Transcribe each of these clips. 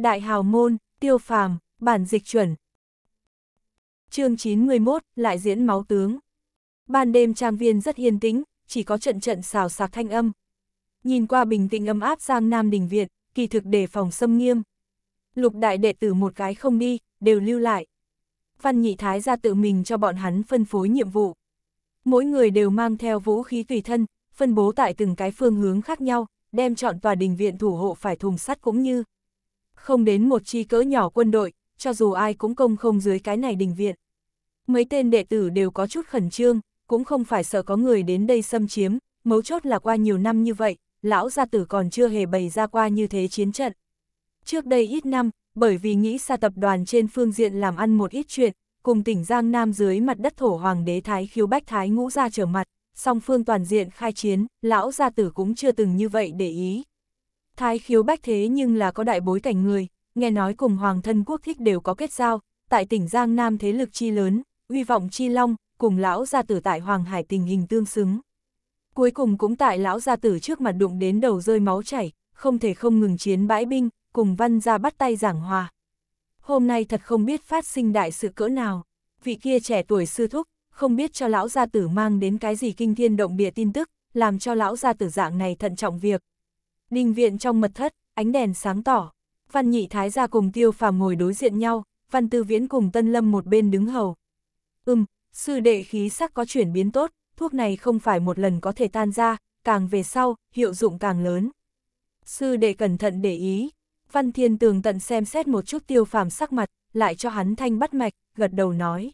Đại hào môn, tiêu phàm, bản dịch chuẩn. chương 91, lại diễn máu tướng. Ban đêm trang viên rất yên tĩnh, chỉ có trận trận xào sạc thanh âm. Nhìn qua bình tĩnh âm áp giang nam đình viện, kỳ thực đề phòng xâm nghiêm. Lục đại đệ tử một cái không đi, đều lưu lại. Văn nhị thái ra tự mình cho bọn hắn phân phối nhiệm vụ. Mỗi người đều mang theo vũ khí tùy thân, phân bố tại từng cái phương hướng khác nhau, đem chọn tòa đình viện thủ hộ phải thùng sắt cũng như không đến một chi cỡ nhỏ quân đội, cho dù ai cũng công không dưới cái này đình viện. Mấy tên đệ tử đều có chút khẩn trương, cũng không phải sợ có người đến đây xâm chiếm, mấu chốt là qua nhiều năm như vậy, lão gia tử còn chưa hề bày ra qua như thế chiến trận. Trước đây ít năm, bởi vì nghĩ xa tập đoàn trên phương diện làm ăn một ít chuyện, cùng tỉnh Giang Nam dưới mặt đất thổ hoàng đế Thái khiêu bách Thái ngũ ra trở mặt, song phương toàn diện khai chiến, lão gia tử cũng chưa từng như vậy để ý. Thái khiếu bách thế nhưng là có đại bối cảnh người, nghe nói cùng hoàng thân quốc thích đều có kết giao, tại tỉnh Giang Nam thế lực chi lớn, uy vọng chi long, cùng lão gia tử tại Hoàng Hải tình hình tương xứng. Cuối cùng cũng tại lão gia tử trước mặt đụng đến đầu rơi máu chảy, không thể không ngừng chiến bãi binh, cùng văn ra bắt tay giảng hòa. Hôm nay thật không biết phát sinh đại sự cỡ nào, vị kia trẻ tuổi sư thúc, không biết cho lão gia tử mang đến cái gì kinh thiên động địa tin tức, làm cho lão gia tử dạng này thận trọng việc, Đình viện trong mật thất, ánh đèn sáng tỏ. Văn nhị thái gia cùng tiêu phàm ngồi đối diện nhau, văn tư viễn cùng tân lâm một bên đứng hầu. Ừm, sư đệ khí sắc có chuyển biến tốt, thuốc này không phải một lần có thể tan ra, càng về sau, hiệu dụng càng lớn. Sư đệ cẩn thận để ý, văn thiên tường tận xem xét một chút tiêu phàm sắc mặt, lại cho hắn thanh bắt mạch, gật đầu nói.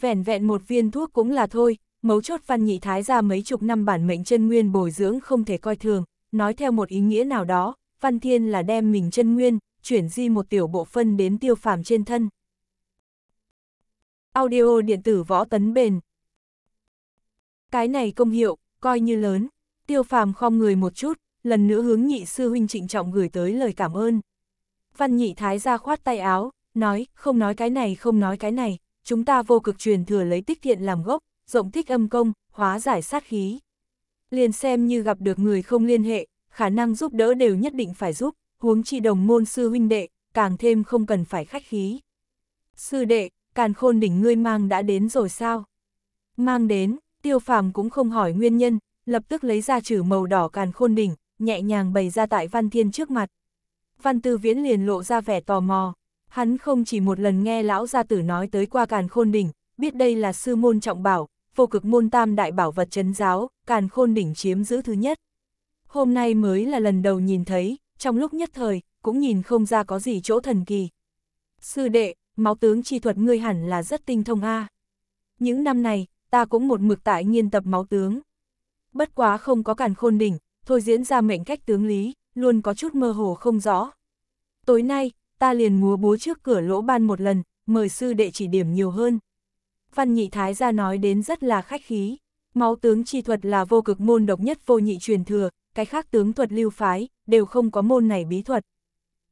vẹn vẹn một viên thuốc cũng là thôi, mấu chốt văn nhị thái gia mấy chục năm bản mệnh chân nguyên bồi dưỡng không thể coi thường, nói theo một ý nghĩa nào đó, Văn Thiên là đem mình chân nguyên, chuyển di một tiểu bộ phân đến tiêu phàm trên thân. Audio điện tử võ tấn bền. Cái này công hiệu, coi như lớn, tiêu phàm khom người một chút, lần nữa hướng nhị sư huynh trịnh trọng gửi tới lời cảm ơn. Văn nhị thái ra khoát tay áo, nói, không nói cái này không nói cái này, chúng ta vô cực truyền thừa lấy tích thiện làm gốc, rộng thích âm công, hóa giải sát khí liền xem như gặp được người không liên hệ, khả năng giúp đỡ đều nhất định phải giúp, huống chi đồng môn sư huynh đệ, càng thêm không cần phải khách khí. Sư đệ, càn khôn đỉnh ngươi mang đã đến rồi sao? Mang đến, tiêu phàm cũng không hỏi nguyên nhân, lập tức lấy ra chữ màu đỏ càn khôn đỉnh, nhẹ nhàng bày ra tại Văn Thiên trước mặt. Văn Tư Viễn liền lộ ra vẻ tò mò, hắn không chỉ một lần nghe lão gia tử nói tới qua càn khôn đỉnh, biết đây là sư môn trọng bảo, vô cực môn tam đại bảo vật chấn giáo, càn khôn đỉnh chiếm giữ thứ nhất. Hôm nay mới là lần đầu nhìn thấy, trong lúc nhất thời, cũng nhìn không ra có gì chỗ thần kỳ. Sư đệ, máu tướng chi thuật ngươi hẳn là rất tinh thông a. Những năm này, ta cũng một mực tại nghiên tập máu tướng. Bất quá không có càn khôn đỉnh, thôi diễn ra mệnh cách tướng lý, luôn có chút mơ hồ không rõ. Tối nay, ta liền múa búa trước cửa lỗ ban một lần, mời sư đệ chỉ điểm nhiều hơn văn nhị thái gia nói đến rất là khách khí. Máu tướng chi thuật là vô cực môn độc nhất vô nhị truyền thừa, cái khác tướng thuật lưu phái, đều không có môn này bí thuật.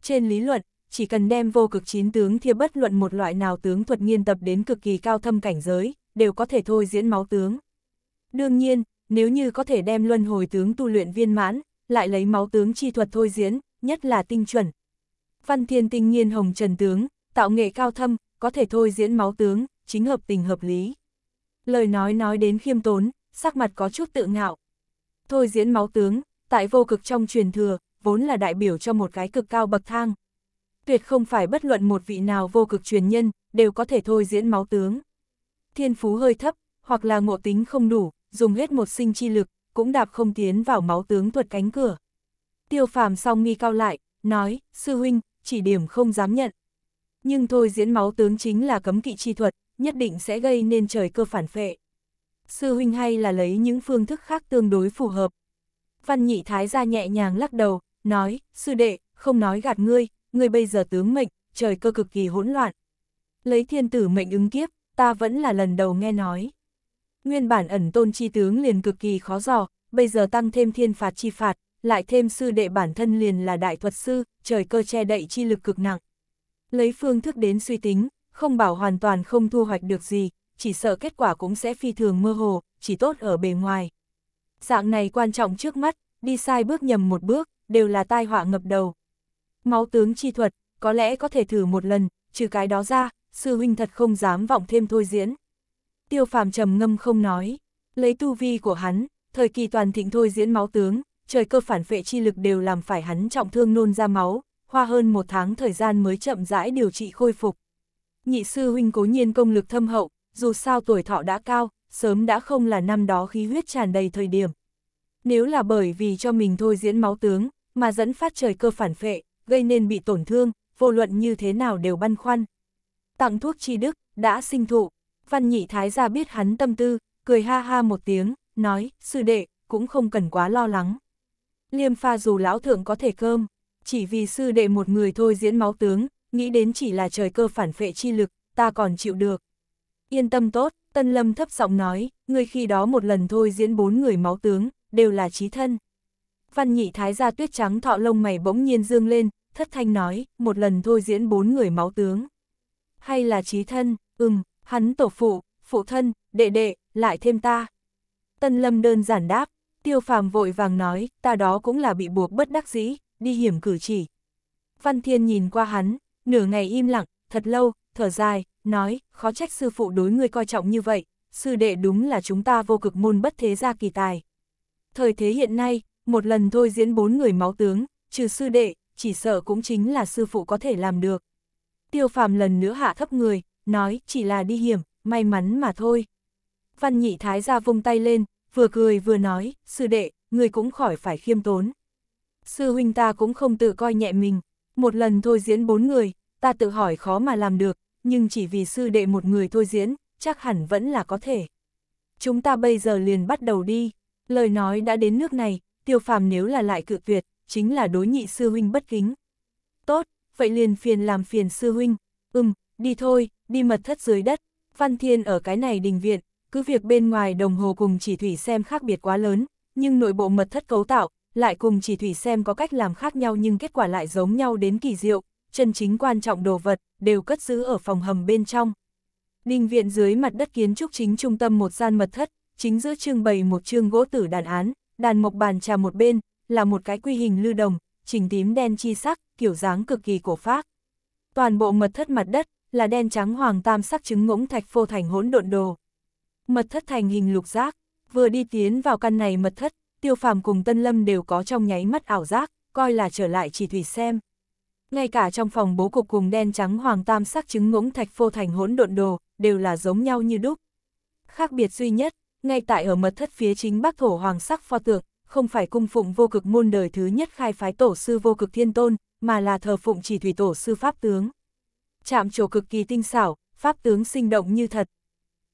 Trên lý luận, chỉ cần đem vô cực chín tướng thì bất luận một loại nào tướng thuật nghiên tập đến cực kỳ cao thâm cảnh giới, đều có thể thôi diễn máu tướng. Đương nhiên, nếu như có thể đem luân hồi tướng tu luyện viên mãn, lại lấy máu tướng chi thuật thôi diễn, nhất là tinh chuẩn. Văn thiên tinh nhiên hồng trần tướng, tạo nghệ cao thâm, có thể thôi diễn máu tướng, chính hợp tình hợp lý. Lời nói nói đến khiêm tốn, sắc mặt có chút tự ngạo. Thôi diễn máu tướng, tại vô cực trong truyền thừa, vốn là đại biểu cho một cái cực cao bậc thang. Tuyệt không phải bất luận một vị nào vô cực truyền nhân, đều có thể thôi diễn máu tướng. Thiên phú hơi thấp, hoặc là ngộ tính không đủ, dùng hết một sinh chi lực, cũng đạp không tiến vào máu tướng thuật cánh cửa. Tiêu phàm song nghi cao lại, nói, sư huynh, chỉ điểm không dám nhận. Nhưng thôi diễn máu tướng chính là cấm kỵ chi thuật, nhất định sẽ gây nên trời cơ phản phệ. Sư huynh hay là lấy những phương thức khác tương đối phù hợp. Văn nhị thái gia nhẹ nhàng lắc đầu, nói, sư đệ, không nói gạt ngươi, ngươi bây giờ tướng mệnh, trời cơ cực kỳ hỗn loạn. Lấy thiên tử mệnh ứng kiếp, ta vẫn là lần đầu nghe nói. Nguyên bản ẩn tôn chi tướng liền cực kỳ khó dò, bây giờ tăng thêm thiên phạt chi phạt, lại thêm sư đệ bản thân liền là đại thuật sư, trời cơ che đậy chi lực cực nặng. Lấy phương thức đến suy tính, không bảo hoàn toàn không thu hoạch được gì, chỉ sợ kết quả cũng sẽ phi thường mơ hồ, chỉ tốt ở bề ngoài. Dạng này quan trọng trước mắt, đi sai bước nhầm một bước, đều là tai họa ngập đầu. Máu tướng chi thuật, có lẽ có thể thử một lần, trừ cái đó ra, sư huynh thật không dám vọng thêm thôi diễn. Tiêu phàm trầm ngâm không nói, lấy tu vi của hắn, thời kỳ toàn thịnh thôi diễn máu tướng, trời cơ phản vệ chi lực đều làm phải hắn trọng thương nôn ra máu, hoa hơn một tháng thời gian mới chậm rãi điều trị khôi phục nhị sư huynh cố nhiên công lực thâm hậu, dù sao tuổi thọ đã cao, sớm đã không là năm đó khí huyết tràn đầy thời điểm. Nếu là bởi vì cho mình thôi diễn máu tướng, mà dẫn phát trời cơ phản phệ, gây nên bị tổn thương, vô luận như thế nào đều băn khoăn. Tặng thuốc chi đức, đã sinh thụ, văn nhị thái gia biết hắn tâm tư, cười ha ha một tiếng, nói, sư đệ, cũng không cần quá lo lắng. Liêm pha dù lão thượng có thể cơm, chỉ vì sư đệ một người thôi diễn máu tướng, nghĩ đến chỉ là trời cơ phản phệ chi lực, ta còn chịu được. Yên tâm tốt, Tân Lâm thấp giọng nói, người khi đó một lần thôi diễn bốn người máu tướng, đều là trí thân. Văn nhị thái gia tuyết trắng thọ lông mày bỗng nhiên dương lên, thất thanh nói, một lần thôi diễn bốn người máu tướng. Hay là trí thân, ừm, hắn tổ phụ, phụ thân, đệ đệ, lại thêm ta. Tân Lâm đơn giản đáp, tiêu phàm vội vàng nói, ta đó cũng là bị buộc bất đắc dĩ, đi hiểm cử chỉ. Văn Thiên nhìn qua hắn, nửa ngày im lặng, thật lâu, thở dài, nói, khó trách sư phụ đối ngươi coi trọng như vậy, sư đệ đúng là chúng ta vô cực môn bất thế gia kỳ tài. Thời thế hiện nay, một lần thôi diễn bốn người máu tướng, trừ sư đệ, chỉ sợ cũng chính là sư phụ có thể làm được. Tiêu phàm lần nữa hạ thấp người, nói chỉ là đi hiểm, may mắn mà thôi. Văn nhị thái ra vung tay lên, vừa cười vừa nói, sư đệ, người cũng khỏi phải khiêm tốn. Sư huynh ta cũng không tự coi nhẹ mình. Một lần thôi diễn bốn người, ta tự hỏi khó mà làm được, nhưng chỉ vì sư đệ một người thôi diễn, chắc hẳn vẫn là có thể. Chúng ta bây giờ liền bắt đầu đi, lời nói đã đến nước này, tiêu phàm nếu là lại cự tuyệt, chính là đối nhị sư huynh bất kính. Tốt, vậy liền phiền làm phiền sư huynh, ừm, đi thôi, đi mật thất dưới đất, văn thiên ở cái này đình viện, cứ việc bên ngoài đồng hồ cùng chỉ thủy xem khác biệt quá lớn, nhưng nội bộ mật thất cấu tạo, lại cùng chỉ thủy xem có cách làm khác nhau nhưng kết quả lại giống nhau đến kỳ diệu, chân chính quan trọng đồ vật, đều cất giữ ở phòng hầm bên trong. Đình viện dưới mặt đất kiến trúc chính trung tâm một gian mật thất, chính giữa trưng bày một chương gỗ tử đàn án, đàn mộc bàn trà một bên, là một cái quy hình lưu đồng, chỉnh tím đen chi sắc, kiểu dáng cực kỳ cổ phác. Toàn bộ mật thất mặt đất, là đen trắng hoàng tam sắc trứng ngỗng thạch phô thành hỗn độn đồ. Mật thất thành hình lục giác, vừa đi tiến vào căn này mật thất, tiêu phàm cùng Tân Lâm đều có trong nháy mắt ảo giác, coi là trở lại chỉ thủy xem. Ngay cả trong phòng bố cục cùng đen trắng hoàng tam sắc trứng ngỗng thạch phô thành hỗn độn đồ, đều là giống nhau như đúc. Khác biệt duy nhất, ngay tại ở mật thất phía chính bắc thổ hoàng sắc pho tượng, không phải cung phụng vô cực môn đời thứ nhất khai phái tổ sư vô cực thiên tôn, mà là thờ phụng chỉ thủy tổ sư pháp tướng. Chạm trổ cực kỳ tinh xảo, pháp tướng sinh động như thật.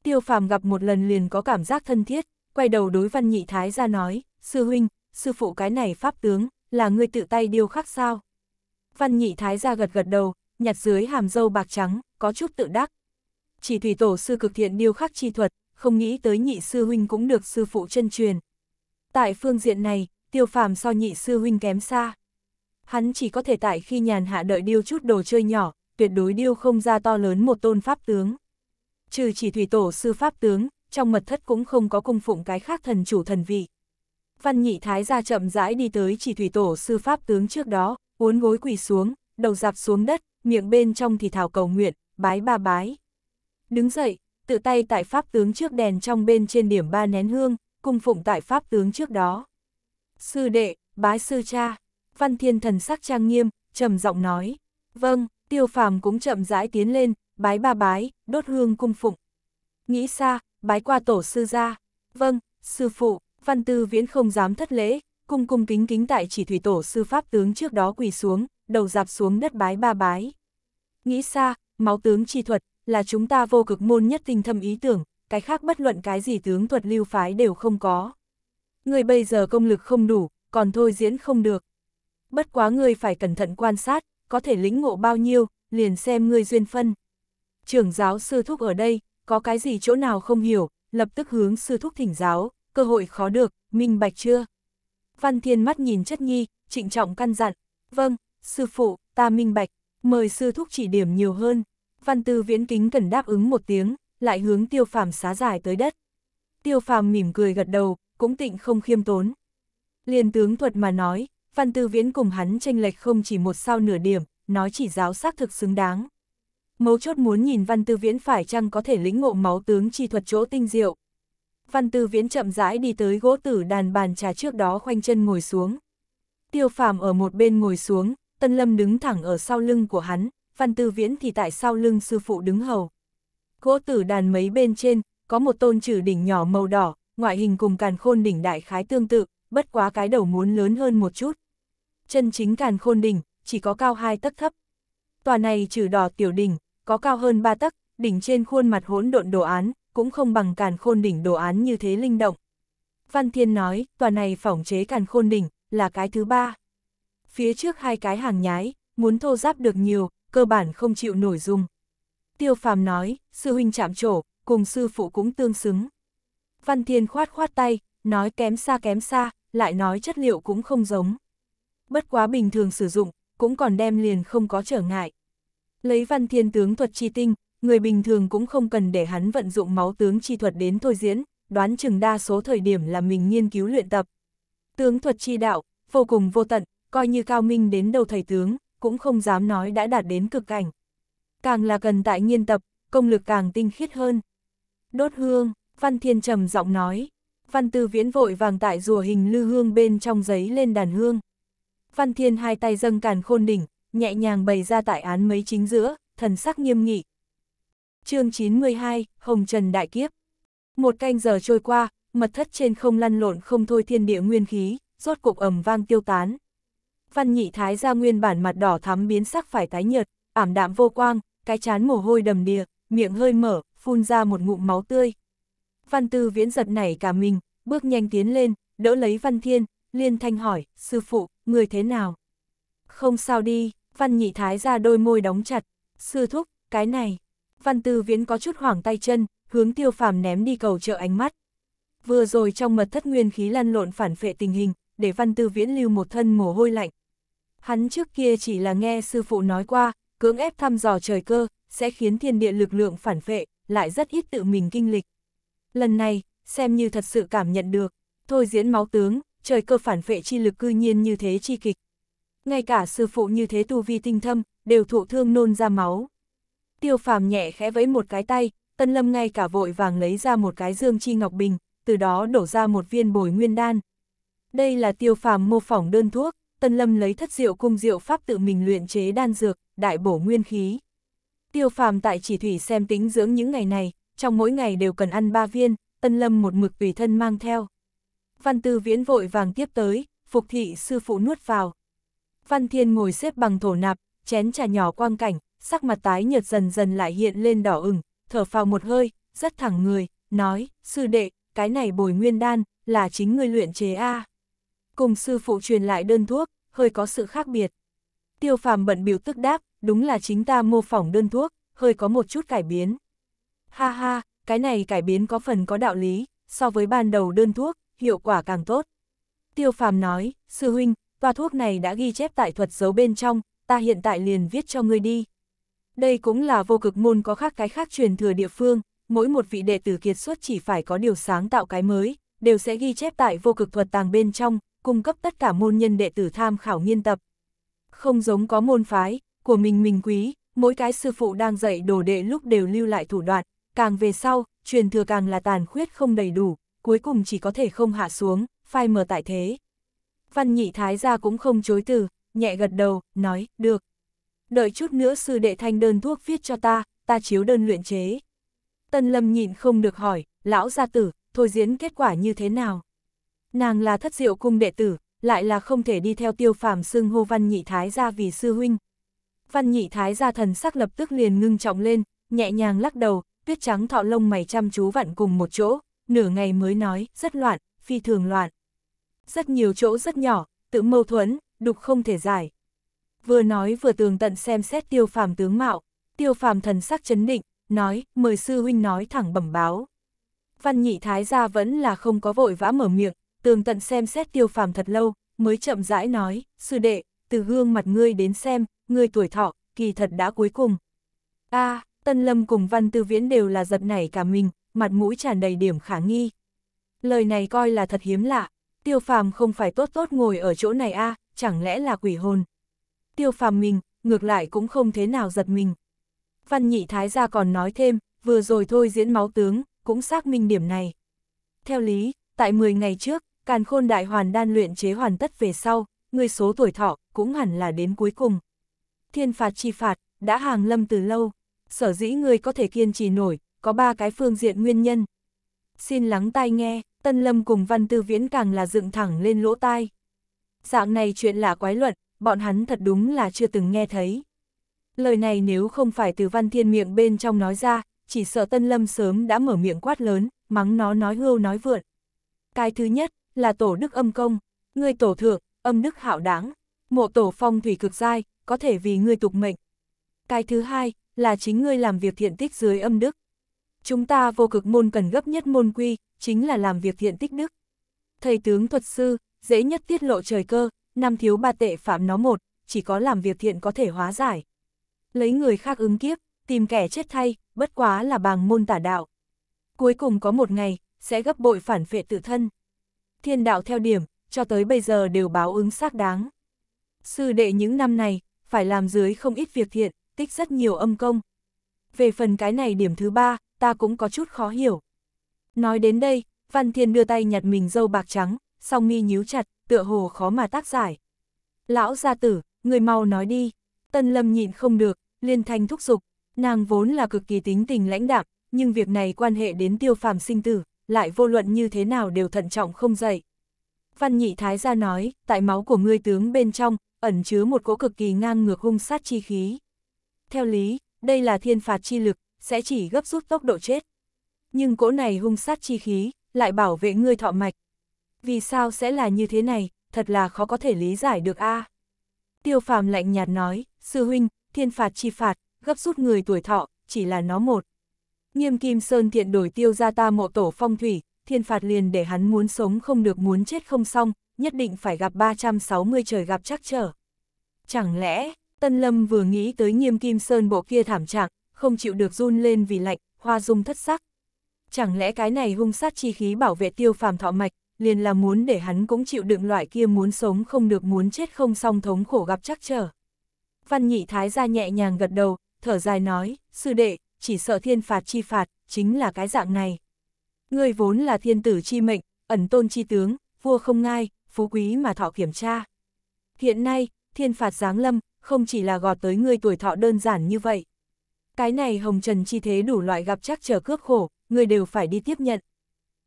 Tiêu phàm gặp một lần liền có cảm giác thân thiết, quay đầu đối văn nhị thái ra nói, sư huynh, sư phụ cái này pháp tướng, là ngươi tự tay điêu khắc sao? Văn nhị thái ra gật gật đầu, nhặt dưới hàm dâu bạc trắng, có chút tự đắc. Chỉ thủy tổ sư cực thiện điêu khắc chi thuật, không nghĩ tới nhị sư huynh cũng được sư phụ chân truyền. Tại phương diện này, tiêu phàm so nhị sư huynh kém xa. Hắn chỉ có thể tại khi nhàn hạ đợi điêu chút đồ chơi nhỏ, tuyệt đối điêu không ra to lớn một tôn pháp tướng. Trừ chỉ thủy tổ sư pháp tướng, trong mật thất cũng không có cung phụng cái khác thần chủ thần vị văn nhị thái gia chậm rãi đi tới chỉ thủy tổ sư pháp tướng trước đó, uốn gối quỳ xuống, đầu dạp xuống đất, miệng bên trong thì thảo cầu nguyện, bái ba bái. Đứng dậy, tự tay tại pháp tướng trước đèn trong bên trên điểm ba nén hương, cung phụng tại pháp tướng trước đó. Sư đệ, bái sư cha, văn thiên thần sắc trang nghiêm, trầm giọng nói. Vâng, tiêu phàm cũng chậm rãi tiến lên, bái ba bái, đốt hương cung phụng. Nghĩ xa, bái qua tổ sư ra. Vâng, sư phụ. Văn Tư Viễn không dám thất lễ, cung cung kính kính tại chỉ thủy tổ sư pháp tướng trước đó quỳ xuống, đầu dạp xuống đất bái ba bái. Nghĩ xa, máu tướng chi thuật, là chúng ta vô cực môn nhất tinh thâm ý tưởng, cái khác bất luận cái gì tướng thuật lưu phái đều không có. Người bây giờ công lực không đủ, còn thôi diễn không được. Bất quá ngươi phải cẩn thận quan sát, có thể lĩnh ngộ bao nhiêu, liền xem ngươi duyên phân. Trưởng giáo sư thúc ở đây, có cái gì chỗ nào không hiểu, lập tức hướng sư thúc thỉnh giáo, cơ hội khó được, minh bạch chưa? Văn Thiên mắt nhìn chất nhi, trịnh trọng căn dặn, vâng, sư phụ, ta minh bạch, mời sư thúc chỉ điểm nhiều hơn. Văn Tư viễn kính cần đáp ứng một tiếng, lại hướng tiêu phàm xá giải tới đất. Tiêu phàm mỉm cười gật đầu, cũng tịnh không khiêm tốn. Liên tướng thuật mà nói, Văn Tư Viễn cùng hắn tranh lệch không chỉ một sao nửa điểm, nói chỉ giáo xác thực xứng đáng. Mấu chốt muốn nhìn Văn Tư Viễn phải chăng có thể lĩnh ngộ máu tướng chi thuật chỗ tinh diệu, Văn Tư Viễn chậm rãi đi tới gỗ tử đàn bàn trà trước đó khoanh chân ngồi xuống. Tiêu Phàm ở một bên ngồi xuống, Tân Lâm đứng thẳng ở sau lưng của hắn, Văn Tư Viễn thì tại sau lưng sư phụ đứng hầu. Gỗ tử đàn mấy bên trên, có một tôn trừ đỉnh nhỏ màu đỏ, ngoại hình cùng càn khôn đỉnh đại khái tương tự, bất quá cái đầu muốn lớn hơn một chút. Chân chính càn khôn đỉnh, chỉ có cao hai tấc thấp. Tòa này trừ đỏ tiểu đỉnh, có cao hơn ba tấc, đỉnh trên khuôn mặt hỗn độn đồ án, cũng không bằng càn khôn đỉnh đồ án như thế linh động. Văn Thiên nói, tòa này phỏng chế càn khôn đỉnh, là cái thứ ba. Phía trước hai cái hàng nhái, muốn thô giáp được nhiều, cơ bản không chịu nổi dùng. Tiêu phàm nói, sư huynh chạm trổ, cùng sư phụ cũng tương xứng. Văn Thiên khoát khoát tay, nói kém xa kém xa, lại nói chất liệu cũng không giống. Bất quá bình thường sử dụng, cũng còn đem liền không có trở ngại. Lấy Văn Thiên tướng thuật chi tinh, người bình thường cũng không cần để hắn vận dụng máu tướng chi thuật đến thôi diễn, đoán chừng đa số thời điểm là mình nghiên cứu luyện tập. Tướng thuật chi đạo, vô cùng vô tận, coi như cao minh đến đầu thầy tướng, cũng không dám nói đã đạt đến cực cảnh. Càng là cần tại nghiên tập, công lực càng tinh khiết hơn. Đốt hương, Văn Thiên trầm giọng nói. Văn Tư Viễn vội vàng tại rùa hình lư hương bên trong giấy lên đàn hương. Văn Thiên hai tay dâng càn khôn đỉnh, nhẹ nhàng bày ra tại án mấy chính giữa, thần sắc nghiêm nghị, chương 92, Hồng Trần Đại Kiếp. Một canh giờ trôi qua, mật thất trên không lăn lộn không thôi thiên địa nguyên khí, rốt cục ầm vang tiêu tán. Văn nhị thái ra nguyên bản mặt đỏ thắm biến sắc phải tái nhợt, ảm đạm vô quang, cái chán mồ hôi đầm đìa, miệng hơi mở, phun ra một ngụm máu tươi. Văn tư viễn giật nảy cả mình, bước nhanh tiến lên, đỡ lấy văn thiên, liên thanh hỏi, sư phụ, người thế nào? Không sao đi, văn nhị thái ra đôi môi đóng chặt, sư thúc, cái này. Văn Tư Viễn có chút hoảng tay chân, hướng tiêu phàm ném đi cầu trợ ánh mắt. Vừa rồi trong mật thất nguyên khí lăn lộn phản phệ tình hình, để Văn Tư Viễn lưu một thân mồ hôi lạnh. Hắn trước kia chỉ là nghe sư phụ nói qua, cưỡng ép thăm dò trời cơ, sẽ khiến thiên địa lực lượng phản phệ, lại rất ít tự mình kinh lịch. Lần này, xem như thật sự cảm nhận được, thôi diễn máu tướng, trời cơ phản phệ chi lực cư nhiên như thế chi kịch. Ngay cả sư phụ như thế tu vi tinh thâm, đều thụ thương nôn ra máu. Tiêu phàm nhẹ khẽ vẫy một cái tay, Tân Lâm ngay cả vội vàng lấy ra một cái dương chi ngọc bình, từ đó đổ ra một viên bồi nguyên đan. Đây là tiêu phàm mô phỏng đơn thuốc, Tân Lâm lấy thất diệu cung diệu pháp tự mình luyện chế đan dược, đại bổ nguyên khí. Tiêu phàm tại chỉ thủy xem tính dưỡng những ngày này, trong mỗi ngày đều cần ăn ba viên, Tân Lâm một mực tùy thân mang theo. Văn Tư Viễn vội vàng tiếp tới, phục thị sư phụ nuốt vào. Văn Thiên ngồi xếp bằng thổ nạp, chén trà nhỏ quang cảnh, sắc mặt tái nhợt dần dần lại hiện lên đỏ ửng, thở phào một hơi, rất thẳng người, nói, sư đệ, cái này bồi nguyên đan, là chính người luyện chế A. Cùng sư phụ truyền lại đơn thuốc, hơi có sự khác biệt. Tiêu phàm bận biểu tức đáp, đúng là chính ta mô phỏng đơn thuốc, hơi có một chút cải biến. Ha ha, cái này cải biến có phần có đạo lý, so với ban đầu đơn thuốc, hiệu quả càng tốt. Tiêu phàm nói, sư huynh, toa thuốc này đã ghi chép tại thuật dấu bên trong, ta hiện tại liền viết cho ngươi đi. Đây cũng là vô cực môn có khác cái khác truyền thừa địa phương, mỗi một vị đệ tử kiệt xuất chỉ phải có điều sáng tạo cái mới, đều sẽ ghi chép tại vô cực thuật tàng bên trong, cung cấp tất cả môn nhân đệ tử tham khảo nghiên tập. Không giống có môn phái, của mình mình quý, mỗi cái sư phụ đang dạy đồ đệ lúc đều lưu lại thủ đoạn, càng về sau, truyền thừa càng là tàn khuyết không đầy đủ, cuối cùng chỉ có thể không hạ xuống, phai mờ tại thế. Văn nhị thái gia cũng không chối từ, nhẹ gật đầu, nói, được. Đợi chút nữa sư đệ thanh đơn thuốc viết cho ta, ta chiếu đơn luyện chế. Tân lâm nhịn không được hỏi, lão gia tử, thôi diễn kết quả như thế nào? Nàng là thất diệu cung đệ tử, lại là không thể đi theo tiêu phàm xưng hô văn nhị thái gia vì sư huynh. Văn nhị thái gia thần sắc lập tức liền ngưng trọng lên, nhẹ nhàng lắc đầu, tuyết trắng thọ lông mày chăm chú vặn cùng một chỗ, nửa ngày mới nói, rất loạn, phi thường loạn. Rất nhiều chỗ rất nhỏ, tự mâu thuẫn, đục không thể giải. Vừa nói vừa tường tận xem xét tiêu phàm tướng mạo, tiêu phàm thần sắc chấn định, nói, mời sư huynh nói thẳng bẩm báo. Văn nhị thái gia vẫn là không có vội vã mở miệng, tường tận xem xét tiêu phàm thật lâu, mới chậm rãi nói, sư đệ, từ gương mặt ngươi đến xem, ngươi tuổi thọ, kỳ thật đã cuối cùng. a Tân Lâm cùng Văn Tư Viễn đều là giật nảy cả mình, mặt mũi tràn đầy điểm khả nghi. Lời này coi là thật hiếm lạ, tiêu phàm không phải tốt tốt ngồi ở chỗ này a chẳng lẽ là quỷ hồn. Tiêu phàm mình, ngược lại cũng không thế nào giật mình. Văn nhị thái gia còn nói thêm, vừa rồi thôi diễn máu tướng, cũng xác minh điểm này. Theo lý, tại 10 ngày trước, càn khôn đại hoàn đan luyện chế hoàn tất về sau, người số tuổi thọ cũng hẳn là đến cuối cùng. Thiên phạt chi phạt, đã hàng lâm từ lâu, sở dĩ người có thể kiên trì nổi, có ba cái phương diện nguyên nhân. Xin lắng tai nghe, Tân Lâm cùng Văn Tư Viễn càng là dựng thẳng lên lỗ tai. Dạng này chuyện lạ quái luận, bọn hắn thật đúng là chưa từng nghe thấy. Lời này nếu không phải từ văn thiên miệng bên trong nói ra, chỉ sợ Tân Lâm sớm đã mở miệng quát lớn, mắng nó nói hưu nói vượn. Cái thứ nhất là tổ đức âm công, người tổ thượng, âm đức hảo đáng, mộ tổ phong thủy cực dai, có thể vì người tục mệnh. Cái thứ hai là chính ngươi làm việc thiện tích dưới âm đức. Chúng ta vô cực môn cần gấp nhất môn quy, chính là làm việc thiện tích đức. Thầy tướng thuật sư, dễ nhất tiết lộ trời cơ, năm thiếu ba tệ phạm nó một, chỉ có làm việc thiện có thể hóa giải. Lấy người khác ứng kiếp, tìm kẻ chết thay, bất quá là bằng môn tả đạo. Cuối cùng có một ngày, sẽ gấp bội phản phệ tự thân. Thiên đạo theo điểm, cho tới bây giờ đều báo ứng xác đáng. Sư đệ những năm này, phải làm dưới không ít việc thiện, tích rất nhiều âm công. Về phần cái này điểm thứ ba, ta cũng có chút khó hiểu. Nói đến đây, Văn Thiên đưa tay nhặt mình dâu bạc trắng, song mi nhíu chặt, tựa hồ khó mà tác giải. Lão gia tử, người mau nói đi. Tân lâm nhịn không được, liên thanh thúc giục, nàng vốn là cực kỳ tính tình lãnh đạm, nhưng việc này quan hệ đến tiêu phàm sinh tử, lại vô luận như thế nào đều thận trọng không dậy. Văn nhị thái gia nói, tại máu của ngươi tướng bên trong, ẩn chứa một cỗ cực kỳ ngang ngược hung sát chi khí. Theo lý, đây là thiên phạt chi lực, sẽ chỉ gấp rút tốc độ chết. Nhưng cỗ này hung sát chi khí, lại bảo vệ ngươi thọ mạch, vì sao sẽ là như thế này, thật là khó có thể lý giải được a. À. Tiêu phàm lạnh nhạt nói, sư huynh, thiên phạt chi phạt, gấp rút người tuổi thọ, chỉ là nó một. Nghiêm Kim Sơn tiện đổi tiêu ra ta mộ tổ phong thủy, thiên phạt liền để hắn muốn sống không được muốn chết không xong, nhất định phải gặp 360 trời gặp chắc trở. Chẳng lẽ, Tân Lâm vừa nghĩ tới Nghiêm Kim Sơn bộ kia thảm trạng, không chịu được run lên vì lạnh, hoa dung thất sắc. Chẳng lẽ cái này hung sát chi khí bảo vệ tiêu phàm thọ mạch, liền là muốn để hắn cũng chịu đựng loại kia muốn sống không được muốn chết không song thống khổ gặp chắc trở. Văn nhị thái ra nhẹ nhàng gật đầu, thở dài nói, sư đệ, chỉ sợ thiên phạt chi phạt, chính là cái dạng này. Ngươi vốn là thiên tử chi mệnh, ẩn tôn chi tướng, vua không ngai, phú quý mà thọ kiểm tra. Hiện nay, thiên phạt giáng lâm, không chỉ là gọt tới ngươi tuổi thọ đơn giản như vậy. Cái này hồng trần chi thế đủ loại gặp chắc trở cướp khổ, ngươi đều phải đi tiếp nhận.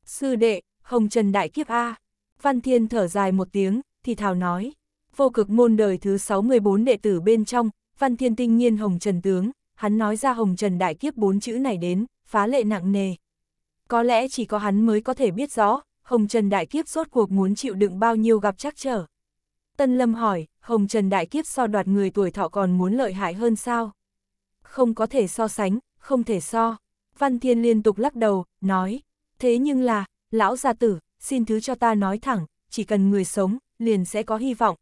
Sư đệ, hồng trần đại kiếp A. Văn Thiên thở dài một tiếng, thì thào nói, vô cực môn đời thứ 614 đệ tử bên trong, Văn Thiên tinh nhiên hồng trần tướng, hắn nói ra hồng trần đại kiếp bốn chữ này đến, phá lệ nặng nề. Có lẽ chỉ có hắn mới có thể biết rõ, hồng trần đại kiếp suốt cuộc muốn chịu đựng bao nhiêu gặp trắc trở. Tân Lâm hỏi, hồng trần đại kiếp so đoạt người tuổi thọ còn muốn lợi hại hơn sao? Không có thể so sánh, không thể so. Văn Thiên liên tục lắc đầu, nói, thế nhưng là, lão gia tử, xin thứ cho ta nói thẳng, chỉ cần người sống, liền sẽ có hy vọng.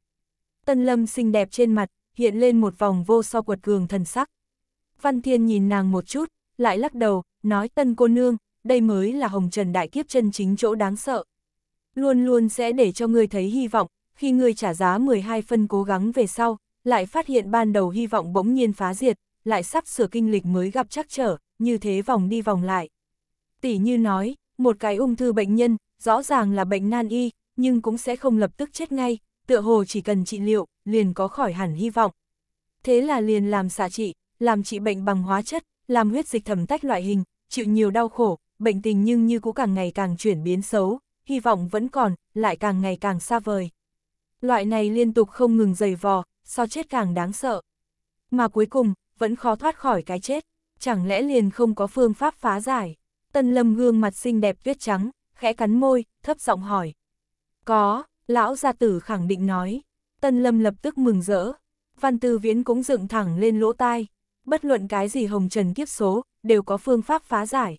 Tân lâm xinh đẹp trên mặt, hiện lên một vòng vô so quật cường thần sắc. Văn Thiên nhìn nàng một chút, lại lắc đầu, nói tân cô nương, đây mới là hồng trần đại kiếp chân chính chỗ đáng sợ. Luôn luôn sẽ để cho ngươi thấy hy vọng, khi ngươi trả giá 12 phân cố gắng về sau, lại phát hiện ban đầu hy vọng bỗng nhiên phá diệt, lại sắp sửa kinh lịch mới gặp trắc trở, như thế vòng đi vòng lại. Tỷ như nói, một cái ung thư bệnh nhân, rõ ràng là bệnh nan y, nhưng cũng sẽ không lập tức chết ngay, tựa hồ chỉ cần trị liệu, liền có khỏi hẳn hy vọng. Thế là liền làm xạ trị, làm trị bệnh bằng hóa chất, làm huyết dịch thẩm tách loại hình, chịu nhiều đau khổ, bệnh tình nhưng như cũng càng ngày càng chuyển biến xấu, hy vọng vẫn còn, lại càng ngày càng xa vời. Loại này liên tục không ngừng dày vò, so chết càng đáng sợ. Mà cuối cùng, vẫn khó thoát khỏi cái chết, chẳng lẽ liền không có phương pháp phá giải. Tân Lâm gương mặt xinh đẹp tuyết trắng, khẽ cắn môi, thấp giọng hỏi. Có, lão gia tử khẳng định nói. Tân Lâm lập tức mừng rỡ. Văn Tư Viễn cũng dựng thẳng lên lỗ tai. Bất luận cái gì hồng trần kiếp số, đều có phương pháp phá giải.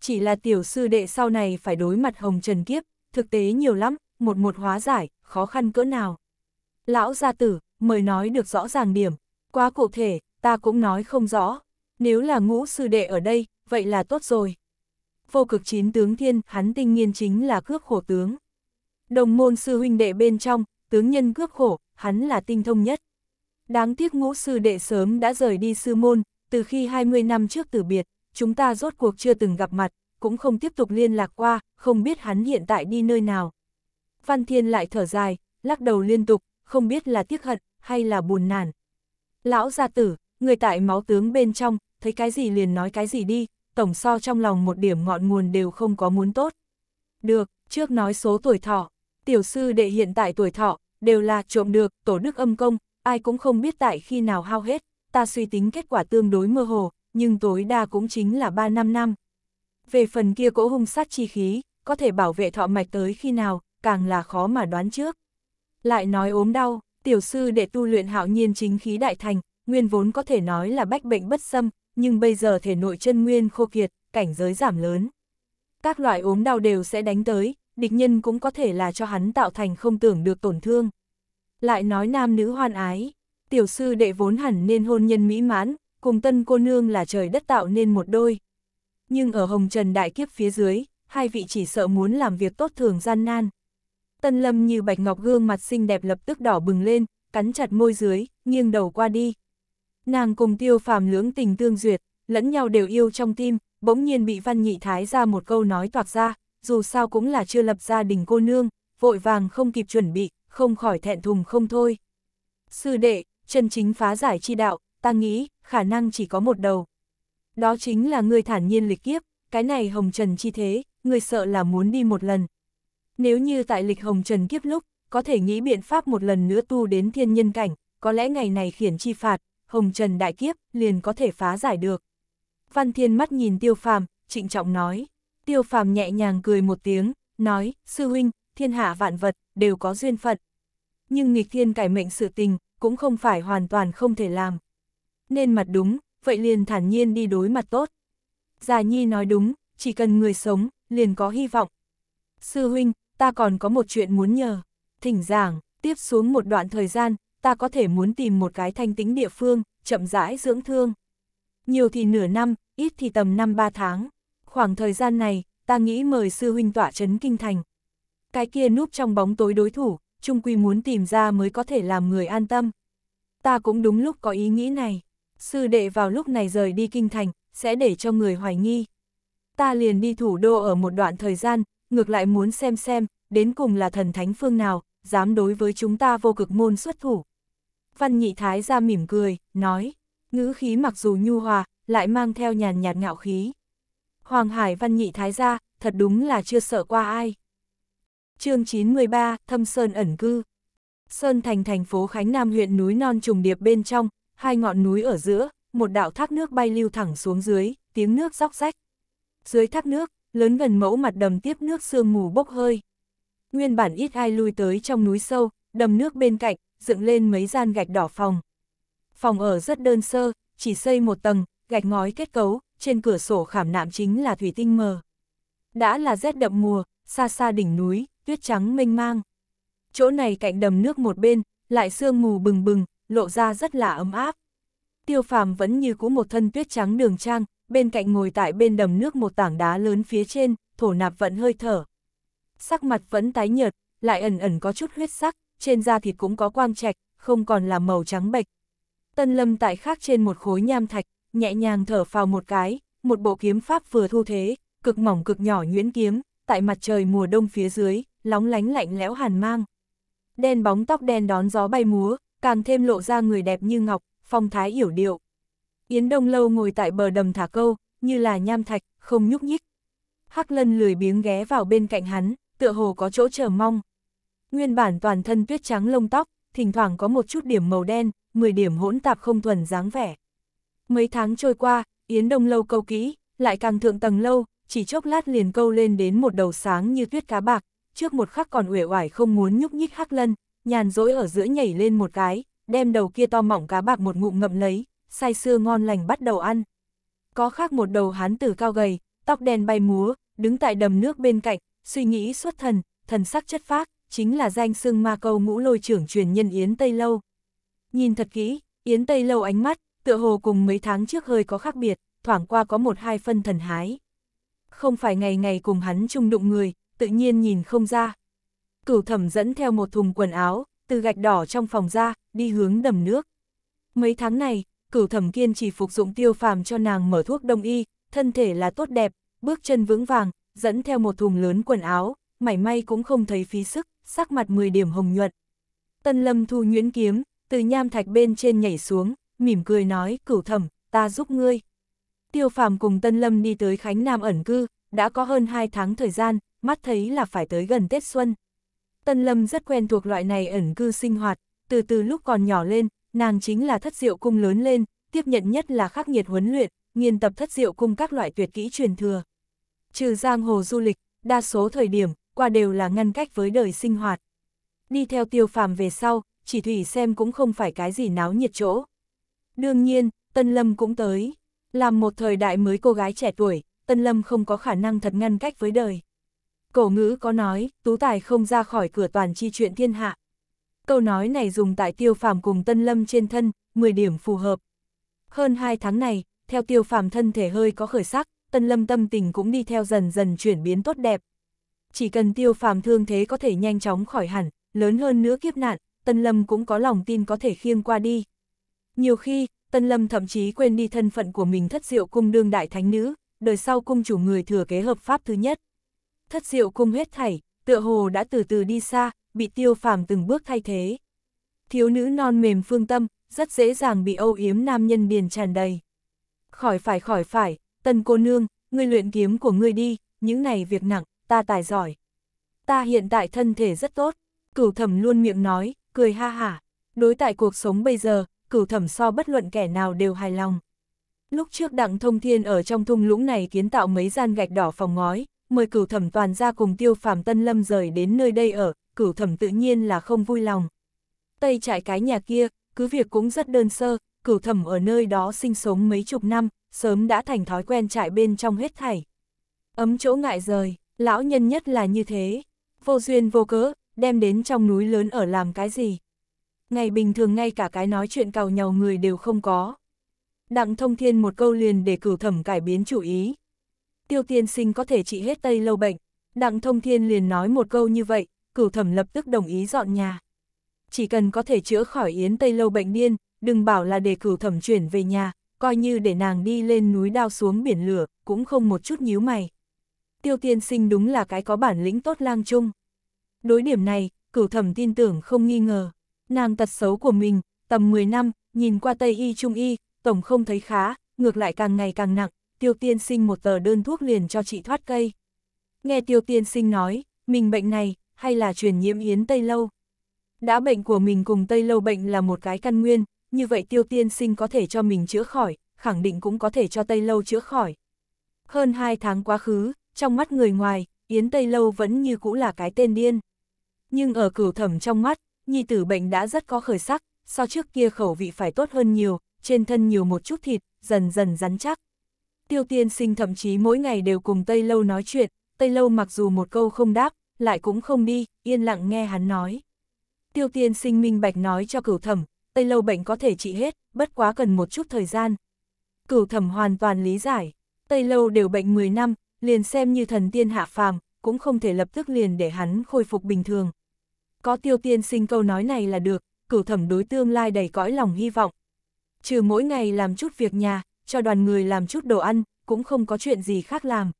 Chỉ là tiểu sư đệ sau này phải đối mặt hồng trần kiếp, thực tế nhiều lắm, một một hóa giải, khó khăn cỡ nào. Lão gia tử, mời nói được rõ ràng điểm, quá cụ thể, ta cũng nói không rõ. Nếu là ngũ sư đệ ở đây, vậy là tốt rồi vô cực chín tướng thiên, hắn tinh nghiên chính là cước khổ tướng. Đồng môn sư huynh đệ bên trong, tướng nhân cước khổ, hắn là tinh thông nhất. Đáng tiếc ngũ sư đệ sớm đã rời đi sư môn, từ khi 20 năm trước tử biệt, chúng ta rốt cuộc chưa từng gặp mặt, cũng không tiếp tục liên lạc qua, không biết hắn hiện tại đi nơi nào. Văn Thiên lại thở dài, lắc đầu liên tục, không biết là tiếc hận, hay là buồn nản. Lão gia tử, người tại máu tướng bên trong, thấy cái gì liền nói cái gì đi, tổng so trong lòng một điểm ngọn nguồn đều không có muốn tốt. Được, trước nói số tuổi thọ, tiểu sư đệ hiện tại tuổi thọ, đều là trộm được, tổ đức âm công, ai cũng không biết tại khi nào hao hết, ta suy tính kết quả tương đối mơ hồ, nhưng tối đa cũng chính là 3 năm năm. Về phần kia cỗ hung sát chi khí, có thể bảo vệ thọ mạch tới khi nào, càng là khó mà đoán trước. Lại nói ốm đau, tiểu sư đệ tu luyện hạo nhiên chính khí đại thành, nguyên vốn có thể nói là bách bệnh bất xâm, nhưng bây giờ thể nội chân nguyên khô kiệt, cảnh giới giảm lớn. Các loại ốm đau đều sẽ đánh tới, địch nhân cũng có thể là cho hắn tạo thành không tưởng được tổn thương. Lại nói nam nữ hoan ái, tiểu sư đệ vốn hẳn nên hôn nhân mỹ mãn, cùng tân cô nương là trời đất tạo nên một đôi. Nhưng ở hồng trần đại kiếp phía dưới, hai vị chỉ sợ muốn làm việc tốt thường gian nan. Tân lâm như bạch ngọc gương mặt xinh đẹp lập tức đỏ bừng lên, cắn chặt môi dưới, nghiêng đầu qua đi, Nàng cùng tiêu phàm lưỡng tình tương duyệt, lẫn nhau đều yêu trong tim, bỗng nhiên bị văn nhị thái ra một câu nói toạc ra, dù sao cũng là chưa lập gia đình cô nương, vội vàng không kịp chuẩn bị, không khỏi thẹn thùng không thôi. Sư đệ, chân chính phá giải chi đạo, ta nghĩ, khả năng chỉ có một đầu. Đó chính là người thản nhiên lịch kiếp, cái này hồng trần chi thế, người sợ là muốn đi một lần. Nếu như tại lịch hồng trần kiếp lúc, có thể nghĩ biện pháp một lần nữa tu đến thiên nhân cảnh, có lẽ ngày này khiển chi phạt, hồng trần đại kiếp, liền có thể phá giải được. Văn Thiên mắt nhìn Tiêu Phàm, trịnh trọng nói. Tiêu Phàm nhẹ nhàng cười một tiếng, nói, sư huynh, thiên hạ vạn vật, đều có duyên phận. Nhưng nghịch thiên cải mệnh sự tình, cũng không phải hoàn toàn không thể làm. Nên mặt đúng, vậy liền thản nhiên đi đối mặt tốt. Già Nhi nói đúng, chỉ cần người sống, liền có hy vọng. Sư huynh, ta còn có một chuyện muốn nhờ. Thỉnh giảng, tiếp xuống một đoạn thời gian, ta có thể muốn tìm một cái thanh tính địa phương, chậm rãi dưỡng thương. Nhiều thì nửa năm, ít thì tầm năm ba tháng. Khoảng thời gian này, ta nghĩ mời sư huynh tỏa chấn kinh thành. Cái kia núp trong bóng tối đối thủ, trung quy muốn tìm ra mới có thể làm người an tâm. Ta cũng đúng lúc có ý nghĩ này. Sư đệ vào lúc này rời đi kinh thành, sẽ để cho người hoài nghi. Ta liền đi thủ đô ở một đoạn thời gian, ngược lại muốn xem xem, đến cùng là thần thánh phương nào, dám đối với chúng ta vô cực môn xuất thủ văn nhị thái ra mỉm cười, nói, ngữ khí mặc dù nhu hòa, lại mang theo nhàn nhạt ngạo khí. Hoàng Hải văn nhị thái ra, thật đúng là chưa sợ qua ai. chương 913, Thâm Sơn ẩn cư. Sơn thành thành phố Khánh Nam huyện núi non trùng điệp bên trong, hai ngọn núi ở giữa, một đạo thác nước bay lưu thẳng xuống dưới, tiếng nước róc rách. Dưới thác nước, lớn gần mẫu mặt đầm tiếp nước sương mù bốc hơi. Nguyên bản ít ai lui tới trong núi sâu, đầm nước bên cạnh, dựng lên mấy gian gạch đỏ phòng. Phòng ở rất đơn sơ, chỉ xây một tầng, gạch ngói kết cấu, trên cửa sổ khảm nạm chính là thủy tinh mờ. Đã là rét đậm mùa, xa xa đỉnh núi, tuyết trắng mênh mang. Chỗ này cạnh đầm nước một bên, lại sương mù bừng bừng, lộ ra rất là ấm áp. Tiêu phàm vẫn như cũ một thân tuyết trắng đường trang, bên cạnh ngồi tại bên đầm nước một tảng đá lớn phía trên, thổ nạp vẫn hơi thở. Sắc mặt vẫn tái nhợt, lại ẩn ẩn có chút huyết sắc, trên da thịt cũng có quang trạch, không còn là màu trắng bệch. Tân lâm tại khác trên một khối nham thạch, nhẹ nhàng thở phào một cái, một bộ kiếm pháp vừa thu thế, cực mỏng cực nhỏ nhuyễn kiếm, tại mặt trời mùa đông phía dưới, lóng lánh lạnh lẽo hàn mang. Đen bóng tóc đen đón gió bay múa, càng thêm lộ ra người đẹp như ngọc, phong thái yểu điệu. Yến Đông Lâu ngồi tại bờ đầm thả câu, như là nham thạch, không nhúc nhích. Hắc Lân lười biếng ghé vào bên cạnh hắn, tựa hồ có chỗ chờ mong, Nguyên bản toàn thân tuyết trắng lông tóc, thỉnh thoảng có một chút điểm màu đen, 10 điểm hỗn tạp không thuần dáng vẻ. Mấy tháng trôi qua, Yến Đông Lâu câu kỹ, lại càng thượng tầng lâu, chỉ chốc lát liền câu lên đến một đầu sáng như tuyết cá bạc, trước một khắc còn uể oải không muốn nhúc nhích hắc lân, nhàn rỗi ở giữa nhảy lên một cái, đem đầu kia to mỏng cá bạc một ngụm ngậm lấy, say sưa ngon lành bắt đầu ăn. Có khác một đầu hán tử cao gầy, tóc đen bay múa, đứng tại đầm nước bên cạnh, suy nghĩ xuất thần, thần sắc chất phác, chính là danh xưng ma câu ngũ lôi trưởng truyền nhân Yến Tây Lâu. Nhìn thật kỹ, Yến Tây Lâu ánh mắt, tựa hồ cùng mấy tháng trước hơi có khác biệt, thoảng qua có một hai phân thần hái. Không phải ngày ngày cùng hắn chung đụng người, tự nhiên nhìn không ra. Cửu thẩm dẫn theo một thùng quần áo, từ gạch đỏ trong phòng ra, đi hướng đầm nước. Mấy tháng này, cửu thẩm kiên trì phục dụng tiêu phàm cho nàng mở thuốc đông y, thân thể là tốt đẹp, bước chân vững vàng, dẫn theo một thùng lớn quần áo, mảy may cũng không thấy phí sức sắc mặt 10 điểm hồng nhuận. Tân lâm thu nhuyễn kiếm, từ nham thạch bên trên nhảy xuống, mỉm cười nói, cửu thẩm, ta giúp ngươi. Tiêu phàm cùng tân lâm đi tới Khánh Nam ẩn cư, đã có hơn 2 tháng thời gian, mắt thấy là phải tới gần Tết Xuân. Tân lâm rất quen thuộc loại này ẩn cư sinh hoạt, từ từ lúc còn nhỏ lên, nàng chính là thất diệu cung lớn lên, tiếp nhận nhất là khắc nghiệt huấn luyện, nghiên tập thất diệu cung các loại tuyệt kỹ truyền thừa. Trừ giang hồ du lịch, đa số thời điểm, qua đều là ngăn cách với đời sinh hoạt. Đi theo tiêu phàm về sau, chỉ thủy xem cũng không phải cái gì náo nhiệt chỗ. Đương nhiên, Tân Lâm cũng tới. Làm một thời đại mới cô gái trẻ tuổi, Tân Lâm không có khả năng thật ngăn cách với đời. Cổ ngữ có nói, tú tài không ra khỏi cửa toàn chi chuyện thiên hạ. Câu nói này dùng tại tiêu phàm cùng Tân Lâm trên thân, 10 điểm phù hợp. Hơn 2 tháng này, theo tiêu phàm thân thể hơi có khởi sắc, Tân Lâm tâm tình cũng đi theo dần dần chuyển biến tốt đẹp, chỉ cần tiêu phàm thương thế có thể nhanh chóng khỏi hẳn, lớn hơn nữa kiếp nạn, Tân Lâm cũng có lòng tin có thể khiêng qua đi. Nhiều khi, Tân Lâm thậm chí quên đi thân phận của mình thất diệu cung đương đại thánh nữ, đời sau cung chủ người thừa kế hợp pháp thứ nhất. Thất diệu cung huyết thảy, tựa hồ đã từ từ đi xa, bị tiêu phàm từng bước thay thế. Thiếu nữ non mềm phương tâm, rất dễ dàng bị âu yếm nam nhân điền tràn đầy. Khỏi phải khỏi phải, tân cô nương, ngươi luyện kiếm của ngươi đi, những này việc nặng, ta tài giỏi. Ta hiện tại thân thể rất tốt, cửu thẩm luôn miệng nói, cười ha hả. Đối tại cuộc sống bây giờ, cửu thẩm so bất luận kẻ nào đều hài lòng. Lúc trước đặng thông thiên ở trong thung lũng này kiến tạo mấy gian gạch đỏ phòng ngói, mời cửu thẩm toàn ra cùng tiêu phàm tân lâm rời đến nơi đây ở, cửu thẩm tự nhiên là không vui lòng. Tây trại cái nhà kia, cứ việc cũng rất đơn sơ, cửu thẩm ở nơi đó sinh sống mấy chục năm, sớm đã thành thói quen trại bên trong hết thảy. Ấm chỗ ngại rời, Lão nhân nhất là như thế, vô duyên vô cớ, đem đến trong núi lớn ở làm cái gì. Ngày bình thường ngay cả cái nói chuyện cào nhau người đều không có. Đặng thông thiên một câu liền để cửu thẩm cải biến chủ ý. Tiêu tiên sinh có thể trị hết tây lâu bệnh. Đặng thông thiên liền nói một câu như vậy, cửu thẩm lập tức đồng ý dọn nhà. Chỉ cần có thể chữa khỏi yến tây lâu bệnh điên, đừng bảo là để cửu thẩm chuyển về nhà, coi như để nàng đi lên núi đao xuống biển lửa, cũng không một chút nhíu mày tiêu tiên sinh đúng là cái có bản lĩnh tốt lang chung. Đối điểm này, cửu thẩm tin tưởng không nghi ngờ. Nàng tật xấu của mình, tầm 10 năm, nhìn qua Tây Y Trung Y, tổng không thấy khá, ngược lại càng ngày càng nặng, tiêu tiên sinh một tờ đơn thuốc liền cho chị thoát cây. Nghe tiêu tiên sinh nói, mình bệnh này, hay là truyền nhiễm yến Tây Lâu. Đã bệnh của mình cùng Tây Lâu bệnh là một cái căn nguyên, như vậy tiêu tiên sinh có thể cho mình chữa khỏi, khẳng định cũng có thể cho Tây Lâu chữa khỏi. Hơn 2 tháng quá khứ, trong mắt người ngoài, Yến Tây Lâu vẫn như cũ là cái tên điên. Nhưng ở cửu thẩm trong mắt, nhi tử bệnh đã rất có khởi sắc, so trước kia khẩu vị phải tốt hơn nhiều, trên thân nhiều một chút thịt, dần dần rắn chắc. Tiêu tiên sinh thậm chí mỗi ngày đều cùng Tây Lâu nói chuyện, Tây Lâu mặc dù một câu không đáp, lại cũng không đi, yên lặng nghe hắn nói. Tiêu tiên sinh minh bạch nói cho cửu thẩm, Tây Lâu bệnh có thể trị hết, bất quá cần một chút thời gian. Cửu thẩm hoàn toàn lý giải, Tây Lâu đều bệnh 10 năm, liền xem như thần tiên hạ phàm, cũng không thể lập tức liền để hắn khôi phục bình thường. Có tiêu tiên sinh câu nói này là được, cửu thẩm đối tương lai đầy cõi lòng hy vọng. Trừ mỗi ngày làm chút việc nhà, cho đoàn người làm chút đồ ăn, cũng không có chuyện gì khác làm.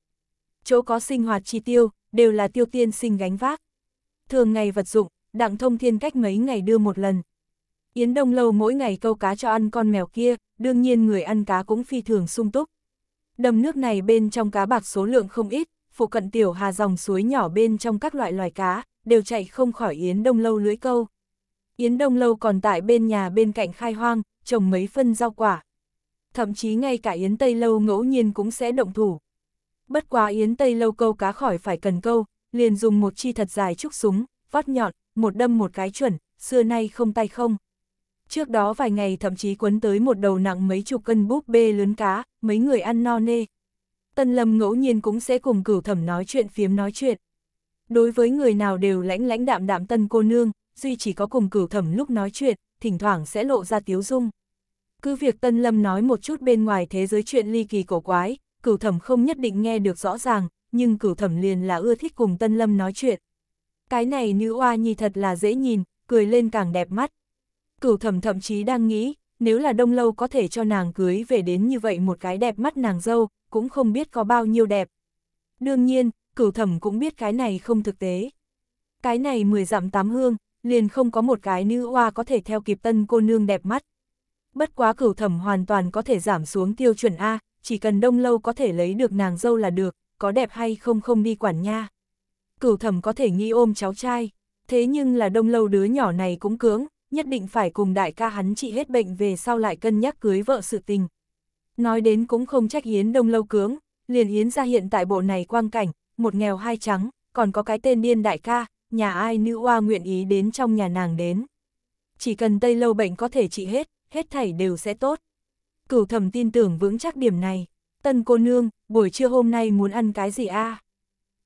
Chỗ có sinh hoạt chi tiêu, đều là tiêu tiên sinh gánh vác. Thường ngày vật dụng, đặng thông thiên cách mấy ngày đưa một lần. Yến Đông Lâu mỗi ngày câu cá cho ăn con mèo kia, đương nhiên người ăn cá cũng phi thường sung túc. Đầm nước này bên trong cá bạc số lượng không ít, phụ cận tiểu hà dòng suối nhỏ bên trong các loại loài cá, đều chạy không khỏi yến đông lâu lưới câu. Yến đông lâu còn tại bên nhà bên cạnh khai hoang, trồng mấy phân rau quả. Thậm chí ngay cả yến tây lâu ngẫu nhiên cũng sẽ động thủ. Bất quá yến tây lâu câu cá khỏi phải cần câu, liền dùng một chi thật dài trúc súng, vót nhọn, một đâm một cái chuẩn, xưa nay không tay không. Trước đó vài ngày thậm chí quấn tới một đầu nặng mấy chục cân búp bê lớn cá, mấy người ăn no nê. Tân Lâm ngẫu nhiên cũng sẽ cùng cửu thẩm nói chuyện phiếm nói chuyện. Đối với người nào đều lãnh lãnh đạm đạm tân cô nương, duy chỉ có cùng cửu thẩm lúc nói chuyện, thỉnh thoảng sẽ lộ ra tiếu dung. Cứ việc Tân Lâm nói một chút bên ngoài thế giới chuyện ly kỳ cổ quái, cửu thẩm không nhất định nghe được rõ ràng, nhưng cửu thẩm liền là ưa thích cùng Tân Lâm nói chuyện. Cái này nữ oa nhi thật là dễ nhìn, cười lên càng đẹp mắt, Cửu thẩm thậm chí đang nghĩ, nếu là đông lâu có thể cho nàng cưới về đến như vậy một cái đẹp mắt nàng dâu, cũng không biết có bao nhiêu đẹp. Đương nhiên, cửu thẩm cũng biết cái này không thực tế. Cái này mười dặm tám hương, liền không có một cái nữ hoa có thể theo kịp tân cô nương đẹp mắt. Bất quá cửu thẩm hoàn toàn có thể giảm xuống tiêu chuẩn A, chỉ cần đông lâu có thể lấy được nàng dâu là được, có đẹp hay không không đi quản nha. Cửu thẩm có thể nghi ôm cháu trai, thế nhưng là đông lâu đứa nhỏ này cũng cưỡng, nhất định phải cùng đại ca hắn trị hết bệnh về sau lại cân nhắc cưới vợ sự tình. Nói đến cũng không trách Yến Đông Lâu Cưỡng, liền Yến ra hiện tại bộ này quang cảnh, một nghèo hai trắng, còn có cái tên điên đại ca, nhà ai nữ hoa nguyện ý đến trong nhà nàng đến. Chỉ cần Tây Lâu bệnh có thể trị hết, hết thảy đều sẽ tốt. Cửu thầm tin tưởng vững chắc điểm này. Tân cô nương, buổi trưa hôm nay muốn ăn cái gì a?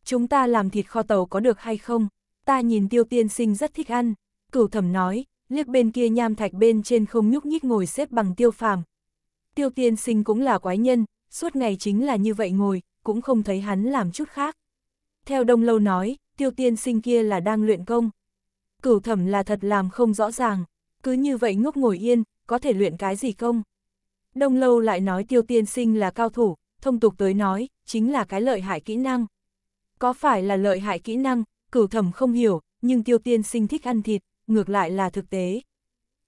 Chúng ta làm thịt kho tàu có được hay không? Ta nhìn tiêu tiên sinh rất thích ăn. Cửu thầm nói, liếc bên kia nham thạch bên trên không nhúc nhích ngồi xếp bằng tiêu phàm. Tiêu tiên sinh cũng là quái nhân, suốt ngày chính là như vậy ngồi, cũng không thấy hắn làm chút khác. Theo đông lâu nói, tiêu tiên sinh kia là đang luyện công. Cửu thẩm là thật làm không rõ ràng, cứ như vậy ngốc ngồi yên, có thể luyện cái gì không? Đông lâu lại nói tiêu tiên sinh là cao thủ, thông tục tới nói, chính là cái lợi hại kỹ năng. Có phải là lợi hại kỹ năng, cửu thẩm không hiểu, nhưng tiêu tiên sinh thích ăn thịt, ngược lại là thực tế.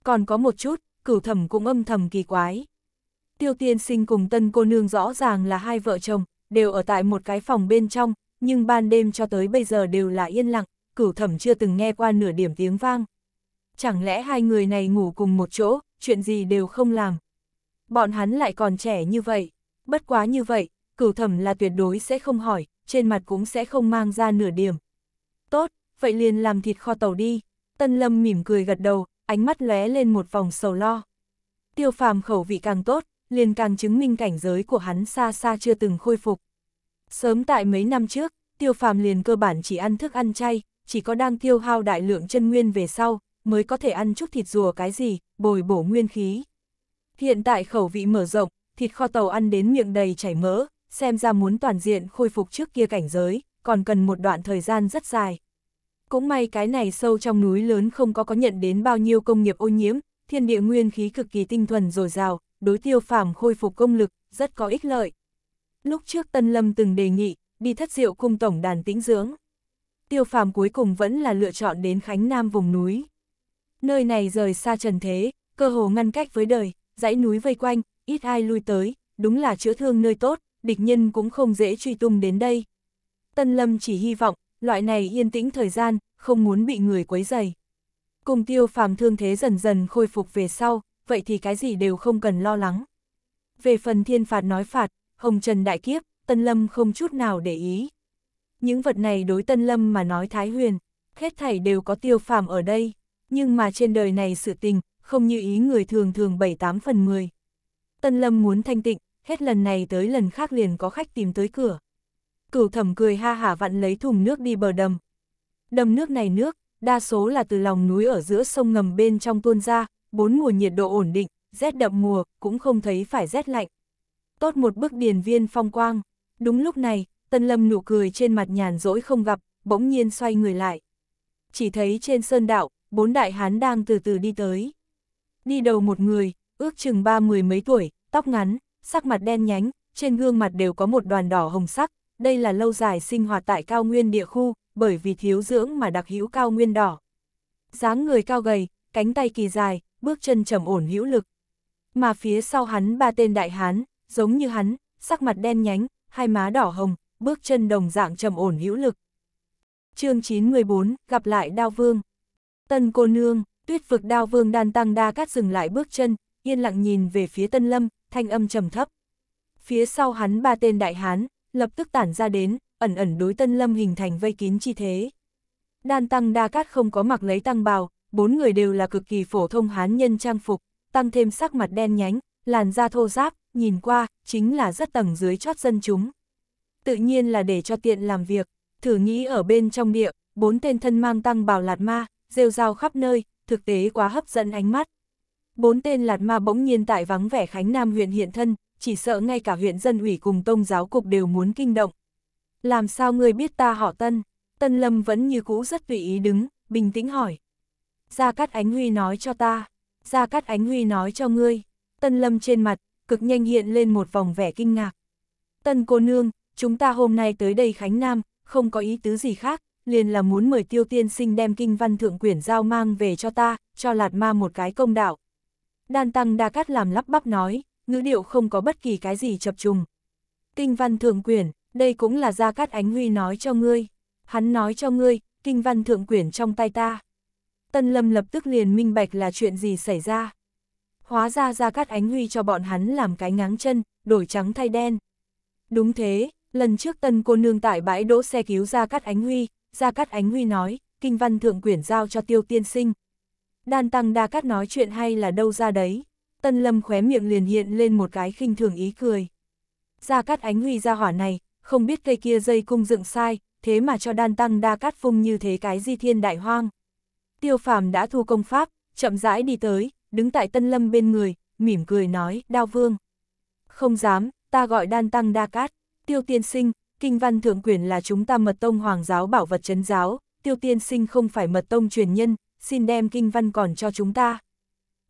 Còn có một chút, cửu thẩm cũng âm thầm kỳ quái. Tiêu tiên sinh cùng tân cô nương rõ ràng là hai vợ chồng, đều ở tại một cái phòng bên trong, nhưng ban đêm cho tới bây giờ đều là yên lặng, cửu thẩm chưa từng nghe qua nửa điểm tiếng vang. Chẳng lẽ hai người này ngủ cùng một chỗ, chuyện gì đều không làm. Bọn hắn lại còn trẻ như vậy, bất quá như vậy, cửu thẩm là tuyệt đối sẽ không hỏi, trên mặt cũng sẽ không mang ra nửa điểm. Tốt, vậy liền làm thịt kho tàu đi. Tân Lâm mỉm cười gật đầu, ánh mắt lóe lên một vòng sầu lo. Tiêu phàm khẩu vị càng tốt, liền càng chứng minh cảnh giới của hắn xa xa chưa từng khôi phục. Sớm tại mấy năm trước, tiêu phàm liền cơ bản chỉ ăn thức ăn chay, chỉ có đang tiêu hao đại lượng chân nguyên về sau, mới có thể ăn chút thịt rùa cái gì, bồi bổ nguyên khí. Hiện tại khẩu vị mở rộng, thịt kho tàu ăn đến miệng đầy chảy mỡ, xem ra muốn toàn diện khôi phục trước kia cảnh giới, còn cần một đoạn thời gian rất dài. Cũng may cái này sâu trong núi lớn không có có nhận đến bao nhiêu công nghiệp ô nhiễm, thiên địa nguyên khí cực kỳ tinh thuần dồi dào, đối tiêu phàm khôi phục công lực, rất có ích lợi. Lúc trước Tân Lâm từng đề nghị, đi thất diệu cung tổng đàn tĩnh dưỡng. Tiêu phàm cuối cùng vẫn là lựa chọn đến Khánh Nam vùng núi. Nơi này rời xa trần thế, cơ hồ ngăn cách với đời, dãy núi vây quanh, ít ai lui tới, đúng là chữa thương nơi tốt, địch nhân cũng không dễ truy tung đến đây. Tân Lâm chỉ hy vọng loại này yên tĩnh thời gian, không muốn bị người quấy dày. Cùng tiêu phàm thương thế dần dần khôi phục về sau, vậy thì cái gì đều không cần lo lắng. Về phần thiên phạt nói phạt, hồng trần đại kiếp, Tân Lâm không chút nào để ý. Những vật này đối Tân Lâm mà nói thái huyền, hết thảy đều có tiêu phàm ở đây, nhưng mà trên đời này sự tình, không như ý người thường thường bảy tám phần 10. Tân Lâm muốn thanh tịnh, hết lần này tới lần khác liền có khách tìm tới cửa cửu thẩm cười ha hả vặn lấy thùng nước đi bờ đầm. Đầm nước này nước, đa số là từ lòng núi ở giữa sông ngầm bên trong tuôn ra, bốn mùa nhiệt độ ổn định, rét đậm mùa, cũng không thấy phải rét lạnh. Tốt một bức điền viên phong quang. Đúng lúc này, Tân Lâm nụ cười trên mặt nhàn rỗi không gặp, bỗng nhiên xoay người lại. Chỉ thấy trên sơn đạo, bốn đại hán đang từ từ đi tới. Đi đầu một người, ước chừng ba mười mấy tuổi, tóc ngắn, sắc mặt đen nhánh, trên gương mặt đều có một đoàn đỏ hồng sắc, đây là lâu dài sinh hoạt tại cao nguyên địa khu, bởi vì thiếu dưỡng mà đặc hữu cao nguyên đỏ. dáng người cao gầy, cánh tay kỳ dài, bước chân trầm ổn hữu lực. Mà phía sau hắn ba tên đại hán, giống như hắn, sắc mặt đen nhánh, hai má đỏ hồng, bước chân đồng dạng trầm ổn hữu lực. chương 914, gặp lại Đao Vương. Tân cô nương, tuyết vực Đao Vương đan tăng đa cát dừng lại bước chân, yên lặng nhìn về phía Tân Lâm, thanh âm trầm thấp. Phía sau hắn ba tên đại hán, lập tức tản ra đến, ẩn ẩn đối tân lâm hình thành vây kín chi thế. Đan tăng đa cát không có mặc lấy tăng bào, bốn người đều là cực kỳ phổ thông hán nhân trang phục, tăng thêm sắc mặt đen nhánh, làn da thô ráp, nhìn qua, chính là rất tầng dưới chót dân chúng. Tự nhiên là để cho tiện làm việc, thử nghĩ ở bên trong địa, bốn tên thân mang tăng bào lạt ma, rêu rao khắp nơi, thực tế quá hấp dẫn ánh mắt. Bốn tên lạt ma bỗng nhiên tại vắng vẻ Khánh Nam huyện hiện thân, chỉ sợ ngay cả huyện dân ủy cùng tông giáo cục đều muốn kinh động. Làm sao ngươi biết ta họ Tân? Tân Lâm vẫn như cũ rất tùy ý đứng, bình tĩnh hỏi. Gia Cát Ánh Huy nói cho ta, Gia Cát Ánh Huy nói cho ngươi. Tân Lâm trên mặt, cực nhanh hiện lên một vòng vẻ kinh ngạc. Tân cô nương, chúng ta hôm nay tới đây Khánh Nam, không có ý tứ gì khác, liền là muốn mời tiêu tiên sinh đem kinh văn thượng quyển giao mang về cho ta, cho lạt ma một cái công đạo. Đan Tăng Đa Cát làm lắp bắp nói, ngữ điệu không có bất kỳ cái gì chập trùng. Kinh văn thượng quyển, đây cũng là Gia Cát Ánh Huy nói cho ngươi. Hắn nói cho ngươi, kinh văn thượng quyển trong tay ta. Tân Lâm lập tức liền minh bạch là chuyện gì xảy ra. Hóa ra Gia Cát Ánh Huy cho bọn hắn làm cái ngáng chân, đổi trắng thay đen. Đúng thế, lần trước tân cô nương tại bãi đỗ xe cứu Gia Cát Ánh Huy, Gia Cát Ánh Huy nói, kinh văn thượng quyển giao cho tiêu tiên sinh. Đan Tăng Đa Cát nói chuyện hay là đâu ra đấy. Tân Lâm khóe miệng liền hiện lên một cái khinh thường ý cười. Gia Cát Ánh Huy ra hỏa này, không biết cây kia dây cung dựng sai, thế mà cho đan tăng đa cát phung như thế cái di thiên đại hoang. Tiêu phàm đã thu công pháp, chậm rãi đi tới, đứng tại Tân Lâm bên người, mỉm cười nói, đao vương. Không dám, ta gọi đan tăng đa cát, tiêu tiên sinh, kinh văn thượng quyền là chúng ta mật tông hoàng giáo bảo vật chấn giáo, tiêu tiên sinh không phải mật tông truyền nhân, xin đem kinh văn còn cho chúng ta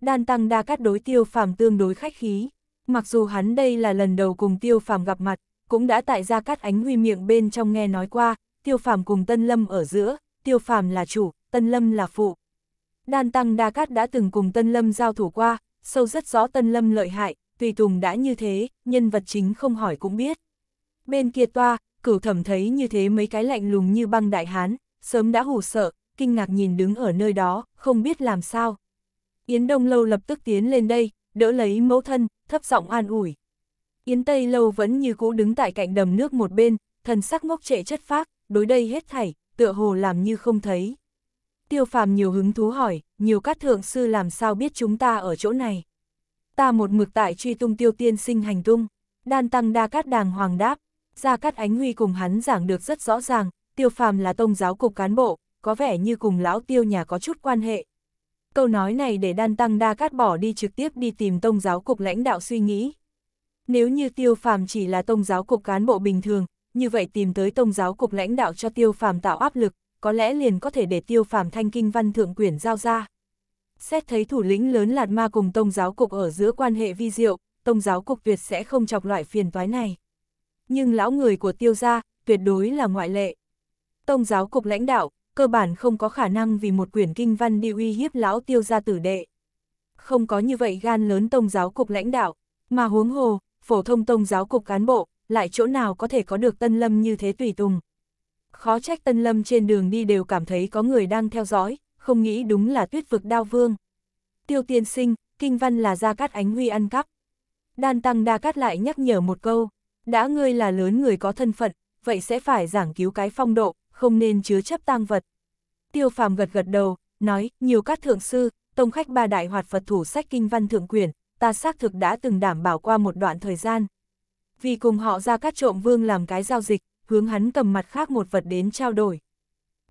đan tăng đa cát đối tiêu phàm tương đối khách khí. Mặc dù hắn đây là lần đầu cùng tiêu phàm gặp mặt, cũng đã tại gia cát ánh huy miệng bên trong nghe nói qua, tiêu phàm cùng Tân Lâm ở giữa, tiêu phàm là chủ, Tân Lâm là phụ. Đan tăng đa cát đã từng cùng Tân Lâm giao thủ qua, sâu rất rõ Tân Lâm lợi hại, tùy tùng đã như thế, nhân vật chính không hỏi cũng biết. Bên kia toa, cửu thẩm thấy như thế mấy cái lạnh lùng như băng đại hán, sớm đã hù sợ, kinh ngạc nhìn đứng ở nơi đó, không biết làm sao, Yến Đông Lâu lập tức tiến lên đây, đỡ lấy mẫu thân, thấp giọng an ủi. Yến Tây Lâu vẫn như cũ đứng tại cạnh đầm nước một bên, thần sắc ngốc trệ chất phác, đối đây hết thảy, tựa hồ làm như không thấy. Tiêu phàm nhiều hứng thú hỏi, nhiều các thượng sư làm sao biết chúng ta ở chỗ này. Ta một mực tại truy tung tiêu tiên sinh hành tung, đan tăng đa cát đàng hoàng đáp, ra cát ánh huy cùng hắn giảng được rất rõ ràng, tiêu phàm là tông giáo cục cán bộ, có vẻ như cùng lão tiêu nhà có chút quan hệ, Câu nói này để đan tăng đa cát bỏ đi trực tiếp đi tìm tông giáo cục lãnh đạo suy nghĩ. Nếu như tiêu phàm chỉ là tông giáo cục cán bộ bình thường, như vậy tìm tới tông giáo cục lãnh đạo cho tiêu phàm tạo áp lực, có lẽ liền có thể để tiêu phàm thanh kinh văn thượng quyển giao ra. Xét thấy thủ lĩnh lớn lạt ma cùng tông giáo cục ở giữa quan hệ vi diệu, tông giáo cục tuyệt sẽ không chọc loại phiền toái này. Nhưng lão người của tiêu gia, tuyệt đối là ngoại lệ. Tông giáo cục lãnh đạo, cơ bản không có khả năng vì một quyển kinh văn đi uy hiếp lão tiêu gia tử đệ. Không có như vậy gan lớn tông giáo cục lãnh đạo, mà huống hồ, phổ thông tông giáo cục cán bộ, lại chỗ nào có thể có được tân lâm như thế tùy tùng. Khó trách tân lâm trên đường đi đều cảm thấy có người đang theo dõi, không nghĩ đúng là tuyết vực đao vương. Tiêu tiên sinh, kinh văn là Gia Cát Ánh Huy ăn cắp. Đan Tăng Đa Cát lại nhắc nhở một câu, đã ngươi là lớn người có thân phận, vậy sẽ phải giảng cứu cái phong độ, không nên chứa chấp tang vật. Tiêu phàm gật gật đầu, nói, nhiều các thượng sư, tông khách ba đại hoạt Phật thủ sách kinh văn thượng quyển, ta xác thực đã từng đảm bảo qua một đoạn thời gian. Vì cùng họ ra các trộm vương làm cái giao dịch, hướng hắn cầm mặt khác một vật đến trao đổi.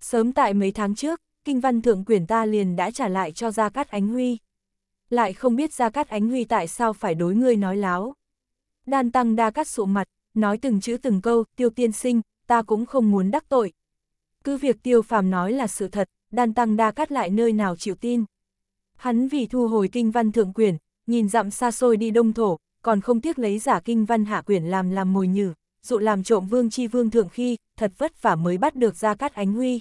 Sớm tại mấy tháng trước, kinh văn thượng quyển ta liền đã trả lại cho Gia Cát Ánh Huy. Lại không biết Gia Cát Ánh Huy tại sao phải đối ngươi nói láo. Đan Tăng Đa Cát sụ mặt, nói từng chữ từng câu, tiêu tiên sinh, ta cũng không muốn đắc tội, cứ việc tiêu phàm nói là sự thật, đan tăng đa cắt lại nơi nào chịu tin. Hắn vì thu hồi kinh văn thượng quyển, nhìn dặm xa xôi đi đông thổ, còn không tiếc lấy giả kinh văn hạ quyển làm làm mồi nhử, dụ làm trộm vương chi vương thượng khi, thật vất vả mới bắt được ra cát ánh huy.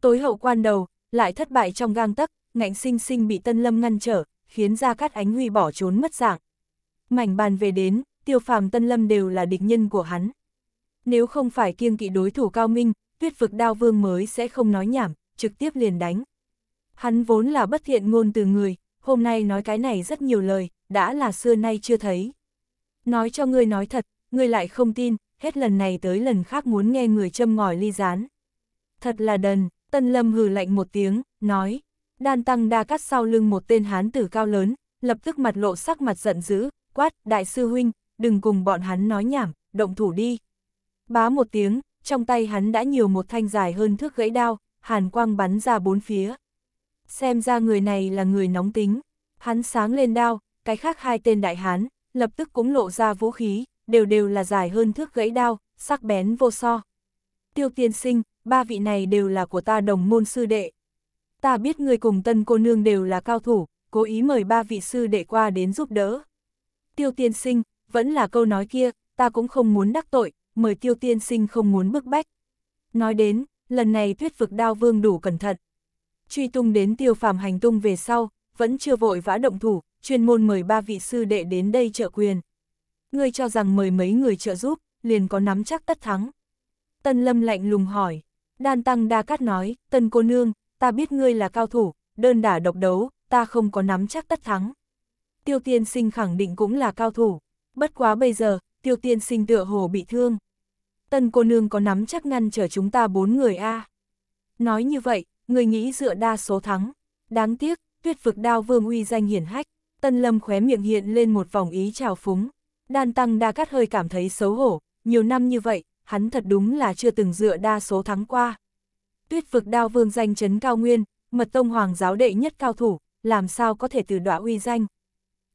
Tối hậu quan đầu, lại thất bại trong gang tấc, ngạnh sinh sinh bị Tân Lâm ngăn trở, khiến ra cát ánh huy bỏ trốn mất dạng. Mảnh bàn về đến, tiêu phàm Tân Lâm đều là địch nhân của hắn. Nếu không phải kiêng kỵ đối thủ cao minh, tuyết vực đao vương mới sẽ không nói nhảm, trực tiếp liền đánh. Hắn vốn là bất thiện ngôn từ người, hôm nay nói cái này rất nhiều lời, đã là xưa nay chưa thấy. Nói cho ngươi nói thật, ngươi lại không tin, hết lần này tới lần khác muốn nghe người châm ngòi ly rán. Thật là đần, Tân Lâm hừ lạnh một tiếng, nói, đan tăng đa cắt sau lưng một tên hán tử cao lớn, lập tức mặt lộ sắc mặt giận dữ, quát, đại sư huynh, đừng cùng bọn hắn nói nhảm, động thủ đi. Bá một tiếng, trong tay hắn đã nhiều một thanh dài hơn thước gãy đao, hàn quang bắn ra bốn phía. Xem ra người này là người nóng tính, hắn sáng lên đao, cái khác hai tên đại hán, lập tức cũng lộ ra vũ khí, đều đều là dài hơn thước gãy đao, sắc bén vô so. Tiêu tiên sinh, ba vị này đều là của ta đồng môn sư đệ. Ta biết người cùng tân cô nương đều là cao thủ, cố ý mời ba vị sư đệ qua đến giúp đỡ. Tiêu tiên sinh, vẫn là câu nói kia, ta cũng không muốn đắc tội, mời tiêu tiên sinh không muốn bức bách. Nói đến, lần này thuyết vực đao vương đủ cẩn thận. Truy tung đến tiêu phàm hành tung về sau, vẫn chưa vội vã động thủ, chuyên môn mời ba vị sư đệ đến đây trợ quyền. Ngươi cho rằng mời mấy người trợ giúp, liền có nắm chắc tất thắng. Tân lâm lạnh lùng hỏi, đan tăng đa cát nói, tân cô nương, ta biết ngươi là cao thủ, đơn đả độc đấu, ta không có nắm chắc tất thắng. Tiêu tiên sinh khẳng định cũng là cao thủ, bất quá bây giờ, tiêu tiên sinh tựa hồ bị thương. Tân cô nương có nắm chắc ngăn trở chúng ta bốn người a Nói như vậy, người nghĩ dựa đa số thắng. Đáng tiếc, tuyết vực đao vương uy danh hiển hách, tân lâm khóe miệng hiện lên một vòng ý trào phúng. Đan tăng đa cắt hơi cảm thấy xấu hổ, nhiều năm như vậy, hắn thật đúng là chưa từng dựa đa số thắng qua. Tuyết vực đao vương danh chấn cao nguyên, mật tông hoàng giáo đệ nhất cao thủ, làm sao có thể từ đoạ uy danh.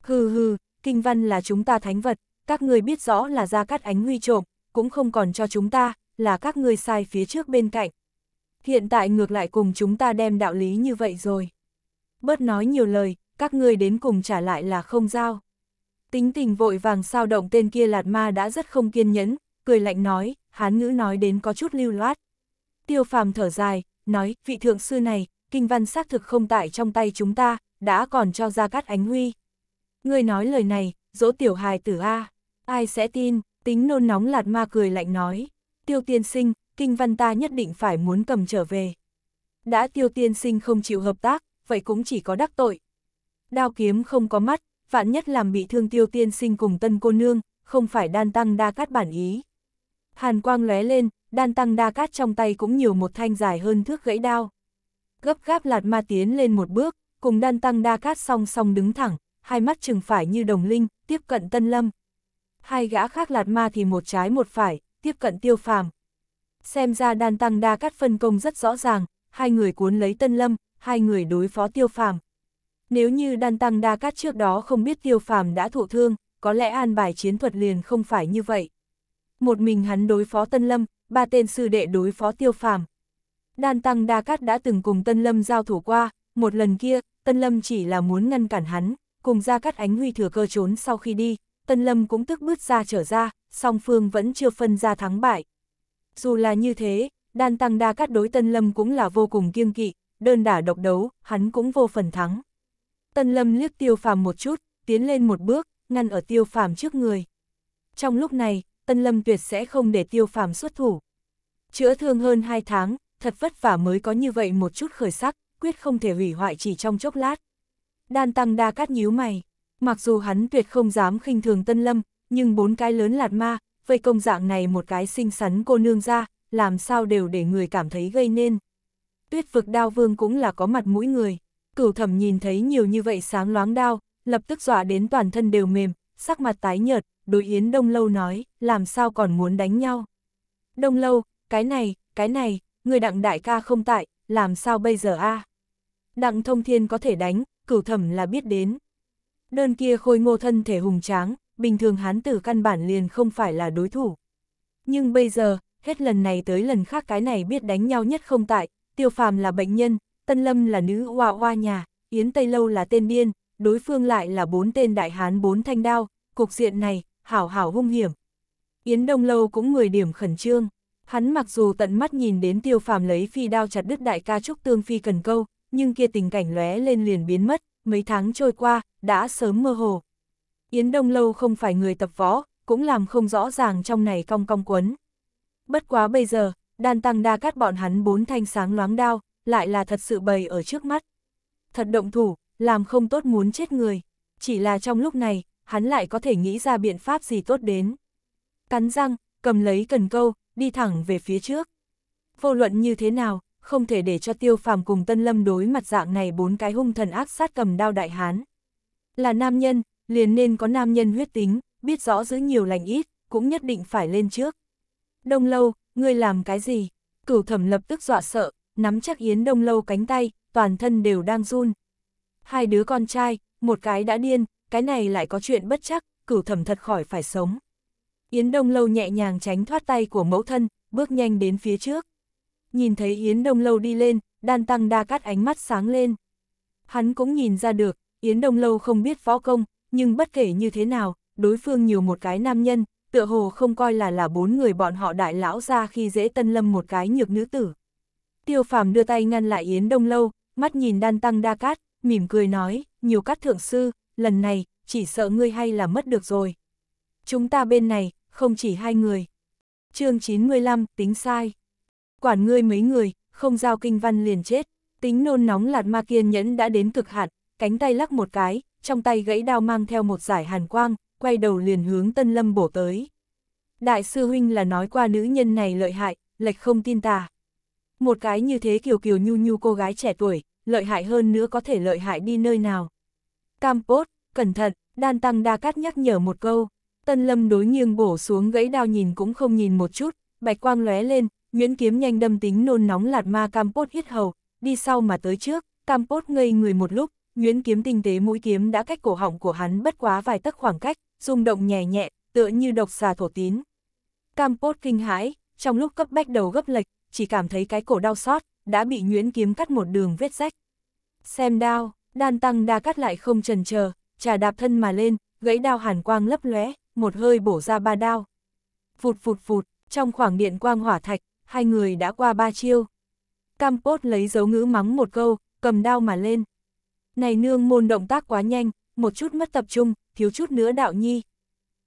Hừ hừ, kinh văn là chúng ta thánh vật, các người biết rõ là ra cắt ánh huy trộm, cũng không còn cho chúng ta, là các người sai phía trước bên cạnh. Hiện tại ngược lại cùng chúng ta đem đạo lý như vậy rồi. Bớt nói nhiều lời, các người đến cùng trả lại là không giao. Tính tình vội vàng sao động tên kia lạt ma đã rất không kiên nhẫn, cười lạnh nói, hán ngữ nói đến có chút lưu loát. Tiêu phàm thở dài, nói, vị thượng sư này, kinh văn xác thực không tại trong tay chúng ta, đã còn cho ra cát ánh huy. Người nói lời này, dỗ tiểu hài tử A. Ai sẽ tin, tính nôn nóng lạt ma cười lạnh nói. Tiêu tiên sinh, kinh văn ta nhất định phải muốn cầm trở về. Đã tiêu tiên sinh không chịu hợp tác, vậy cũng chỉ có đắc tội. Đao kiếm không có mắt, vạn nhất làm bị thương tiêu tiên sinh cùng tân cô nương, không phải đan tăng đa cát bản ý. Hàn quang lóe lên, đan tăng đa cát trong tay cũng nhiều một thanh dài hơn thước gãy đao. Gấp gáp lạt ma tiến lên một bước, cùng đan tăng đa cát song song đứng thẳng, hai mắt chừng phải như đồng linh, tiếp cận tân lâm hai gã khác lạt ma thì một trái một phải, tiếp cận tiêu phàm. Xem ra đan tăng đa cắt phân công rất rõ ràng, hai người cuốn lấy tân lâm, hai người đối phó tiêu phàm. Nếu như đan tăng đa cắt trước đó không biết tiêu phàm đã thụ thương, có lẽ an bài chiến thuật liền không phải như vậy. Một mình hắn đối phó tân lâm, ba tên sư đệ đối phó tiêu phàm. Đan tăng đa cắt đã từng cùng tân lâm giao thủ qua, một lần kia, tân lâm chỉ là muốn ngăn cản hắn, cùng ra cắt ánh huy thừa cơ trốn sau khi đi, Tân Lâm cũng tức bước ra trở ra, song phương vẫn chưa phân ra thắng bại. Dù là như thế, đan tăng đa cắt đối Tân Lâm cũng là vô cùng kiêng kỵ, đơn đả độc đấu, hắn cũng vô phần thắng. Tân Lâm liếc tiêu phàm một chút, tiến lên một bước, ngăn ở tiêu phàm trước người. Trong lúc này, Tân Lâm tuyệt sẽ không để tiêu phàm xuất thủ. Chữa thương hơn hai tháng, thật vất vả mới có như vậy một chút khởi sắc, quyết không thể hủy hoại chỉ trong chốc lát. Đan tăng đa cắt nhíu mày. Mặc dù hắn tuyệt không dám khinh thường Tân Lâm, nhưng bốn cái lớn lạt ma, vây công dạng này một cái xinh xắn cô nương ra, làm sao đều để người cảm thấy gây nên. Tuyết vực đao vương cũng là có mặt mũi người, cửu thẩm nhìn thấy nhiều như vậy sáng loáng đao, lập tức dọa đến toàn thân đều mềm, sắc mặt tái nhợt, đối yến đông lâu nói, làm sao còn muốn đánh nhau. Đông lâu, cái này, cái này, người đặng đại ca không tại, làm sao bây giờ a Đặng thông thiên có thể đánh, cửu thẩm là biết đến. Đơn kia khôi ngô thân thể hùng tráng, bình thường hán tử căn bản liền không phải là đối thủ. Nhưng bây giờ, hết lần này tới lần khác cái này biết đánh nhau nhất không tại, tiêu phàm là bệnh nhân, Tân Lâm là nữ hoa hoa nhà, Yến Tây Lâu là tên điên, đối phương lại là bốn tên đại hán bốn thanh đao, cục diện này, hảo hảo hung hiểm. Yến Đông Lâu cũng người điểm khẩn trương, hắn mặc dù tận mắt nhìn đến tiêu phàm lấy phi đao chặt đứt đại ca trúc tương phi cần câu, nhưng kia tình cảnh lóe lên liền biến mất, mấy tháng trôi qua, đã sớm mơ hồ. Yến Đông Lâu không phải người tập võ, cũng làm không rõ ràng trong này cong cong quấn. Bất quá bây giờ, đan tăng đa cắt bọn hắn bốn thanh sáng loáng đao, lại là thật sự bày ở trước mắt. Thật động thủ, làm không tốt muốn chết người. Chỉ là trong lúc này, hắn lại có thể nghĩ ra biện pháp gì tốt đến. Cắn răng, cầm lấy cần câu, đi thẳng về phía trước. Vô luận như thế nào, không thể để cho tiêu phàm cùng tân lâm đối mặt dạng này bốn cái hung thần ác sát cầm đao đại hán. Là nam nhân, liền nên có nam nhân huyết tính, biết rõ giữ nhiều lành ít, cũng nhất định phải lên trước. Đông lâu, ngươi làm cái gì? Cửu thẩm lập tức dọa sợ, nắm chắc yến đông lâu cánh tay, toàn thân đều đang run. Hai đứa con trai, một cái đã điên, cái này lại có chuyện bất chắc, cửu thẩm thật khỏi phải sống. Yến đông lâu nhẹ nhàng tránh thoát tay của mẫu thân, bước nhanh đến phía trước nhìn thấy Yến Đông Lâu đi lên, đan tăng đa cắt ánh mắt sáng lên. Hắn cũng nhìn ra được, Yến Đông Lâu không biết võ công, nhưng bất kể như thế nào, đối phương nhiều một cái nam nhân, tựa hồ không coi là là bốn người bọn họ đại lão ra khi dễ tân lâm một cái nhược nữ tử. Tiêu phàm đưa tay ngăn lại Yến Đông Lâu, mắt nhìn đan tăng đa cát, mỉm cười nói, nhiều cát thượng sư, lần này, chỉ sợ ngươi hay là mất được rồi. Chúng ta bên này, không chỉ hai người. chương 95, tính sai. Quản ngươi mấy người, không giao kinh văn liền chết. Tính nôn nóng lạt ma kiên nhẫn đã đến cực hạn, cánh tay lắc một cái, trong tay gãy đao mang theo một giải hàn quang, quay đầu liền hướng tân lâm bổ tới. Đại sư huynh là nói qua nữ nhân này lợi hại, lệch không tin ta Một cái như thế kiều kiều nhu nhu cô gái trẻ tuổi, lợi hại hơn nữa có thể lợi hại đi nơi nào. Campos, cẩn thận, đan tăng đa cát nhắc nhở một câu. Tân lâm đối nghiêng bổ xuống gãy đao nhìn cũng không nhìn một chút, bạch quang lóe lên, Nguyễn Kiếm nhanh đâm tính nôn nóng lạt ma Campos hít hầu, đi sau mà tới trước, Campos ngây người một lúc, Nguyễn Kiếm tinh tế mũi kiếm đã cách cổ họng của hắn bất quá vài tấc khoảng cách, rung động nhẹ nhẹ, tựa như độc xà thổ tín. Campos kinh hãi, trong lúc cấp bách đầu gấp lệch, chỉ cảm thấy cái cổ đau xót, đã bị Nguyễn Kiếm cắt một đường vết rách. Xem đao, đan tăng đa cắt lại không trần chờ, trà đạp thân mà lên, gãy đao hàn quang lấp lóe, một hơi bổ ra ba đao. Phụt phụt phụt, trong khoảng điện quang hỏa thạch, hai người đã qua ba chiêu. Campos lấy dấu ngữ mắng một câu, cầm đao mà lên. Này nương môn động tác quá nhanh, một chút mất tập trung, thiếu chút nữa đạo nhi.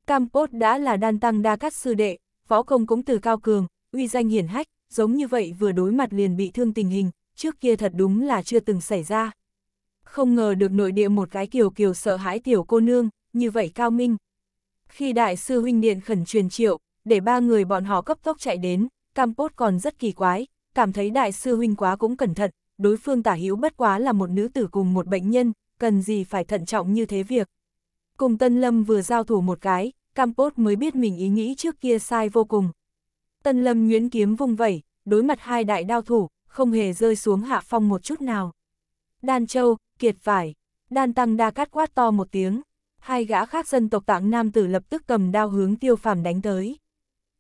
Campos đã là đan tăng đa cắt sư đệ, võ công cũng từ cao cường, uy danh hiển hách, giống như vậy vừa đối mặt liền bị thương tình hình, trước kia thật đúng là chưa từng xảy ra. Không ngờ được nội địa một cái kiều kiều sợ hãi tiểu cô nương, như vậy cao minh. Khi đại sư huynh điện khẩn truyền triệu, để ba người bọn họ cấp tốc chạy đến, Campos còn rất kỳ quái, cảm thấy đại sư huynh quá cũng cẩn thận, đối phương tả hữu bất quá là một nữ tử cùng một bệnh nhân, cần gì phải thận trọng như thế việc. Cùng Tân Lâm vừa giao thủ một cái, Campos mới biết mình ý nghĩ trước kia sai vô cùng. Tân Lâm nguyễn kiếm vung vẩy, đối mặt hai đại đao thủ, không hề rơi xuống hạ phong một chút nào. Đan Châu, Kiệt Vải, Đan Tăng Đa Cát quát to một tiếng, hai gã khác dân tộc tạng nam tử lập tức cầm đao hướng tiêu phàm đánh tới.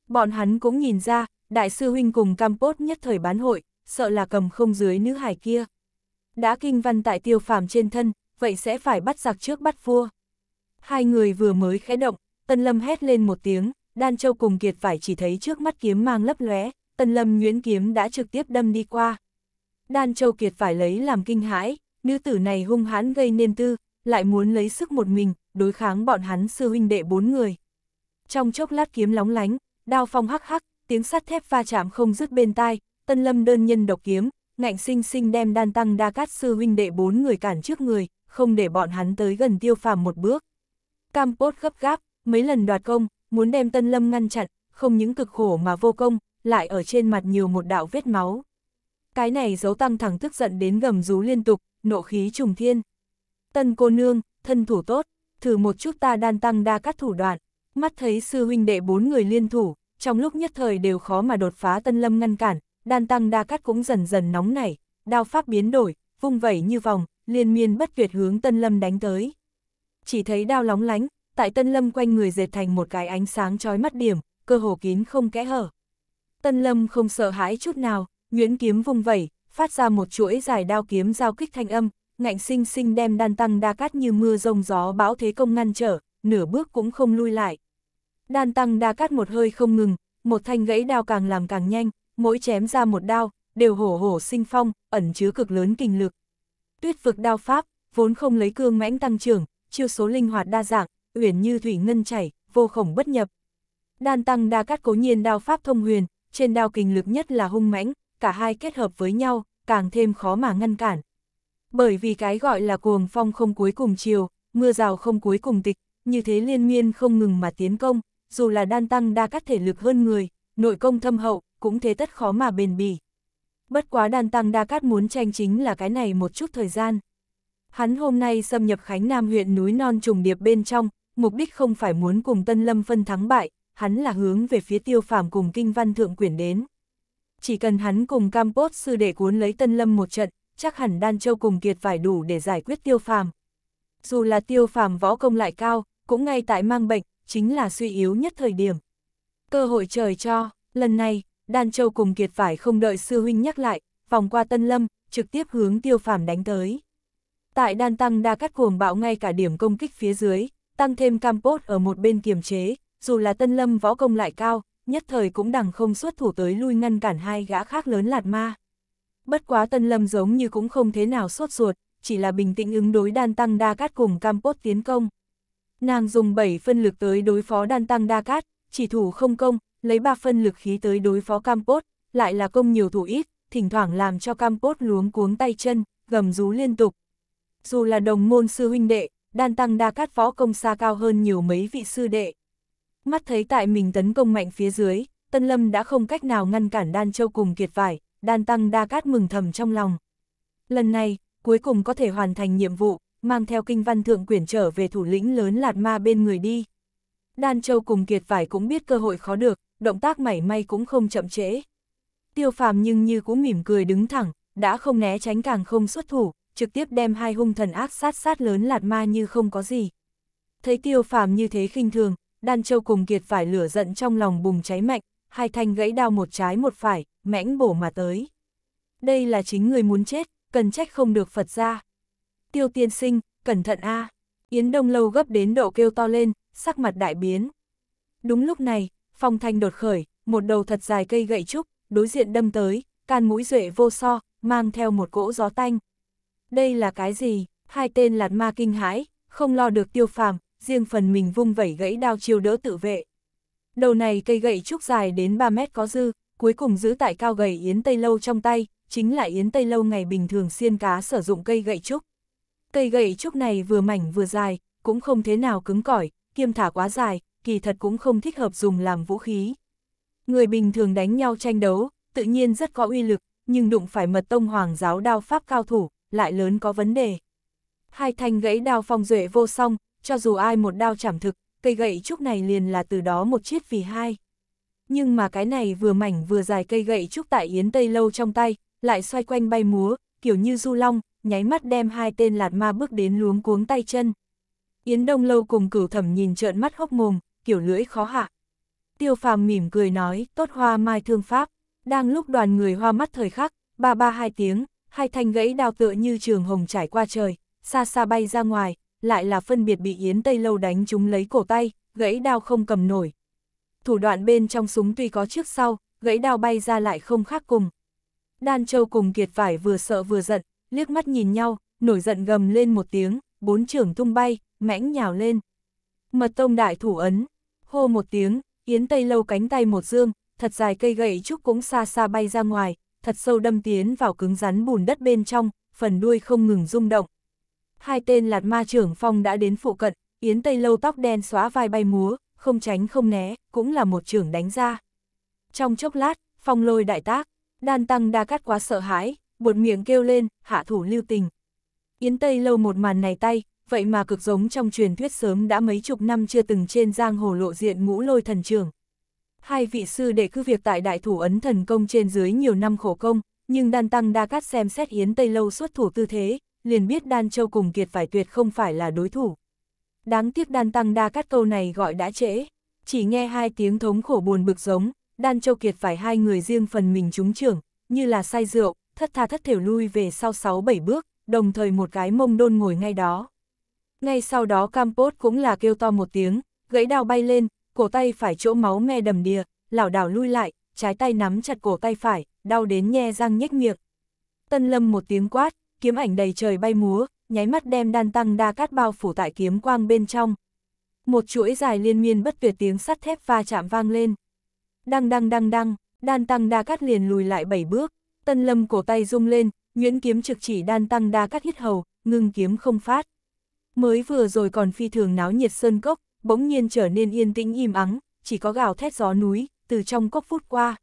Bọn hắn cũng nhìn ra, đại sư huynh cùng Campos nhất thời bán hội, sợ là cầm không dưới nữ hải kia. Đã kinh văn tại tiêu phàm trên thân, vậy sẽ phải bắt giặc trước bắt vua. Hai người vừa mới khẽ động, Tân Lâm hét lên một tiếng, Đan Châu cùng Kiệt phải chỉ thấy trước mắt kiếm mang lấp lóe, Tân Lâm nhuyễn kiếm đã trực tiếp đâm đi qua. Đan Châu Kiệt phải lấy làm kinh hãi, nữ tử này hung hãn gây nên tư, lại muốn lấy sức một mình, đối kháng bọn hắn sư huynh đệ bốn người. Trong chốc lát kiếm lóng lánh, đao phong hắc hắc, tiếng sắt thép va chạm không dứt bên tai, tân lâm đơn nhân độc kiếm, ngạnh sinh sinh đem đan tăng đa cát sư huynh đệ bốn người cản trước người, không để bọn hắn tới gần tiêu phàm một bước. cam Campos gấp gáp, mấy lần đoạt công, muốn đem tân lâm ngăn chặn, không những cực khổ mà vô công, lại ở trên mặt nhiều một đạo vết máu. Cái này giấu tăng thẳng tức giận đến gầm rú liên tục, nộ khí trùng thiên. Tân cô nương, thân thủ tốt, thử một chút ta đan tăng đa cát thủ đoạn, mắt thấy sư huynh đệ bốn người liên thủ, trong lúc nhất thời đều khó mà đột phá tân lâm ngăn cản, đan tăng đa cắt cũng dần dần nóng nảy, đao pháp biến đổi, vung vẩy như vòng, liên miên bất tuyệt hướng tân lâm đánh tới. Chỉ thấy đao lóng lánh, tại tân lâm quanh người dệt thành một cái ánh sáng trói mắt điểm, cơ hồ kín không kẽ hở. Tân lâm không sợ hãi chút nào, nguyễn kiếm vung vẩy, phát ra một chuỗi dài đao kiếm giao kích thanh âm, ngạnh sinh sinh đem đan tăng đa cát như mưa rông gió bão thế công ngăn trở, nửa bước cũng không lui lại, Đan tăng đa cắt một hơi không ngừng, một thanh gãy đao càng làm càng nhanh, mỗi chém ra một đao, đều hổ hổ sinh phong, ẩn chứa cực lớn kinh lực. Tuyết vực đao pháp, vốn không lấy cương mãnh tăng trưởng, chiêu số linh hoạt đa dạng, uyển như thủy ngân chảy, vô khổng bất nhập. Đan tăng đa cắt cố nhiên đao pháp thông huyền, trên đao kinh lực nhất là hung mãnh, cả hai kết hợp với nhau, càng thêm khó mà ngăn cản. Bởi vì cái gọi là cuồng phong không cuối cùng chiều, mưa rào không cuối cùng tịch, như thế liên miên không ngừng mà tiến công, dù là đan tăng đa các thể lực hơn người, nội công thâm hậu, cũng thế tất khó mà bền bỉ. Bất quá đan tăng đa cát muốn tranh chính là cái này một chút thời gian. Hắn hôm nay xâm nhập Khánh Nam huyện núi non trùng điệp bên trong, mục đích không phải muốn cùng Tân Lâm phân thắng bại, hắn là hướng về phía tiêu phàm cùng kinh văn thượng quyển đến. Chỉ cần hắn cùng Campos sư để cuốn lấy Tân Lâm một trận, chắc hẳn Đan Châu cùng Kiệt phải đủ để giải quyết tiêu phàm. Dù là tiêu phàm võ công lại cao, cũng ngay tại mang bệnh, chính là suy yếu nhất thời điểm. Cơ hội trời cho, lần này, Đan Châu cùng kiệt phải không đợi sư huynh nhắc lại, vòng qua Tân Lâm, trực tiếp hướng tiêu phàm đánh tới. Tại đan tăng đa cắt cuồng bạo ngay cả điểm công kích phía dưới, tăng thêm Campos ở một bên kiềm chế, dù là Tân Lâm võ công lại cao, nhất thời cũng đằng không xuất thủ tới lui ngăn cản hai gã khác lớn lạt ma. Bất quá Tân Lâm giống như cũng không thế nào sốt ruột, chỉ là bình tĩnh ứng đối đan tăng đa cắt cùng Campos tiến công. Nàng dùng 7 phân lực tới đối phó đan tăng đa cát, chỉ thủ không công, lấy 3 phân lực khí tới đối phó Campos, lại là công nhiều thủ ít, thỉnh thoảng làm cho Campos luống cuống tay chân, gầm rú liên tục. Dù là đồng môn sư huynh đệ, đan tăng đa cát võ công xa cao hơn nhiều mấy vị sư đệ. Mắt thấy tại mình tấn công mạnh phía dưới, Tân Lâm đã không cách nào ngăn cản đan châu cùng kiệt vải, đan tăng đa cát mừng thầm trong lòng. Lần này, cuối cùng có thể hoàn thành nhiệm vụ, mang theo kinh văn thượng quyển trở về thủ lĩnh lớn lạt ma bên người đi. Đan Châu cùng Kiệt Vải cũng biết cơ hội khó được, động tác mảy may cũng không chậm trễ. Tiêu phàm nhưng như cũng mỉm cười đứng thẳng, đã không né tránh càng không xuất thủ, trực tiếp đem hai hung thần ác sát sát lớn lạt ma như không có gì. Thấy tiêu phàm như thế khinh thường, Đan Châu cùng Kiệt Vải lửa giận trong lòng bùng cháy mạnh, hai thanh gãy đao một trái một phải, mãnh bổ mà tới. Đây là chính người muốn chết, cần trách không được Phật ra tiêu tiên sinh, cẩn thận a Yến Đông Lâu gấp đến độ kêu to lên, sắc mặt đại biến. Đúng lúc này, Phong Thanh đột khởi, một đầu thật dài cây gậy trúc, đối diện đâm tới, can mũi duệ vô so, mang theo một cỗ gió tanh. Đây là cái gì? Hai tên lạt ma kinh hãi, không lo được tiêu phàm, riêng phần mình vung vẩy gãy đao chiêu đỡ tự vệ. Đầu này cây gậy trúc dài đến 3 mét có dư, cuối cùng giữ tại cao gầy Yến Tây Lâu trong tay, chính là Yến Tây Lâu ngày bình thường xiên cá sử dụng cây gậy trúc. Cây gậy trúc này vừa mảnh vừa dài, cũng không thế nào cứng cỏi, kiêm thả quá dài, kỳ thật cũng không thích hợp dùng làm vũ khí. Người bình thường đánh nhau tranh đấu, tự nhiên rất có uy lực, nhưng đụng phải mật tông hoàng giáo đao pháp cao thủ, lại lớn có vấn đề. Hai thanh gãy đao phong duệ vô song, cho dù ai một đao chảm thực, cây gậy trúc này liền là từ đó một chiếc vì hai. Nhưng mà cái này vừa mảnh vừa dài cây gậy trúc tại Yến Tây Lâu trong tay, lại xoay quanh bay múa, kiểu như du long, nháy mắt đem hai tên lạt ma bước đến luống cuống tay chân. Yến Đông Lâu cùng cửu thẩm nhìn trợn mắt hốc mồm, kiểu lưỡi khó hạ. Tiêu phàm mỉm cười nói, tốt hoa mai thương pháp. Đang lúc đoàn người hoa mắt thời khắc, ba ba hai tiếng, hai thanh gãy đao tựa như trường hồng trải qua trời, xa xa bay ra ngoài, lại là phân biệt bị Yến Tây Lâu đánh chúng lấy cổ tay, gãy đao không cầm nổi. Thủ đoạn bên trong súng tuy có trước sau, gãy đao bay ra lại không khác cùng. Đan Châu cùng Kiệt Vải vừa sợ vừa giận, liếc mắt nhìn nhau, nổi giận gầm lên một tiếng, bốn trưởng tung bay, mãnh nhào lên. Mật tông đại thủ ấn, hô một tiếng, Yến Tây Lâu cánh tay một dương, thật dài cây gậy trúc cũng xa xa bay ra ngoài, thật sâu đâm tiến vào cứng rắn bùn đất bên trong, phần đuôi không ngừng rung động. Hai tên lạt ma trưởng phong đã đến phụ cận, Yến Tây Lâu tóc đen xóa vai bay múa, không tránh không né, cũng là một trưởng đánh ra. Trong chốc lát, phong lôi đại tác, đan tăng đa cắt quá sợ hãi, buột miệng kêu lên, hạ thủ lưu tình. Yến Tây lâu một màn này tay, vậy mà cực giống trong truyền thuyết sớm đã mấy chục năm chưa từng trên giang hồ lộ diện ngũ lôi thần trưởng. Hai vị sư đệ cứ việc tại đại thủ ấn thần công trên dưới nhiều năm khổ công, nhưng đan tăng đa cát xem xét Yến Tây lâu xuất thủ tư thế, liền biết đan châu cùng kiệt phải tuyệt không phải là đối thủ. Đáng tiếc đan tăng đa cát câu này gọi đã trễ, chỉ nghe hai tiếng thống khổ buồn bực giống, đan châu kiệt phải hai người riêng phần mình trúng trưởng, như là say rượu, thất tha thất thểu lui về sau 6-7 bước, đồng thời một cái mông đôn ngồi ngay đó. Ngay sau đó Campos cũng là kêu to một tiếng, gãy đao bay lên, cổ tay phải chỗ máu me đầm đìa, lảo đảo lui lại, trái tay nắm chặt cổ tay phải, đau đến nhe răng nhếch miệng. Tân Lâm một tiếng quát, kiếm ảnh đầy trời bay múa, nháy mắt đem đan tăng đa cát bao phủ tại kiếm quang bên trong. Một chuỗi dài liên miên bất tuyệt tiếng sắt thép va chạm vang lên. Đăng đăng đăng đăng, đan tăng đa cát liền lùi lại bảy bước, Tân lâm cổ tay rung lên, Nguyễn kiếm trực chỉ đan tăng đa cắt hít hầu, ngưng kiếm không phát. Mới vừa rồi còn phi thường náo nhiệt sơn cốc, bỗng nhiên trở nên yên tĩnh im ắng, chỉ có gào thét gió núi, từ trong cốc phút qua.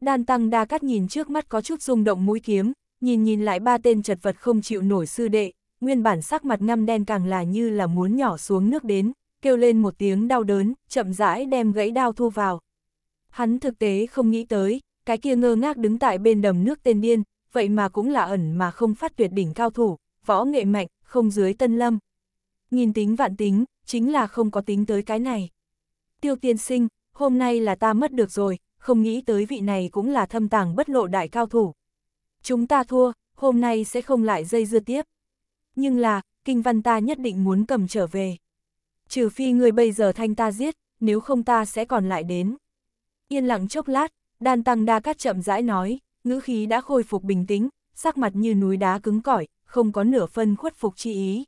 Đan tăng đa cắt nhìn trước mắt có chút rung động mũi kiếm, nhìn nhìn lại ba tên chật vật không chịu nổi sư đệ, nguyên bản sắc mặt ngăm đen càng là như là muốn nhỏ xuống nước đến, kêu lên một tiếng đau đớn, chậm rãi đem gãy đao thu vào. Hắn thực tế không nghĩ tới, cái kia ngơ ngác đứng tại bên đầm nước tên điên, vậy mà cũng là ẩn mà không phát tuyệt đỉnh cao thủ, võ nghệ mạnh, không dưới tân lâm. Nghìn tính vạn tính, chính là không có tính tới cái này. Tiêu tiên sinh, hôm nay là ta mất được rồi, không nghĩ tới vị này cũng là thâm tàng bất lộ đại cao thủ. Chúng ta thua, hôm nay sẽ không lại dây dưa tiếp. Nhưng là, kinh văn ta nhất định muốn cầm trở về. Trừ phi người bây giờ thanh ta giết, nếu không ta sẽ còn lại đến. Yên lặng chốc lát, Đan Tăng Đa Cát chậm rãi nói, ngữ khí đã khôi phục bình tĩnh, sắc mặt như núi đá cứng cỏi, không có nửa phân khuất phục chi ý.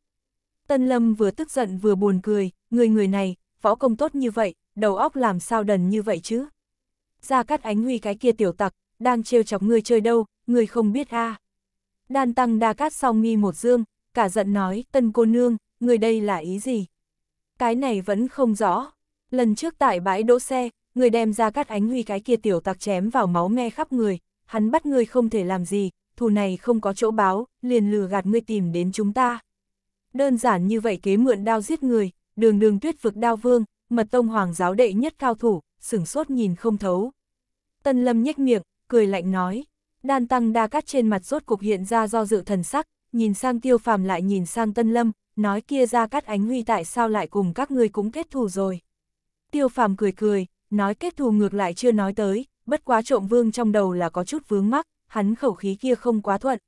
Tân Lâm vừa tức giận vừa buồn cười, người người này, võ công tốt như vậy, đầu óc làm sao đần như vậy chứ? Ra Cát ánh huy cái kia tiểu tặc, đang trêu chọc ngươi chơi đâu, ngươi không biết a Đan Tăng Đa Cát song nghi một dương, cả giận nói, tân cô nương, người đây là ý gì? Cái này vẫn không rõ. Lần trước tại bãi đỗ xe, người đem ra cắt ánh huy cái kia tiểu tặc chém vào máu me khắp người, hắn bắt ngươi không thể làm gì, thù này không có chỗ báo, liền lừa gạt ngươi tìm đến chúng ta. Đơn giản như vậy kế mượn đao giết người, đường đường tuyết vực đao vương, mật tông hoàng giáo đệ nhất cao thủ, sửng sốt nhìn không thấu. Tân lâm nhếch miệng, cười lạnh nói, đan tăng đa cắt trên mặt rốt cục hiện ra do dự thần sắc, nhìn sang tiêu phàm lại nhìn sang tân lâm, nói kia ra cắt ánh huy tại sao lại cùng các ngươi cũng kết thù rồi. Tiêu phàm cười cười, Nói kết thù ngược lại chưa nói tới, bất quá trộm vương trong đầu là có chút vướng mắc, hắn khẩu khí kia không quá thuận.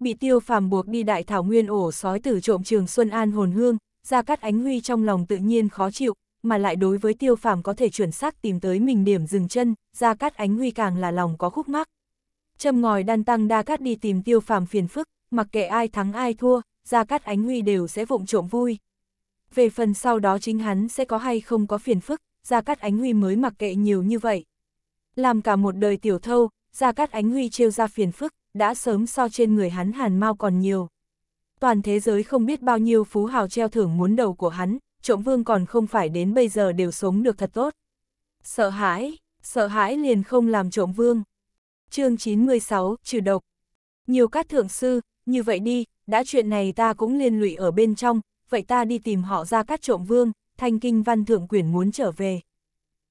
Bị tiêu phàm buộc đi đại thảo nguyên ổ sói tử trộm trường Xuân An hồn hương, ra cắt ánh huy trong lòng tự nhiên khó chịu, mà lại đối với tiêu phàm có thể chuẩn xác tìm tới mình điểm dừng chân, ra cắt ánh huy càng là lòng có khúc mắc. Châm ngòi đan tăng đa cắt đi tìm tiêu phàm phiền phức, mặc kệ ai thắng ai thua, ra cắt ánh huy đều sẽ vụng trộm vui. Về phần sau đó chính hắn sẽ có hay không có phiền phức, Gia Cát Ánh Huy mới mặc kệ nhiều như vậy. Làm cả một đời tiểu thâu, Gia Cát Ánh Huy trêu ra phiền phức, đã sớm so trên người hắn hàn mau còn nhiều. Toàn thế giới không biết bao nhiêu phú hào treo thưởng muốn đầu của hắn, trộm vương còn không phải đến bây giờ đều sống được thật tốt. Sợ hãi, sợ hãi liền không làm trộm vương. chương 96, trừ độc. Nhiều các thượng sư, như vậy đi, đã chuyện này ta cũng liên lụy ở bên trong, vậy ta đi tìm họ ra các trộm vương, thanh kinh văn thượng quyển muốn trở về.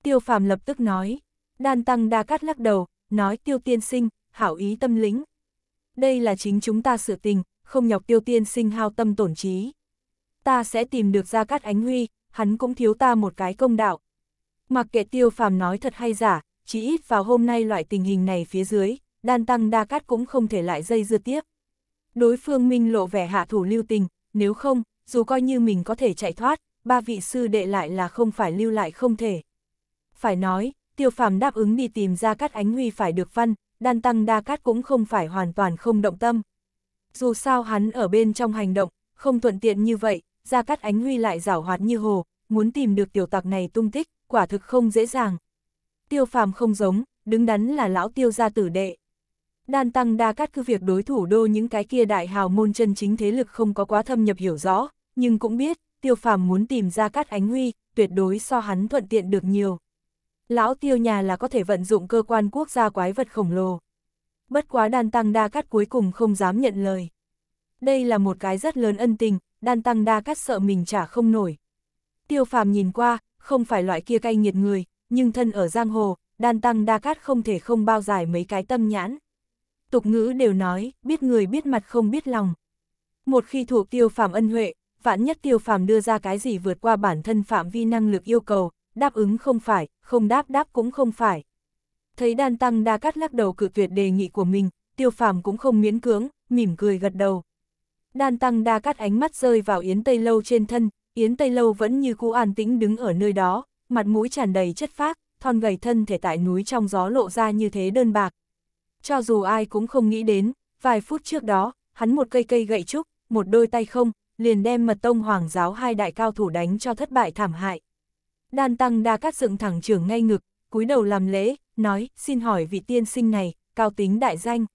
Tiêu phàm lập tức nói, đan tăng đa cát lắc đầu, nói tiêu tiên sinh, hảo ý tâm lĩnh. Đây là chính chúng ta sự tình, không nhọc tiêu tiên sinh hao tâm tổn trí. Ta sẽ tìm được ra cát ánh huy, hắn cũng thiếu ta một cái công đạo. Mặc kệ tiêu phàm nói thật hay giả, chỉ ít vào hôm nay loại tình hình này phía dưới, đan tăng đa cát cũng không thể lại dây dưa tiếp. Đối phương minh lộ vẻ hạ thủ lưu tình, nếu không, dù coi như mình có thể chạy thoát, ba vị sư đệ lại là không phải lưu lại không thể. Phải nói, tiêu phàm đáp ứng đi tìm ra cát ánh huy phải được văn, đan tăng đa cát cũng không phải hoàn toàn không động tâm. Dù sao hắn ở bên trong hành động, không thuận tiện như vậy, ra cát ánh huy lại rảo hoạt như hồ, muốn tìm được tiểu tặc này tung tích, quả thực không dễ dàng. Tiêu phàm không giống, đứng đắn là lão tiêu gia tử đệ. Đan tăng đa cát cứ việc đối thủ đô những cái kia đại hào môn chân chính thế lực không có quá thâm nhập hiểu rõ, nhưng cũng biết, tiêu phàm muốn tìm ra cát ánh huy, tuyệt đối so hắn thuận tiện được nhiều. Lão tiêu nhà là có thể vận dụng cơ quan quốc gia quái vật khổng lồ. Bất quá đan tăng đa cát cuối cùng không dám nhận lời. Đây là một cái rất lớn ân tình, đan tăng đa cát sợ mình trả không nổi. Tiêu phàm nhìn qua, không phải loại kia cay nghiệt người, nhưng thân ở giang hồ, đan tăng đa cát không thể không bao giải mấy cái tâm nhãn. Tục ngữ đều nói, biết người biết mặt không biết lòng. Một khi thuộc tiêu phàm ân huệ, vạn nhất tiêu phàm đưa ra cái gì vượt qua bản thân phạm vi năng lực yêu cầu, đáp ứng không phải, không đáp đáp cũng không phải. Thấy đan tăng đa cắt lắc đầu cự tuyệt đề nghị của mình, tiêu phàm cũng không miễn cưỡng, mỉm cười gật đầu. Đan tăng đa cắt ánh mắt rơi vào Yến Tây Lâu trên thân, Yến Tây Lâu vẫn như cũ an tĩnh đứng ở nơi đó, mặt mũi tràn đầy chất phác, thon gầy thân thể tại núi trong gió lộ ra như thế đơn bạc. Cho dù ai cũng không nghĩ đến, vài phút trước đó, hắn một cây cây gậy trúc, một đôi tay không, liền đem mật tông hoàng giáo hai đại cao thủ đánh cho thất bại thảm hại. Đan tăng đa cát dựng thẳng trưởng ngay ngực, cúi đầu làm lễ, nói, xin hỏi vị tiên sinh này, cao tính đại danh.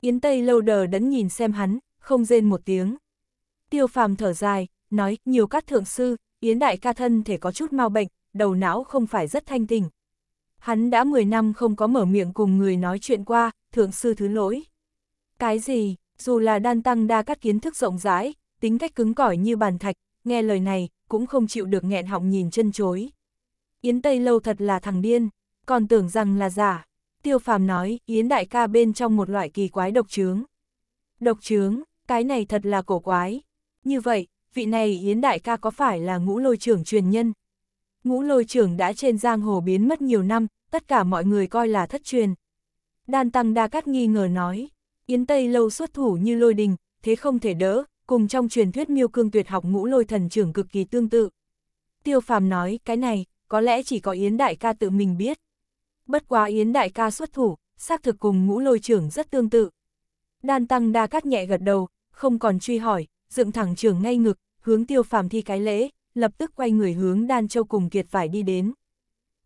Yến Tây lâu đờ đẫn nhìn xem hắn, không rên một tiếng. Tiêu phàm thở dài, nói, nhiều các thượng sư, Yến đại ca thân thể có chút mau bệnh, đầu não không phải rất thanh tình. Hắn đã 10 năm không có mở miệng cùng người nói chuyện qua, thượng sư thứ lỗi. Cái gì, dù là đan tăng đa các kiến thức rộng rãi, tính cách cứng cỏi như bàn thạch, nghe lời này, cũng không chịu được nghẹn họng nhìn chân chối. Yến Tây Lâu thật là thằng điên, còn tưởng rằng là giả. Tiêu phàm nói, Yến đại ca bên trong một loại kỳ quái độc trướng. Độc trướng, cái này thật là cổ quái. Như vậy, vị này Yến đại ca có phải là ngũ lôi trưởng truyền nhân? Ngũ lôi trưởng đã trên giang hồ biến mất nhiều năm, tất cả mọi người coi là thất truyền. Đan Tăng Đa Cát nghi ngờ nói, Yến Tây lâu xuất thủ như lôi đình, thế không thể đỡ, cùng trong truyền thuyết miêu cương tuyệt học ngũ lôi thần trưởng cực kỳ tương tự. Tiêu phàm nói, cái này, có lẽ chỉ có Yến Đại ca tự mình biết. Bất quá Yến Đại ca xuất thủ, xác thực cùng ngũ lôi trưởng rất tương tự. Đan tăng đa cắt nhẹ gật đầu, không còn truy hỏi, dựng thẳng trưởng ngay ngực, hướng tiêu phàm thi cái lễ, lập tức quay người hướng đan châu cùng kiệt phải đi đến.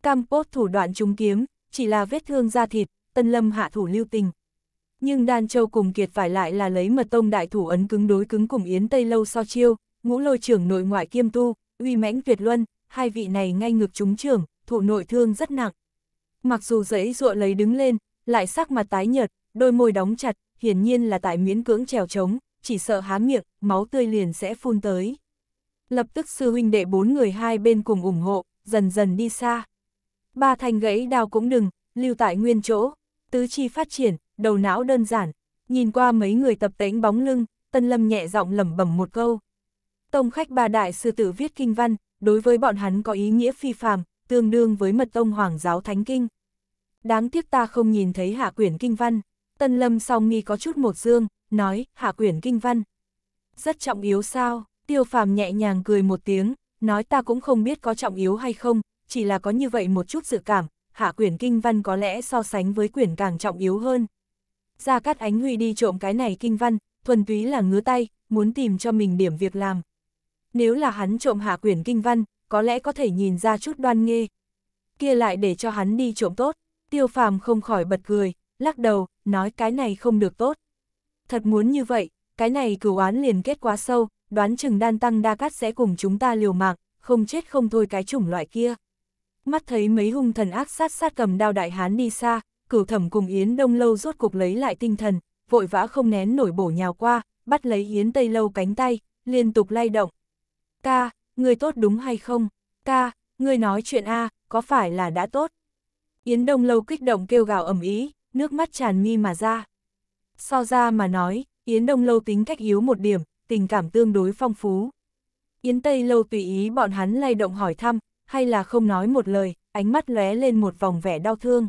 cam Campos thủ đoạn trúng kiếm, chỉ là vết thương da thịt, tân lâm hạ thủ lưu tình, nhưng Đan Châu cùng kiệt phải lại là lấy mật tông đại thủ ấn cứng đối cứng cùng Yến Tây Lâu so chiêu, ngũ lôi trưởng nội ngoại kiêm tu, uy mãnh tuyệt luân, hai vị này ngay ngược chúng trưởng, thụ nội thương rất nặng. Mặc dù dãy ruộ lấy đứng lên, lại sắc mặt tái nhợt, đôi môi đóng chặt, hiển nhiên là tại miễn cưỡng trèo trống, chỉ sợ há miệng, máu tươi liền sẽ phun tới. Lập tức sư huynh đệ bốn người hai bên cùng ủng hộ, dần dần đi xa. Ba thành gãy đao cũng đừng, lưu tại nguyên chỗ, tứ chi phát triển, đầu não đơn giản, nhìn qua mấy người tập tễnh bóng lưng, Tân Lâm nhẹ giọng lẩm bẩm một câu. Tông khách bà đại sư tử viết kinh văn, đối với bọn hắn có ý nghĩa phi phàm, tương đương với mật tông hoàng giáo thánh kinh. Đáng tiếc ta không nhìn thấy hạ quyển kinh văn, Tân Lâm song nghi có chút một dương, nói, hạ quyển kinh văn. Rất trọng yếu sao, tiêu phàm nhẹ nhàng cười một tiếng, nói ta cũng không biết có trọng yếu hay không, chỉ là có như vậy một chút dự cảm, hạ quyển kinh văn có lẽ so sánh với quyển càng trọng yếu hơn. Gia Cát Ánh Huy đi trộm cái này kinh văn, thuần túy là ngứa tay, muốn tìm cho mình điểm việc làm. Nếu là hắn trộm hạ quyển kinh văn, có lẽ có thể nhìn ra chút đoan nghê. Kia lại để cho hắn đi trộm tốt, tiêu phàm không khỏi bật cười, lắc đầu, nói cái này không được tốt. Thật muốn như vậy, cái này cửu án liền kết quá sâu, đoán chừng đan tăng đa cát sẽ cùng chúng ta liều mạng, không chết không thôi cái chủng loại kia. Mắt thấy mấy hung thần ác sát sát cầm đao đại hán đi xa, cửu thẩm cùng Yến Đông Lâu rốt cục lấy lại tinh thần, vội vã không nén nổi bổ nhào qua, bắt lấy Yến Tây Lâu cánh tay, liên tục lay động. Ca, người tốt đúng hay không? Ca, người nói chuyện A, có phải là đã tốt? Yến Đông Lâu kích động kêu gào ầm ý, nước mắt tràn mi mà ra. So ra mà nói, Yến Đông Lâu tính cách yếu một điểm, tình cảm tương đối phong phú. Yến Tây Lâu tùy ý bọn hắn lay động hỏi thăm, hay là không nói một lời, ánh mắt lóe lên một vòng vẻ đau thương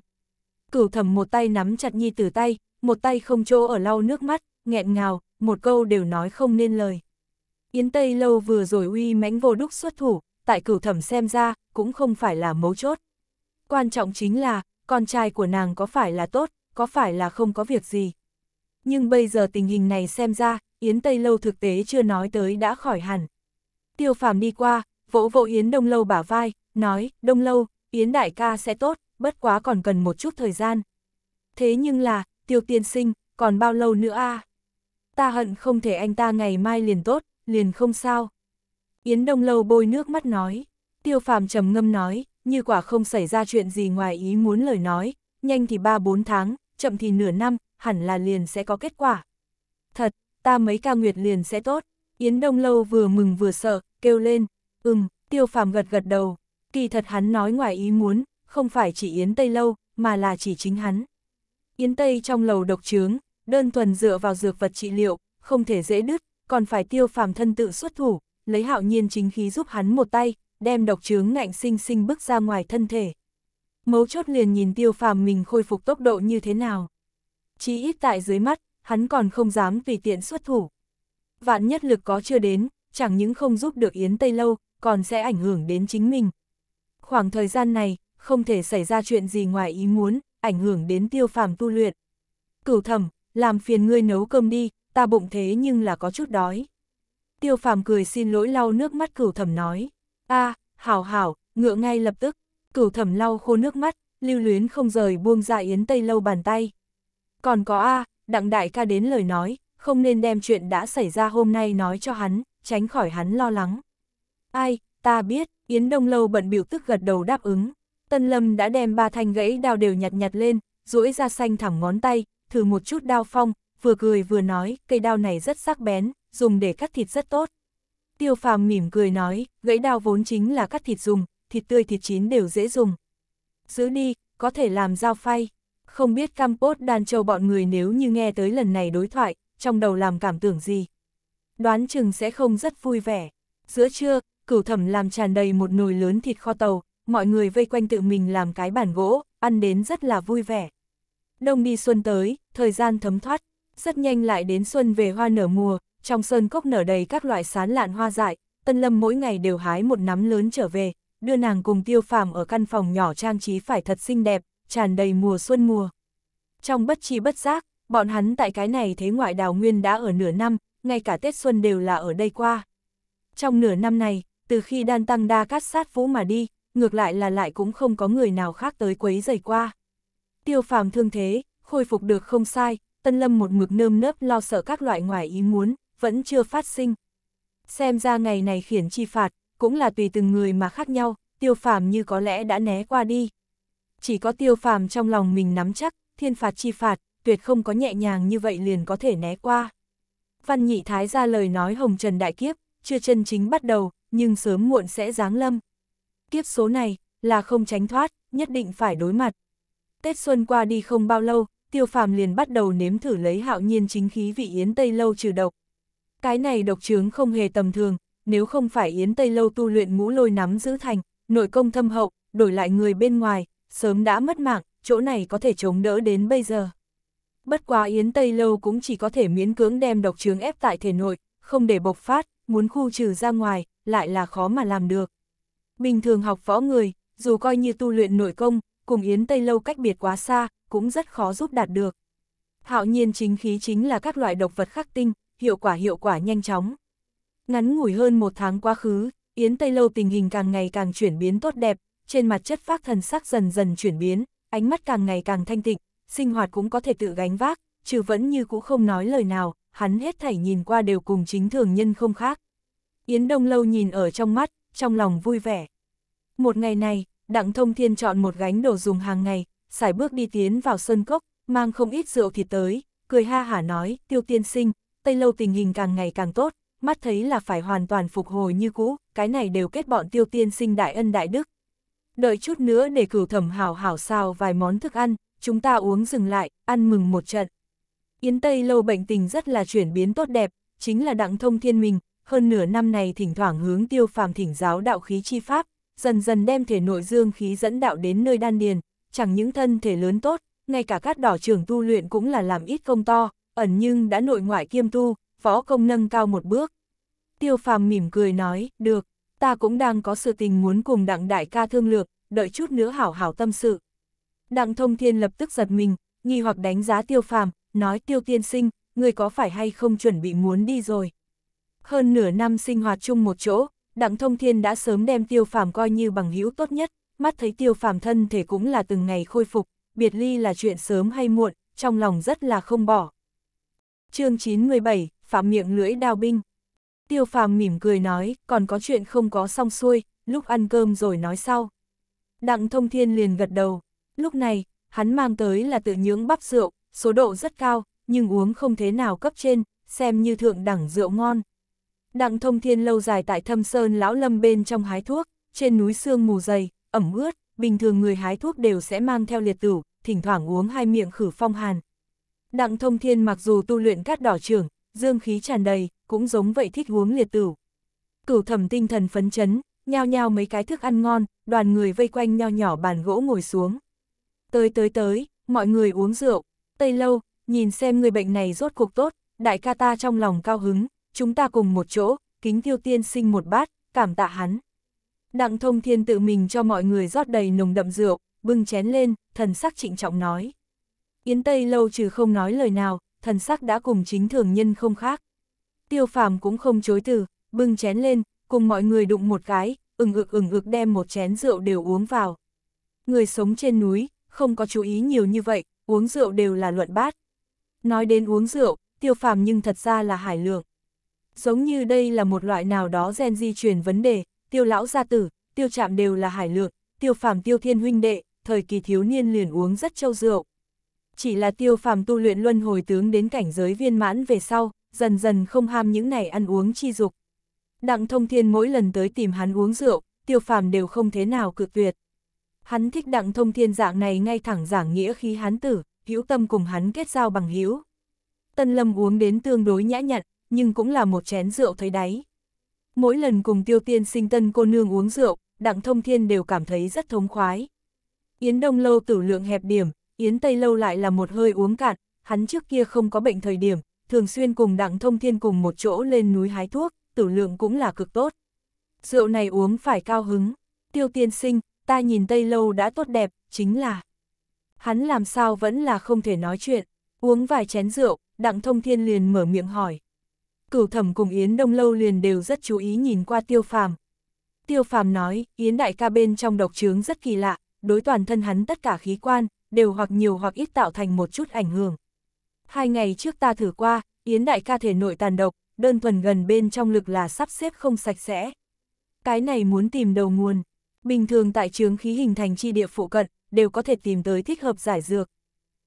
cửu Thẩm một tay nắm chặt nhi tử tay, một tay không chỗ ở lau nước mắt, nghẹn ngào, một câu đều nói không nên lời. Yến Tây lâu vừa rồi uy mãnh vô đúc xuất thủ, tại cửu thẩm xem ra, cũng không phải là mấu chốt. Quan trọng chính là, con trai của nàng có phải là tốt, có phải là không có việc gì. Nhưng bây giờ tình hình này xem ra, Yến Tây lâu thực tế chưa nói tới đã khỏi hẳn. Tiêu phàm đi qua, vỗ vỗ Yến Đông Lâu bả vai, nói, Đông Lâu, Yến đại ca sẽ tốt, bất quá còn cần một chút thời gian. Thế nhưng là, tiêu tiên sinh, còn bao lâu nữa a Ta hận không thể anh ta ngày mai liền tốt, liền không sao. Yến Đông Lâu bôi nước mắt nói, tiêu phàm trầm ngâm nói, như quả không xảy ra chuyện gì ngoài ý muốn lời nói, nhanh thì 3-4 tháng, chậm thì nửa năm, hẳn là liền sẽ có kết quả. Thật, ta mấy ca nguyệt liền sẽ tốt. Yến Đông Lâu vừa mừng vừa sợ, kêu lên, ừm, tiêu phàm gật gật đầu. Kỳ thật hắn nói ngoài ý muốn, không phải chỉ Yến Tây Lâu, mà là chỉ chính hắn. Yến Tây trong lầu độc trướng, đơn thuần dựa vào dược vật trị liệu, không thể dễ đứt, còn phải tiêu phàm thân tự xuất thủ, lấy hạo nhiên chính khí giúp hắn một tay, đem độc trướng ngạnh sinh sinh bước ra ngoài thân thể. Mấu chốt liền nhìn tiêu phàm mình khôi phục tốc độ như thế nào. Chỉ ít tại dưới mắt, hắn còn không dám tùy tiện xuất thủ. Vạn nhất lực có chưa đến, chẳng những không giúp được Yến Tây Lâu, còn sẽ ảnh hưởng đến chính mình. Khoảng thời gian này, không thể xảy ra chuyện gì ngoài ý muốn, ảnh hưởng đến tiêu phàm tu luyện. Cửu thẩm, làm phiền ngươi nấu cơm đi, ta bụng thế nhưng là có chút đói. Tiêu phàm cười xin lỗi lau nước mắt cửu thẩm nói. a hảo hảo, ngựa ngay lập tức. Cửu thẩm lau khô nước mắt, lưu luyến không rời buông ra yến tây lâu bàn tay. Còn có a đặng đại ca đến lời nói, không nên đem chuyện đã xảy ra hôm nay nói cho hắn, tránh khỏi hắn lo lắng. Ai, ta biết, yến đông lâu bận biểu tức gật đầu đáp ứng. Tân Lâm đã đem ba thanh gãy đao đều nhặt nhặt lên, duỗi ra xanh thẳng ngón tay, thử một chút đao phong, vừa cười vừa nói, cây đao này rất sắc bén, dùng để cắt thịt rất tốt. Tiêu phàm mỉm cười nói, gãy đao vốn chính là cắt thịt dùng, thịt tươi thịt chín đều dễ dùng. Giữ đi, có thể làm dao phay. Không biết Campos đàn châu bọn người nếu như nghe tới lần này đối thoại, trong đầu làm cảm tưởng gì. Đoán chừng sẽ không rất vui vẻ. Giữa trưa, cửu thẩm làm tràn đầy một nồi lớn thịt kho tàu, mọi người vây quanh tự mình làm cái bàn gỗ, ăn đến rất là vui vẻ. Đông đi xuân tới, thời gian thấm thoát, rất nhanh lại đến xuân về hoa nở mùa, trong sơn cốc nở đầy các loại sán lạn hoa dại, Tân Lâm mỗi ngày đều hái một nắm lớn trở về, đưa nàng cùng tiêu phàm ở căn phòng nhỏ trang trí phải thật xinh đẹp, tràn đầy mùa xuân mùa. Trong bất chi bất giác, bọn hắn tại cái này thế ngoại đào nguyên đã ở nửa năm, ngay cả Tết Xuân đều là ở đây qua. Trong nửa năm này, từ khi đan tăng đa cát sát vũ mà đi, ngược lại là lại cũng không có người nào khác tới quấy dày qua. Tiêu phàm thương thế, khôi phục được không sai, Tân Lâm một mực nơm nớp lo sợ các loại ngoài ý muốn, vẫn chưa phát sinh. Xem ra ngày này khiển chi phạt, cũng là tùy từng người mà khác nhau, tiêu phàm như có lẽ đã né qua đi. Chỉ có tiêu phàm trong lòng mình nắm chắc, thiên phạt chi phạt, tuyệt không có nhẹ nhàng như vậy liền có thể né qua. Văn nhị thái ra lời nói hồng trần đại kiếp, chưa chân chính bắt đầu, nhưng sớm muộn sẽ giáng lâm. Kiếp số này, là không tránh thoát, nhất định phải đối mặt. Tết xuân qua đi không bao lâu, tiêu phàm liền bắt đầu nếm thử lấy hạo nhiên chính khí vị yến tây lâu trừ độc. Cái này độc trướng không hề tầm thường, nếu không phải yến tây lâu tu luyện ngũ lôi nắm giữ thành, nội công thâm hậu, đổi lại người bên ngoài, sớm đã mất mạng, chỗ này có thể chống đỡ đến bây giờ. Bất quá Yến Tây Lâu cũng chỉ có thể miễn cưỡng đem độc trướng ép tại thể nội, không để bộc phát, muốn khu trừ ra ngoài, lại là khó mà làm được. Bình thường học võ người, dù coi như tu luyện nội công, cùng Yến Tây Lâu cách biệt quá xa, cũng rất khó giúp đạt được. Hạo nhiên chính khí chính là các loại độc vật khắc tinh, hiệu quả hiệu quả nhanh chóng. Ngắn ngủi hơn một tháng quá khứ, Yến Tây Lâu tình hình càng ngày càng chuyển biến tốt đẹp, trên mặt chất phác thần sắc dần dần chuyển biến, ánh mắt càng ngày càng thanh tịnh, sinh hoạt cũng có thể tự gánh vác, trừ vẫn như cũ không nói lời nào, hắn hết thảy nhìn qua đều cùng chính thường nhân không khác. Yến Đông Lâu nhìn ở trong mắt, trong lòng vui vẻ. Một ngày này, Đặng Thông Thiên chọn một gánh đồ dùng hàng ngày, xài bước đi tiến vào sân cốc, mang không ít rượu thịt tới, cười ha hả nói, tiêu tiên sinh, Tây Lâu tình hình càng ngày càng tốt, mắt thấy là phải hoàn toàn phục hồi như cũ, cái này đều kết bọn tiêu tiên sinh đại ân đại đức. Đợi chút nữa để cửu thẩm hảo hảo xào vài món thức ăn, chúng ta uống dừng lại, ăn mừng một trận. Yến Tây Lâu bệnh tình rất là chuyển biến tốt đẹp, chính là đặng thông thiên mình, hơn nửa năm này thỉnh thoảng hướng tiêu phàm thỉnh giáo đạo khí chi pháp, dần dần đem thể nội dương khí dẫn đạo đến nơi đan điền, chẳng những thân thể lớn tốt, ngay cả các đỏ trưởng tu luyện cũng là làm ít công to, ẩn nhưng đã nội ngoại kiêm tu, võ công nâng cao một bước. Tiêu phàm mỉm cười nói, được, ta cũng đang có sự tình muốn cùng đặng đại ca thương lược, đợi chút nữa hảo hảo tâm sự. Đặng thông thiên lập tức giật mình, nghi hoặc đánh giá tiêu phàm, nói tiêu tiên sinh, người có phải hay không chuẩn bị muốn đi rồi. Hơn nửa năm sinh hoạt chung một chỗ, Đặng Thông Thiên đã sớm đem Tiêu Phàm coi như bằng hữu tốt nhất, mắt thấy Tiêu Phàm thân thể cũng là từng ngày khôi phục, biệt ly là chuyện sớm hay muộn, trong lòng rất là không bỏ. Chương 917, Phạm miệng lưỡi đao binh. Tiêu Phàm mỉm cười nói, còn có chuyện không có xong xuôi, lúc ăn cơm rồi nói sau. Đặng Thông Thiên liền gật đầu, lúc này, hắn mang tới là tự nhưỡng bắp rượu, số độ rất cao, nhưng uống không thế nào cấp trên, xem như thượng đẳng rượu ngon. Đặng thông thiên lâu dài tại thâm sơn lão lâm bên trong hái thuốc, trên núi sương mù dày, ẩm ướt, bình thường người hái thuốc đều sẽ mang theo liệt tử, thỉnh thoảng uống hai miệng khử phong hàn. Đặng thông thiên mặc dù tu luyện cát đỏ trưởng, dương khí tràn đầy, cũng giống vậy thích uống liệt tử. Cửu thẩm tinh thần phấn chấn, nhao nhao mấy cái thức ăn ngon, đoàn người vây quanh nho nhỏ bàn gỗ ngồi xuống. Tới tới tới, mọi người uống rượu, tây lâu, nhìn xem người bệnh này rốt cuộc tốt, đại ca ta trong lòng cao hứng, chúng ta cùng một chỗ, kính tiêu tiên sinh một bát, cảm tạ hắn. Đặng thông thiên tự mình cho mọi người rót đầy nồng đậm rượu, bưng chén lên, thần sắc trịnh trọng nói. Yến Tây lâu trừ không nói lời nào, thần sắc đã cùng chính thường nhân không khác. Tiêu phàm cũng không chối từ, bưng chén lên, cùng mọi người đụng một cái, ừng ực ừng ực đem một chén rượu đều uống vào. Người sống trên núi, không có chú ý nhiều như vậy, uống rượu đều là luận bát. Nói đến uống rượu, tiêu phàm nhưng thật ra là hải lượng. Giống như đây là một loại nào đó gen di truyền vấn đề, tiêu lão gia tử, tiêu chạm đều là hải lượng, tiêu phàm tiêu thiên huynh đệ, thời kỳ thiếu niên liền uống rất châu rượu. Chỉ là tiêu phàm tu luyện luân hồi tướng đến cảnh giới viên mãn về sau, dần dần không ham những này ăn uống chi dục. Đặng thông thiên mỗi lần tới tìm hắn uống rượu, tiêu phàm đều không thế nào cự tuyệt. Hắn thích đặng thông thiên dạng này ngay thẳng giảng nghĩa khí hắn tử, hữu tâm cùng hắn kết giao bằng hữu. Tân lâm uống đến tương đối nhã nhặn, nhưng cũng là một chén rượu thấy đáy. Mỗi lần cùng tiêu tiên sinh tân cô nương uống rượu, đặng thông thiên đều cảm thấy rất thống khoái. Yến Đông Lâu tử lượng hẹp điểm, Yến Tây Lâu lại là một hơi uống cạn, hắn trước kia không có bệnh thời điểm, thường xuyên cùng đặng thông thiên cùng một chỗ lên núi hái thuốc, tử lượng cũng là cực tốt. Rượu này uống phải cao hứng, tiêu tiên sinh, ta nhìn Tây Lâu đã tốt đẹp, chính là. Hắn làm sao vẫn là không thể nói chuyện, uống vài chén rượu, đặng thông thiên liền mở miệng hỏi cửu thẩm cùng Yến Đông Lâu liền đều rất chú ý nhìn qua tiêu phàm. Tiêu phàm nói, Yến đại ca bên trong độc trướng rất kỳ lạ, đối toàn thân hắn tất cả khí quan, đều hoặc nhiều hoặc ít tạo thành một chút ảnh hưởng. Hai ngày trước ta thử qua, Yến đại ca thể nội tàn độc, đơn thuần gần bên trong lực là sắp xếp không sạch sẽ. Cái này muốn tìm đầu nguồn, bình thường tại trướng khí hình thành chi địa phụ cận, đều có thể tìm tới thích hợp giải dược.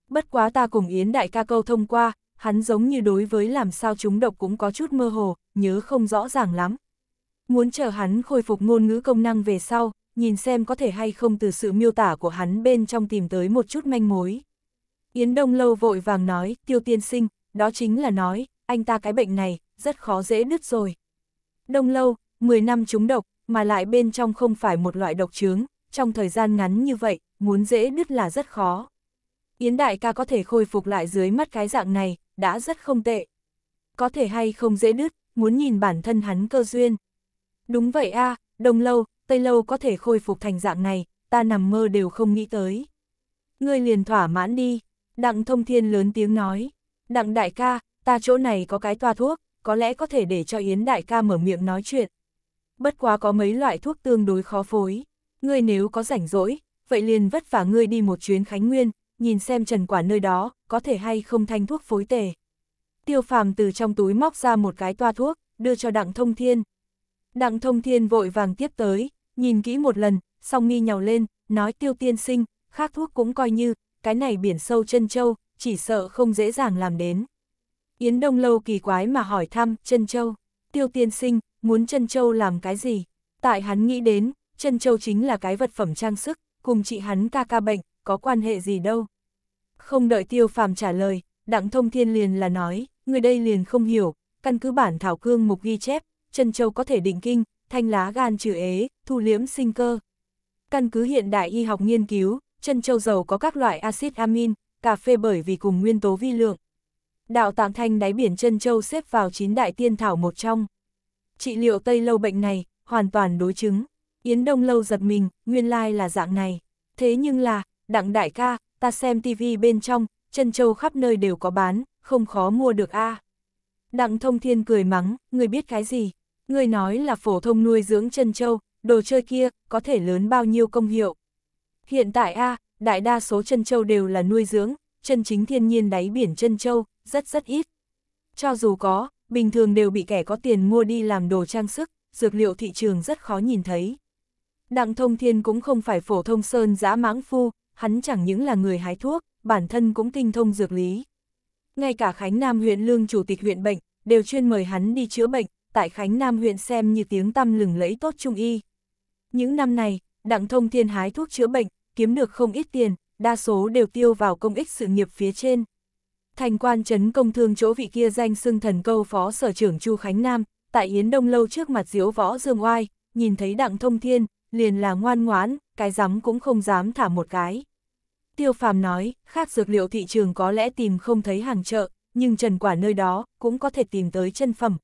Bất quá ta cùng Yến đại ca câu thông qua, hắn giống như đối với làm sao chúng độc cũng có chút mơ hồ, nhớ không rõ ràng lắm. Muốn chờ hắn khôi phục ngôn ngữ công năng về sau, nhìn xem có thể hay không từ sự miêu tả của hắn bên trong tìm tới một chút manh mối. Yến Đông Lâu vội vàng nói, tiêu tiên sinh, đó chính là nói, anh ta cái bệnh này, rất khó dễ đứt rồi. Đông Lâu, 10 năm chúng độc, mà lại bên trong không phải một loại độc trướng, trong thời gian ngắn như vậy, muốn dễ đứt là rất khó. Yến đại ca có thể khôi phục lại dưới mắt cái dạng này, đã rất không tệ. Có thể hay không dễ đứt, muốn nhìn bản thân hắn cơ duyên. Đúng vậy a, à, đông lâu, tây lâu có thể khôi phục thành dạng này, ta nằm mơ đều không nghĩ tới. Ngươi liền thỏa mãn đi, đặng thông thiên lớn tiếng nói. Đặng đại ca, ta chỗ này có cái toa thuốc, có lẽ có thể để cho Yến đại ca mở miệng nói chuyện. Bất quá có mấy loại thuốc tương đối khó phối, ngươi nếu có rảnh rỗi, vậy liền vất vả ngươi đi một chuyến Khánh Nguyên, nhìn xem trần quả nơi đó, có thể hay không thanh thuốc phối tề. Tiêu phàm từ trong túi móc ra một cái toa thuốc, đưa cho đặng thông thiên. Đặng thông thiên vội vàng tiếp tới, nhìn kỹ một lần, song nghi nhào lên, nói tiêu tiên sinh, khác thuốc cũng coi như, cái này biển sâu chân châu, chỉ sợ không dễ dàng làm đến. Yến Đông Lâu kỳ quái mà hỏi thăm, chân châu, tiêu tiên sinh, muốn chân châu làm cái gì? Tại hắn nghĩ đến, chân châu chính là cái vật phẩm trang sức, cùng chị hắn ca ca bệnh, có quan hệ gì đâu. Không đợi tiêu phàm trả lời, đặng thông thiên liền là nói, người đây liền không hiểu, căn cứ bản thảo cương mục ghi chép, chân châu có thể định kinh, thanh lá gan trừ ế, thu liễm sinh cơ. Căn cứ hiện đại y học nghiên cứu, chân châu giàu có các loại axit amin, cà phê bởi vì cùng nguyên tố vi lượng. Đạo tạng thanh đáy biển chân châu xếp vào chín đại tiên thảo một trong. Trị liệu tây lâu bệnh này, hoàn toàn đối chứng. Yến Đông lâu giật mình, nguyên lai là dạng này. Thế nhưng là, đặng đại ca, ta xem tivi bên trong, chân châu khắp nơi đều có bán, không khó mua được a. Đặng thông thiên cười mắng, người biết cái gì? Người nói là phổ thông nuôi dưỡng chân châu, đồ chơi kia, có thể lớn bao nhiêu công hiệu. Hiện tại a, đại đa số chân châu đều là nuôi dưỡng, chân chính thiên nhiên đáy biển chân châu, rất rất ít. Cho dù có, bình thường đều bị kẻ có tiền mua đi làm đồ trang sức, dược liệu thị trường rất khó nhìn thấy. Đặng thông thiên cũng không phải phổ thông sơn dã mãng phu, hắn chẳng những là người hái thuốc, bản thân cũng tinh thông dược lý. Ngay cả Khánh Nam huyện lương chủ tịch huyện bệnh, đều chuyên mời hắn đi chữa bệnh, tại Khánh Nam huyện xem như tiếng tăm lừng lẫy tốt trung y. Những năm này, Đặng Thông Thiên hái thuốc chữa bệnh, kiếm được không ít tiền, đa số đều tiêu vào công ích sự nghiệp phía trên. Thành quan trấn công thương chỗ vị kia danh xưng thần câu phó sở trưởng Chu Khánh Nam, tại Yến Đông Lâu trước mặt diễu võ Dương Oai, nhìn thấy Đặng Thông Thiên, liền là ngoan ngoãn, cái rắm cũng không dám thả một cái. Tiêu phàm nói, khác dược liệu thị trường có lẽ tìm không thấy hàng chợ, nhưng trần quả nơi đó cũng có thể tìm tới chân phẩm.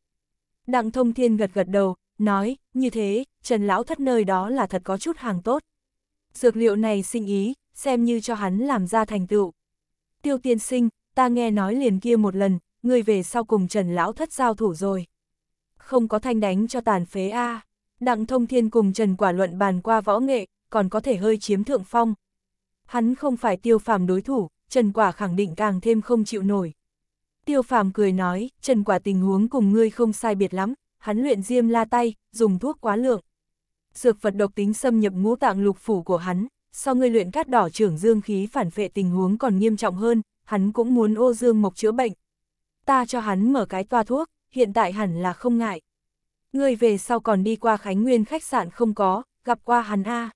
Đặng thông thiên gật gật đầu, nói, như thế, trần lão thất nơi đó là thật có chút hàng tốt. Dược liệu này sinh ý, xem như cho hắn làm ra thành tựu. Tiêu tiên sinh, ta nghe nói liền kia một lần, người về sau cùng trần lão thất giao thủ rồi. Không có thanh đánh cho tàn phế A. Đặng Thông Thiên cùng Trần Quả Luận bàn qua võ nghệ, còn có thể hơi chiếm thượng phong. Hắn không phải tiêu phàm đối thủ, Trần Quả khẳng định càng thêm không chịu nổi. Tiêu phàm cười nói, Trần Quả tình huống cùng ngươi không sai biệt lắm, hắn luyện diêm la tay, dùng thuốc quá lượng. Dược vật độc tính xâm nhập ngũ tạng lục phủ của hắn, sau ngươi luyện cát đỏ trưởng dương khí phản phệ tình huống còn nghiêm trọng hơn, hắn cũng muốn ô dương mộc chữa bệnh. Ta cho hắn mở cái toa thuốc, hiện tại hẳn là không ngại ngươi về sau còn đi qua Khánh Nguyên khách sạn không có, gặp qua hắn A.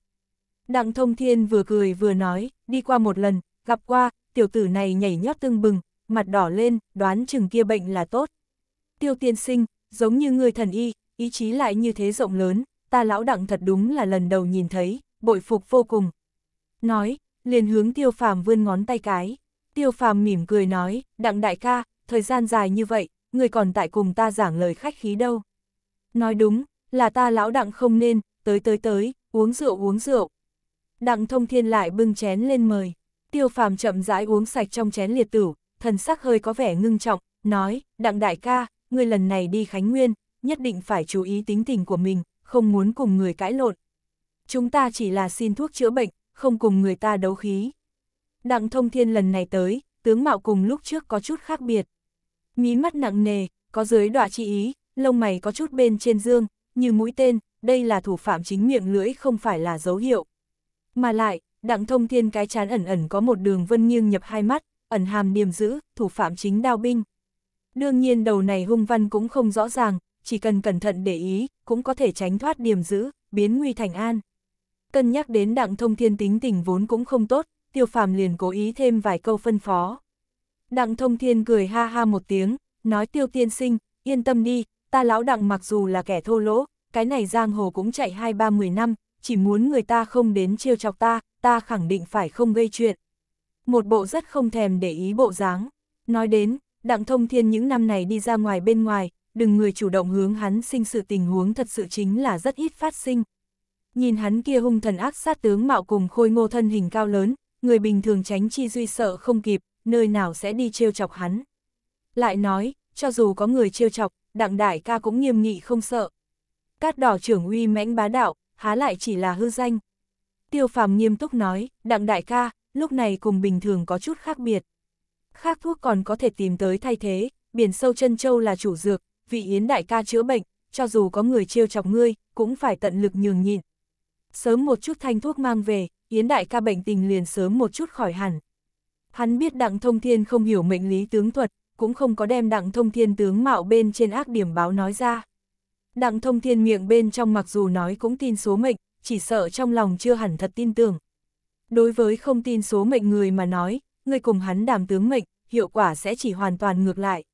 Đặng Thông Thiên vừa cười vừa nói, đi qua một lần, gặp qua, tiểu tử này nhảy nhót tương bừng, mặt đỏ lên, đoán chừng kia bệnh là tốt. Tiêu tiên sinh, giống như người thần y, ý chí lại như thế rộng lớn, ta lão đặng thật đúng là lần đầu nhìn thấy, bội phục vô cùng. Nói, liền hướng tiêu phàm vươn ngón tay cái. Tiêu phàm mỉm cười nói, đặng đại ca, thời gian dài như vậy, người còn tại cùng ta giảng lời khách khí đâu nói đúng, là ta lão đặng không nên, tới tới tới, uống rượu uống rượu. Đặng thông thiên lại bưng chén lên mời, tiêu phàm chậm rãi uống sạch trong chén liệt tử, thần sắc hơi có vẻ ngưng trọng, nói, đặng đại ca, ngươi lần này đi Khánh Nguyên, nhất định phải chú ý tính tình của mình, không muốn cùng người cãi lộn. Chúng ta chỉ là xin thuốc chữa bệnh, không cùng người ta đấu khí. Đặng thông thiên lần này tới, tướng mạo cùng lúc trước có chút khác biệt. Mí mắt nặng nề, có dưới đọa chi ý, lông mày có chút bên trên dương, như mũi tên, đây là thủ phạm chính miệng lưỡi không phải là dấu hiệu. Mà lại, đặng thông thiên cái chán ẩn ẩn có một đường vân nghiêng nhập hai mắt, ẩn hàm niềm giữ, thủ phạm chính đao binh. Đương nhiên đầu này hung văn cũng không rõ ràng, chỉ cần cẩn thận để ý, cũng có thể tránh thoát điểm giữ, biến nguy thành an. Cân nhắc đến đặng thông thiên tính tình vốn cũng không tốt, tiêu phàm liền cố ý thêm vài câu phân phó. Đặng thông thiên cười ha ha một tiếng, nói tiêu tiên sinh, yên tâm đi, ta lão đặng mặc dù là kẻ thô lỗ, cái này giang hồ cũng chạy hai ba mười năm, chỉ muốn người ta không đến trêu chọc ta, ta khẳng định phải không gây chuyện. Một bộ rất không thèm để ý bộ dáng. Nói đến, đặng thông thiên những năm này đi ra ngoài bên ngoài, đừng người chủ động hướng hắn sinh sự tình huống thật sự chính là rất ít phát sinh. Nhìn hắn kia hung thần ác sát tướng mạo cùng khôi ngô thân hình cao lớn, người bình thường tránh chi duy sợ không kịp, nơi nào sẽ đi trêu chọc hắn. Lại nói, cho dù có người trêu chọc, đặng đại ca cũng nghiêm nghị không sợ. Cát đỏ trưởng uy mãnh bá đạo, há lại chỉ là hư danh. Tiêu phàm nghiêm túc nói, đặng đại ca, lúc này cùng bình thường có chút khác biệt. Khác thuốc còn có thể tìm tới thay thế, biển sâu chân châu là chủ dược, vị yến đại ca chữa bệnh, cho dù có người trêu chọc ngươi, cũng phải tận lực nhường nhịn. Sớm một chút thanh thuốc mang về, yến đại ca bệnh tình liền sớm một chút khỏi hẳn. Hắn biết đặng thông thiên không hiểu mệnh lý tướng thuật, cũng không có đem đặng thông thiên tướng mạo bên trên ác điểm báo nói ra. Đặng thông thiên miệng bên trong mặc dù nói cũng tin số mệnh, chỉ sợ trong lòng chưa hẳn thật tin tưởng. Đối với không tin số mệnh người mà nói, người cùng hắn đàm tướng mệnh, hiệu quả sẽ chỉ hoàn toàn ngược lại.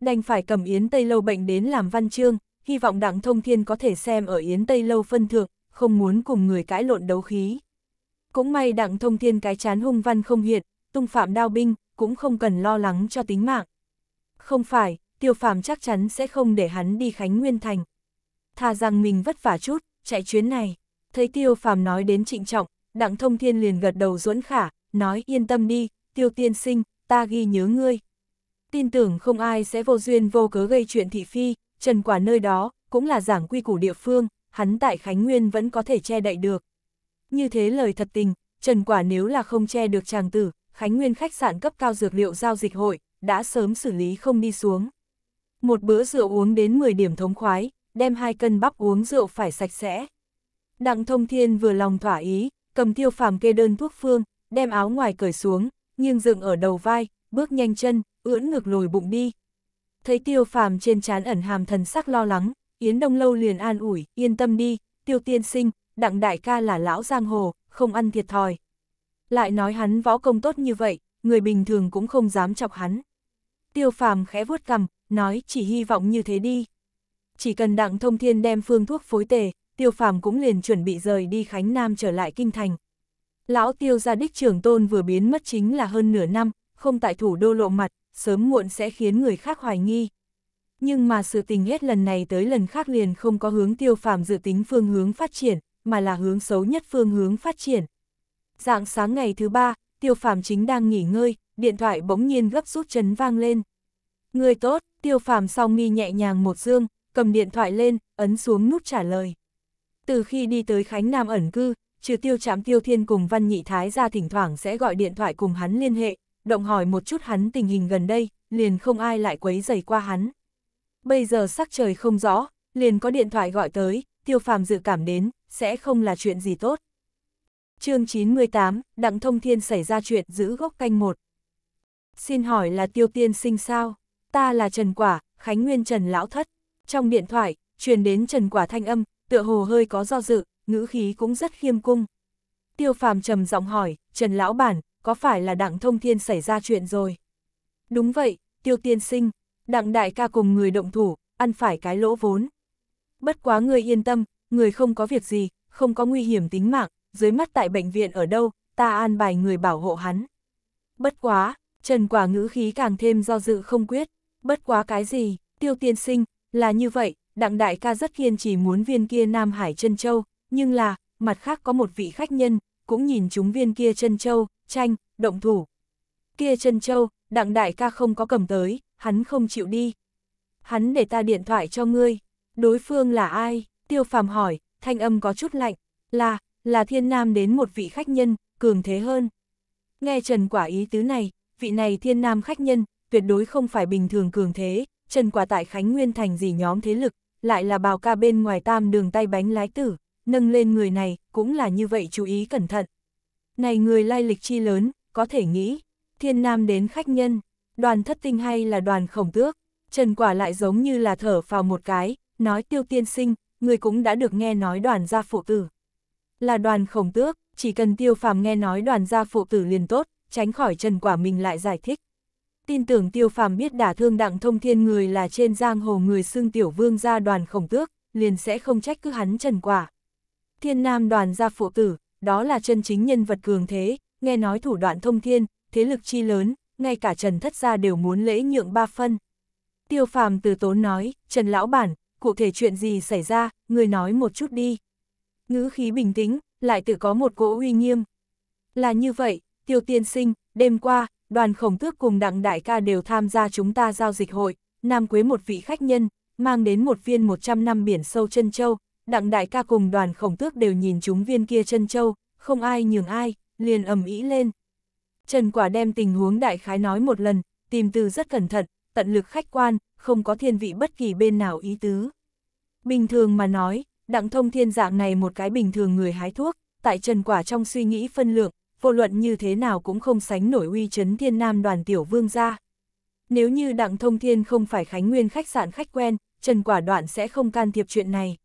Đành phải cầm Yến Tây Lâu bệnh đến làm văn chương, hy vọng đặng thông thiên có thể xem ở Yến Tây Lâu phân thượng, không muốn cùng người cãi lộn đấu khí. Cũng may đặng thông thiên cái chán hung văn không hiện, tung phạm đao binh, cũng không cần lo lắng cho tính mạng. Không phải, tiêu phàm chắc chắn sẽ không để hắn đi Khánh Nguyên Thành. Thà rằng mình vất vả chút, chạy chuyến này. Thấy tiêu phàm nói đến trịnh trọng, đặng thông thiên liền gật đầu duẫn khả, nói yên tâm đi, tiêu tiên sinh, ta ghi nhớ ngươi. Tin tưởng không ai sẽ vô duyên vô cớ gây chuyện thị phi, trần quả nơi đó, cũng là giảng quy củ địa phương, hắn tại Khánh Nguyên vẫn có thể che đậy được. Như thế lời thật tình, Trần Quả nếu là không che được chàng tử, Khánh Nguyên khách sạn cấp cao dược liệu giao dịch hội, đã sớm xử lý không đi xuống. Một bữa rượu uống đến 10 điểm thống khoái, đem hai cân bắp uống rượu phải sạch sẽ. Đặng thông thiên vừa lòng thỏa ý, cầm tiêu phàm kê đơn thuốc phương, đem áo ngoài cởi xuống, nghiêng dựng ở đầu vai, bước nhanh chân, ưỡn ngược lùi bụng đi. Thấy tiêu phàm trên trán ẩn hàm thần sắc lo lắng, Yến Đông Lâu liền an ủi, yên tâm đi, tiêu tiên sinh, đặng đại ca là lão giang hồ, không ăn thiệt thòi. Lại nói hắn võ công tốt như vậy, người bình thường cũng không dám chọc hắn. Tiêu phàm khẽ vuốt cằm, nói chỉ hy vọng như thế đi. Chỉ cần đặng thông thiên đem phương thuốc phối tề, tiêu phàm cũng liền chuẩn bị rời đi Khánh Nam trở lại Kinh Thành. Lão tiêu gia đích trưởng tôn vừa biến mất chính là hơn nửa năm, không tại thủ đô lộ mặt, sớm muộn sẽ khiến người khác hoài nghi. Nhưng mà sự tình hết lần này tới lần khác liền không có hướng tiêu phàm dự tính phương hướng phát triển, mà là hướng xấu nhất phương hướng phát triển. Dạng sáng ngày thứ ba, Tiêu Phàm chính đang nghỉ ngơi, điện thoại bỗng nhiên gấp rút chấn vang lên. Người tốt, Tiêu Phàm song mi nhẹ nhàng một dương, cầm điện thoại lên, ấn xuống nút trả lời. Từ khi đi tới Khánh Nam ẩn cư, trừ tiêu chạm tiêu thiên cùng Văn Nhị Thái ra thỉnh thoảng sẽ gọi điện thoại cùng hắn liên hệ, động hỏi một chút hắn tình hình gần đây, liền không ai lại quấy dày qua hắn. Bây giờ sắc trời không rõ, liền có điện thoại gọi tới, tiêu phàm dự cảm đến, sẽ không là chuyện gì tốt chương 98, Đặng Thông Thiên xảy ra chuyện giữ gốc canh một. Xin hỏi là Tiêu Tiên sinh sao? Ta là Trần Quả, Khánh Nguyên Trần Lão Thất. Trong điện thoại, truyền đến Trần Quả thanh âm, tựa hồ hơi có do dự, ngữ khí cũng rất khiêm cung. Tiêu Phàm trầm giọng hỏi, Trần Lão Bản, có phải là Đặng Thông Thiên xảy ra chuyện rồi? Đúng vậy, Tiêu Tiên sinh, Đặng Đại ca cùng người động thủ, ăn phải cái lỗ vốn. Bất quá người yên tâm, người không có việc gì, không có nguy hiểm tính mạng, dưới mắt tại bệnh viện ở đâu, ta an bài người bảo hộ hắn. Bất quá, Trần Quả ngữ khí càng thêm do dự không quyết, bất quá cái gì, tiêu tiên sinh, là như vậy, đặng đại ca rất kiên trì muốn viên kia Nam Hải chân Châu, nhưng là, mặt khác có một vị khách nhân, cũng nhìn chúng viên kia chân Châu, tranh, động thủ. Kia chân Châu, đặng đại ca không có cầm tới, hắn không chịu đi. Hắn để ta điện thoại cho ngươi, đối phương là ai, tiêu phàm hỏi, thanh âm có chút lạnh, là, là thiên nam đến một vị khách nhân, cường thế hơn. Nghe Trần Quả ý tứ này, vị này thiên nam khách nhân, tuyệt đối không phải bình thường cường thế, Trần Quả tại Khánh Nguyên thành gì nhóm thế lực, lại là bào ca bên ngoài tam đường tay bánh lái tử, nâng lên người này, cũng là như vậy chú ý cẩn thận. Này người lai lịch chi lớn, có thể nghĩ, thiên nam đến khách nhân, đoàn thất tinh hay là đoàn khổng tước, Trần Quả lại giống như là thở vào một cái, nói tiêu tiên sinh, người cũng đã được nghe nói đoàn gia phụ tử, là đoàn khổng tước, chỉ cần tiêu phàm nghe nói đoàn gia phụ tử liền tốt, tránh khỏi trần quả mình lại giải thích. Tin tưởng tiêu phàm biết đả thương đặng thông thiên người là trên giang hồ người xưng tiểu vương gia đoàn khổng tước, liền sẽ không trách cứ hắn trần quả. Thiên nam đoàn gia phụ tử, đó là chân chính nhân vật cường thế, nghe nói thủ đoạn thông thiên, thế lực chi lớn, ngay cả trần thất gia đều muốn lễ nhượng ba phân. Tiêu phàm từ tốn nói, trần lão bản, cụ thể chuyện gì xảy ra, người nói một chút đi ngữ khí bình tĩnh, lại tự có một cỗ uy nghiêm. Là như vậy, tiêu tiên sinh, đêm qua, đoàn khổng tước cùng đặng đại ca đều tham gia chúng ta giao dịch hội, Nam Quế một vị khách nhân, mang đến một viên 100 năm biển sâu chân châu, đặng đại ca cùng đoàn khổng tước đều nhìn chúng viên kia chân châu, không ai nhường ai, liền ầm ĩ lên. Trần Quả đem tình huống đại khái nói một lần, tìm từ rất cẩn thận, tận lực khách quan, không có thiên vị bất kỳ bên nào ý tứ. Bình thường mà nói, đặng thông thiên dạng này một cái bình thường người hái thuốc, tại trần quả trong suy nghĩ phân lượng, vô luận như thế nào cũng không sánh nổi uy chấn thiên nam đoàn tiểu vương gia Nếu như đặng thông thiên không phải khánh nguyên khách sạn khách quen, trần quả đoạn sẽ không can thiệp chuyện này.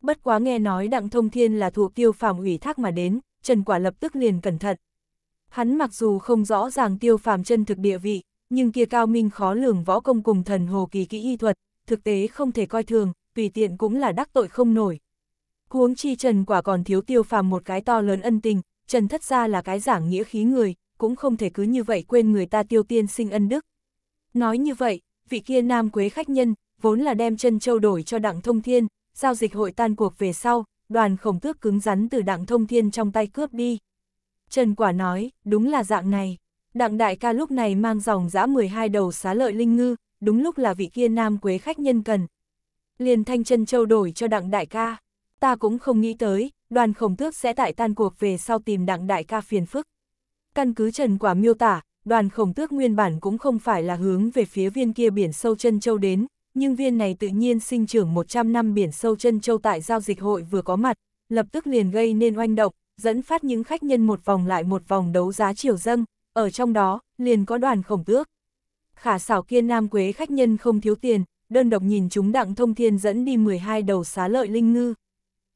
Bất quá nghe nói đặng thông thiên là thuộc tiêu phàm ủy thác mà đến, trần quả lập tức liền cẩn thận. Hắn mặc dù không rõ ràng tiêu phàm chân thực địa vị, nhưng kia cao minh khó lường võ công cùng thần hồ kỳ kỹ y thuật, thực tế không thể coi thường, tùy tiện cũng là đắc tội không nổi. Huống chi Trần quả còn thiếu tiêu phàm một cái to lớn ân tình, Trần thất ra là cái giảng nghĩa khí người, cũng không thể cứ như vậy quên người ta tiêu tiên sinh ân đức. Nói như vậy, vị kia nam quế khách nhân, vốn là đem chân châu đổi cho đặng thông thiên, giao dịch hội tan cuộc về sau, đoàn khổng tước cứng rắn từ đặng thông thiên trong tay cướp đi. Trần quả nói, đúng là dạng này. Đặng đại ca lúc này mang dòng dã 12 đầu xá lợi linh ngư, đúng lúc là vị kia nam quế khách nhân cần, liền thanh chân châu đổi cho đặng đại ca. Ta cũng không nghĩ tới, đoàn khổng tước sẽ tại tan cuộc về sau tìm đặng đại ca phiền phức. Căn cứ trần quả miêu tả, đoàn khổng tước nguyên bản cũng không phải là hướng về phía viên kia biển sâu chân châu đến, nhưng viên này tự nhiên sinh trưởng 100 năm biển sâu chân châu tại giao dịch hội vừa có mặt, lập tức liền gây nên oanh động, dẫn phát những khách nhân một vòng lại một vòng đấu giá chiều dâng, ở trong đó, liền có đoàn khổng tước. Khả xảo kiên nam quế khách nhân không thiếu tiền, đơn độc nhìn chúng đặng thông thiên dẫn đi 12 đầu xá lợi linh ngư.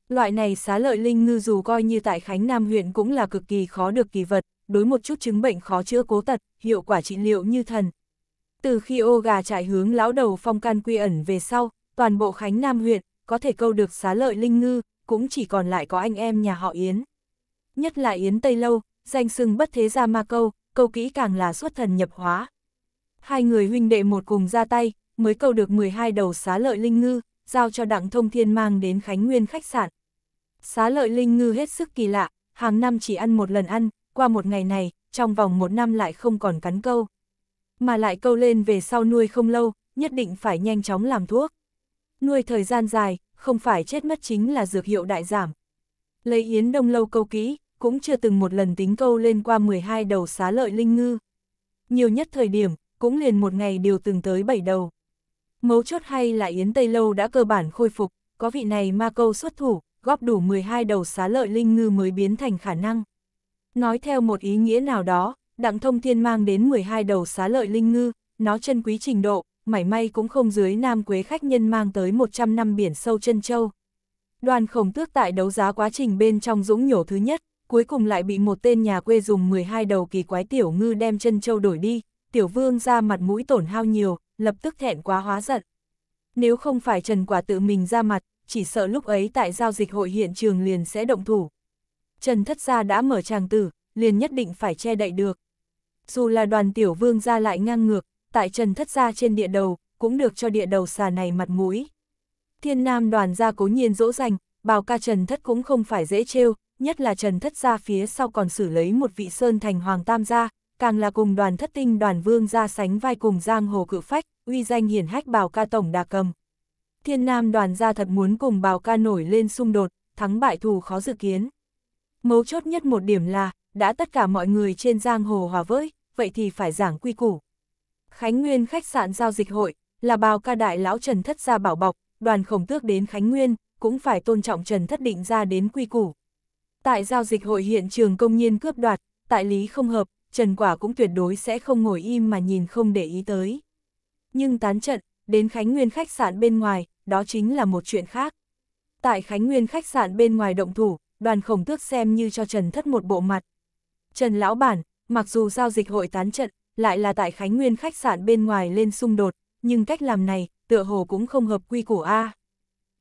Loại này xá lợi linh ngư dù coi như tại Khánh Nam huyện cũng là cực kỳ khó được kỳ vật, đối một chút chứng bệnh khó chữa cố tật, hiệu quả trị liệu như thần. Từ khi ô gà trại hướng lão đầu phong can quy ẩn về sau, toàn bộ Khánh Nam huyện, có thể câu được xá lợi linh ngư, cũng chỉ còn lại có anh em nhà họ Yến. Nhất là Yến Tây Lâu, danh sưng bất thế gia ma câu, câu kỹ càng là xuất thần nhập hóa. Hai người huynh đệ một cùng ra tay, mới câu được 12 đầu xá lợi linh ngư, giao cho Đặng Thông Thiên mang đến Khánh Nguyên khách sạn. Xá lợi linh ngư hết sức kỳ lạ, hàng năm chỉ ăn một lần ăn, qua một ngày này, trong vòng một năm lại không còn cắn câu. Mà lại câu lên về sau nuôi không lâu, nhất định phải nhanh chóng làm thuốc. Nuôi thời gian dài, không phải chết mất chính là dược hiệu đại giảm. Lấy Yến Đông Lâu câu kỹ, cũng chưa từng một lần tính câu lên qua 12 đầu xá lợi linh ngư. Nhiều nhất thời điểm, cũng liền một ngày đều từng tới 7 đầu. Mấu chốt hay là Yến Tây Lâu đã cơ bản khôi phục, có vị này ma câu xuất thủ, góp đủ 12 đầu xá lợi linh ngư mới biến thành khả năng. Nói theo một ý nghĩa nào đó, đặng thông thiên mang đến 12 đầu xá lợi linh ngư, nó chân quý trình độ, mảy may cũng không dưới nam quế khách nhân mang tới 100 năm biển sâu chân châu. Đoàn khổng tước tại đấu giá quá trình bên trong dũng nhổ thứ nhất, cuối cùng lại bị một tên nhà quê dùng 12 đầu kỳ quái tiểu ngư đem chân châu đổi đi, tiểu vương ra mặt mũi tổn hao nhiều, lập tức thẹn quá hóa giận. Nếu không phải Trần Quả tự mình ra mặt, chỉ sợ lúc ấy tại giao dịch hội hiện trường liền sẽ động thủ. Trần Thất Gia đã mở tràng tử, liền nhất định phải che đậy được. Dù là đoàn tiểu vương ra lại ngang ngược, tại Trần Thất Gia trên địa đầu, cũng được cho địa đầu xà này mặt mũi. Thiên Nam đoàn gia cố nhiên dỗ dành, bào ca Trần Thất cũng không phải dễ trêu, nhất là Trần Thất gia phía sau còn xử lấy một vị sơn thành hoàng tam gia, càng là cùng đoàn thất tinh đoàn vương ra sánh vai cùng giang hồ cự phách, uy danh hiển hách bào ca tổng đà cầm. Thiên Nam đoàn gia thật muốn cùng bào ca nổi lên xung đột, thắng bại thù khó dự kiến. Mấu chốt nhất một điểm là, đã tất cả mọi người trên giang hồ hòa với, vậy thì phải giảng quy củ. Khánh Nguyên khách sạn giao dịch hội, là bào ca đại lão Trần Thất ra bảo bọc, đoàn khổng tước đến Khánh Nguyên, cũng phải tôn trọng Trần Thất định ra đến quy củ. Tại giao dịch hội hiện trường công nhiên cướp đoạt, tại lý không hợp, Trần Quả cũng tuyệt đối sẽ không ngồi im mà nhìn không để ý tới. Nhưng tán trận, đến Khánh Nguyên khách sạn bên ngoài, đó chính là một chuyện khác. Tại Khánh Nguyên khách sạn bên ngoài động thủ, đoàn khổng tước xem như cho Trần Thất một bộ mặt. Trần Lão Bản, mặc dù giao dịch hội tán trận, lại là tại Khánh Nguyên khách sạn bên ngoài lên xung đột, nhưng cách làm này, tựa hồ cũng không hợp quy củ A.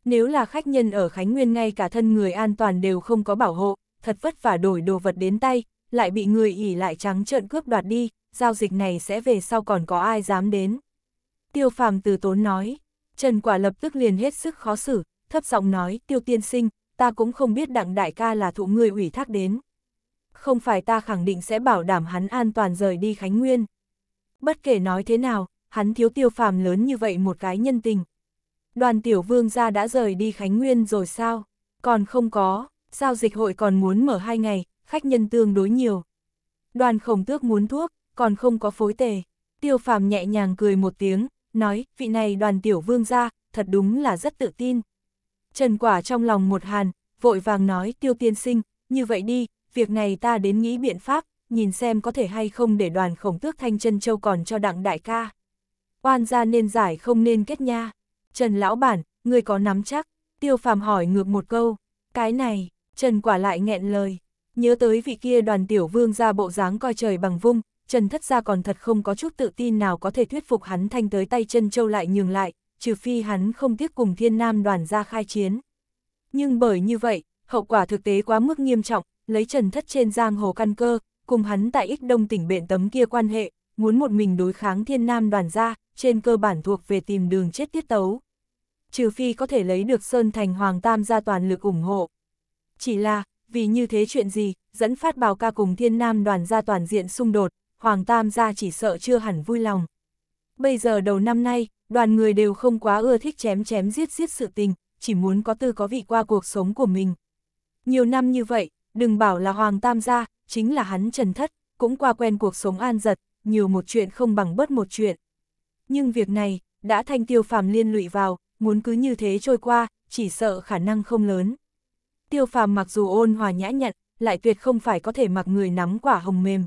Nếu là khách nhân ở Khánh Nguyên ngay cả thân người an toàn đều không có bảo hộ, thật vất vả đổi đồ vật đến tay, lại bị người ỉ lại trắng trợn cướp đoạt đi, giao dịch này sẽ về sau còn có ai dám đến. Tiêu phàm từ tốn nói, Trần Quả lập tức liền hết sức khó xử, thấp giọng nói, tiêu tiên sinh, ta cũng không biết đặng đại ca là thụ người ủy thác đến. Không phải ta khẳng định sẽ bảo đảm hắn an toàn rời đi Khánh Nguyên. Bất kể nói thế nào, hắn thiếu tiêu phàm lớn như vậy một cái nhân tình. Đoàn tiểu vương gia đã rời đi Khánh Nguyên rồi sao? Còn không có, giao dịch hội còn muốn mở hai ngày, khách nhân tương đối nhiều. Đoàn khổng tước muốn thuốc, còn không có phối tề. Tiêu phàm nhẹ nhàng cười một tiếng, nói, vị này đoàn tiểu vương ra, thật đúng là rất tự tin. Trần quả trong lòng một hàn, vội vàng nói tiêu tiên sinh, như vậy đi, việc này ta đến nghĩ biện pháp, nhìn xem có thể hay không để đoàn khổng tước thanh chân châu còn cho đặng đại ca. Oan ra nên giải không nên kết nha. Trần lão bản, người có nắm chắc, tiêu phàm hỏi ngược một câu, cái này, Trần quả lại nghẹn lời. Nhớ tới vị kia đoàn tiểu vương ra bộ dáng coi trời bằng vung, Trần Thất Gia còn thật không có chút tự tin nào có thể thuyết phục hắn thanh tới tay chân châu lại nhường lại, trừ phi hắn không tiếc cùng thiên nam đoàn ra khai chiến. Nhưng bởi như vậy, hậu quả thực tế quá mức nghiêm trọng, lấy Trần Thất trên giang hồ căn cơ, cùng hắn tại ích đông tỉnh bệnh tấm kia quan hệ, muốn một mình đối kháng thiên nam đoàn ra, trên cơ bản thuộc về tìm đường chết tiết tấu. Trừ phi có thể lấy được Sơn Thành Hoàng Tam ra toàn lực ủng hộ. Chỉ là, vì như thế chuyện gì, dẫn phát bào ca cùng thiên nam đoàn ra toàn diện xung đột, Hoàng Tam gia chỉ sợ chưa hẳn vui lòng. Bây giờ đầu năm nay, đoàn người đều không quá ưa thích chém chém giết giết sự tình, chỉ muốn có tư có vị qua cuộc sống của mình. Nhiều năm như vậy, đừng bảo là Hoàng Tam gia, chính là hắn trần thất, cũng qua quen cuộc sống an giật, nhiều một chuyện không bằng bớt một chuyện. Nhưng việc này, đã thanh tiêu phàm liên lụy vào, muốn cứ như thế trôi qua, chỉ sợ khả năng không lớn tiêu phàm mặc dù ôn hòa nhã nhặn, lại tuyệt không phải có thể mặc người nắm quả hồng mềm.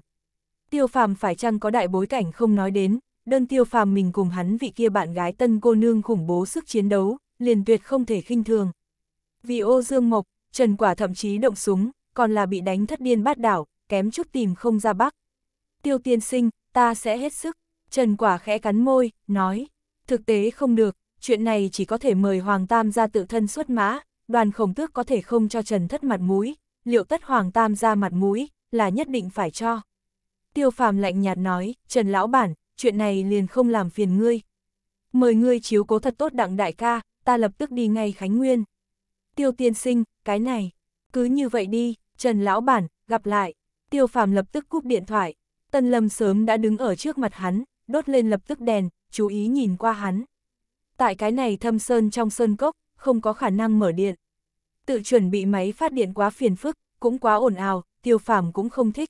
Tiêu phàm phải chăng có đại bối cảnh không nói đến, đơn tiêu phàm mình cùng hắn vị kia bạn gái tân cô nương khủng bố sức chiến đấu, liền tuyệt không thể khinh thường. Vì ô dương mộc, trần quả thậm chí động súng, còn là bị đánh thất điên bát đảo, kém chút tìm không ra bắc. Tiêu tiên sinh, ta sẽ hết sức, trần quả khẽ cắn môi, nói, thực tế không được, chuyện này chỉ có thể mời Hoàng Tam ra tự thân xuất mã, đoàn khổng tước có thể không cho Trần Thất mặt mũi, liệu tất Hoàng Tam ra mặt mũi, là nhất định phải cho. Tiêu phàm lạnh nhạt nói, Trần Lão Bản, chuyện này liền không làm phiền ngươi. Mời ngươi chiếu cố thật tốt đặng đại ca, ta lập tức đi ngay Khánh Nguyên. Tiêu tiên sinh, cái này, cứ như vậy đi, Trần Lão Bản, gặp lại. Tiêu phàm lập tức cúp điện thoại, Tân Lâm sớm đã đứng ở trước mặt hắn, đốt lên lập tức đèn, chú ý nhìn qua hắn. Tại cái này thâm sơn trong sơn cốc, không có khả năng mở điện tự chuẩn bị máy phát điện quá phiền phức, cũng quá ồn ào, tiêu phàm cũng không thích.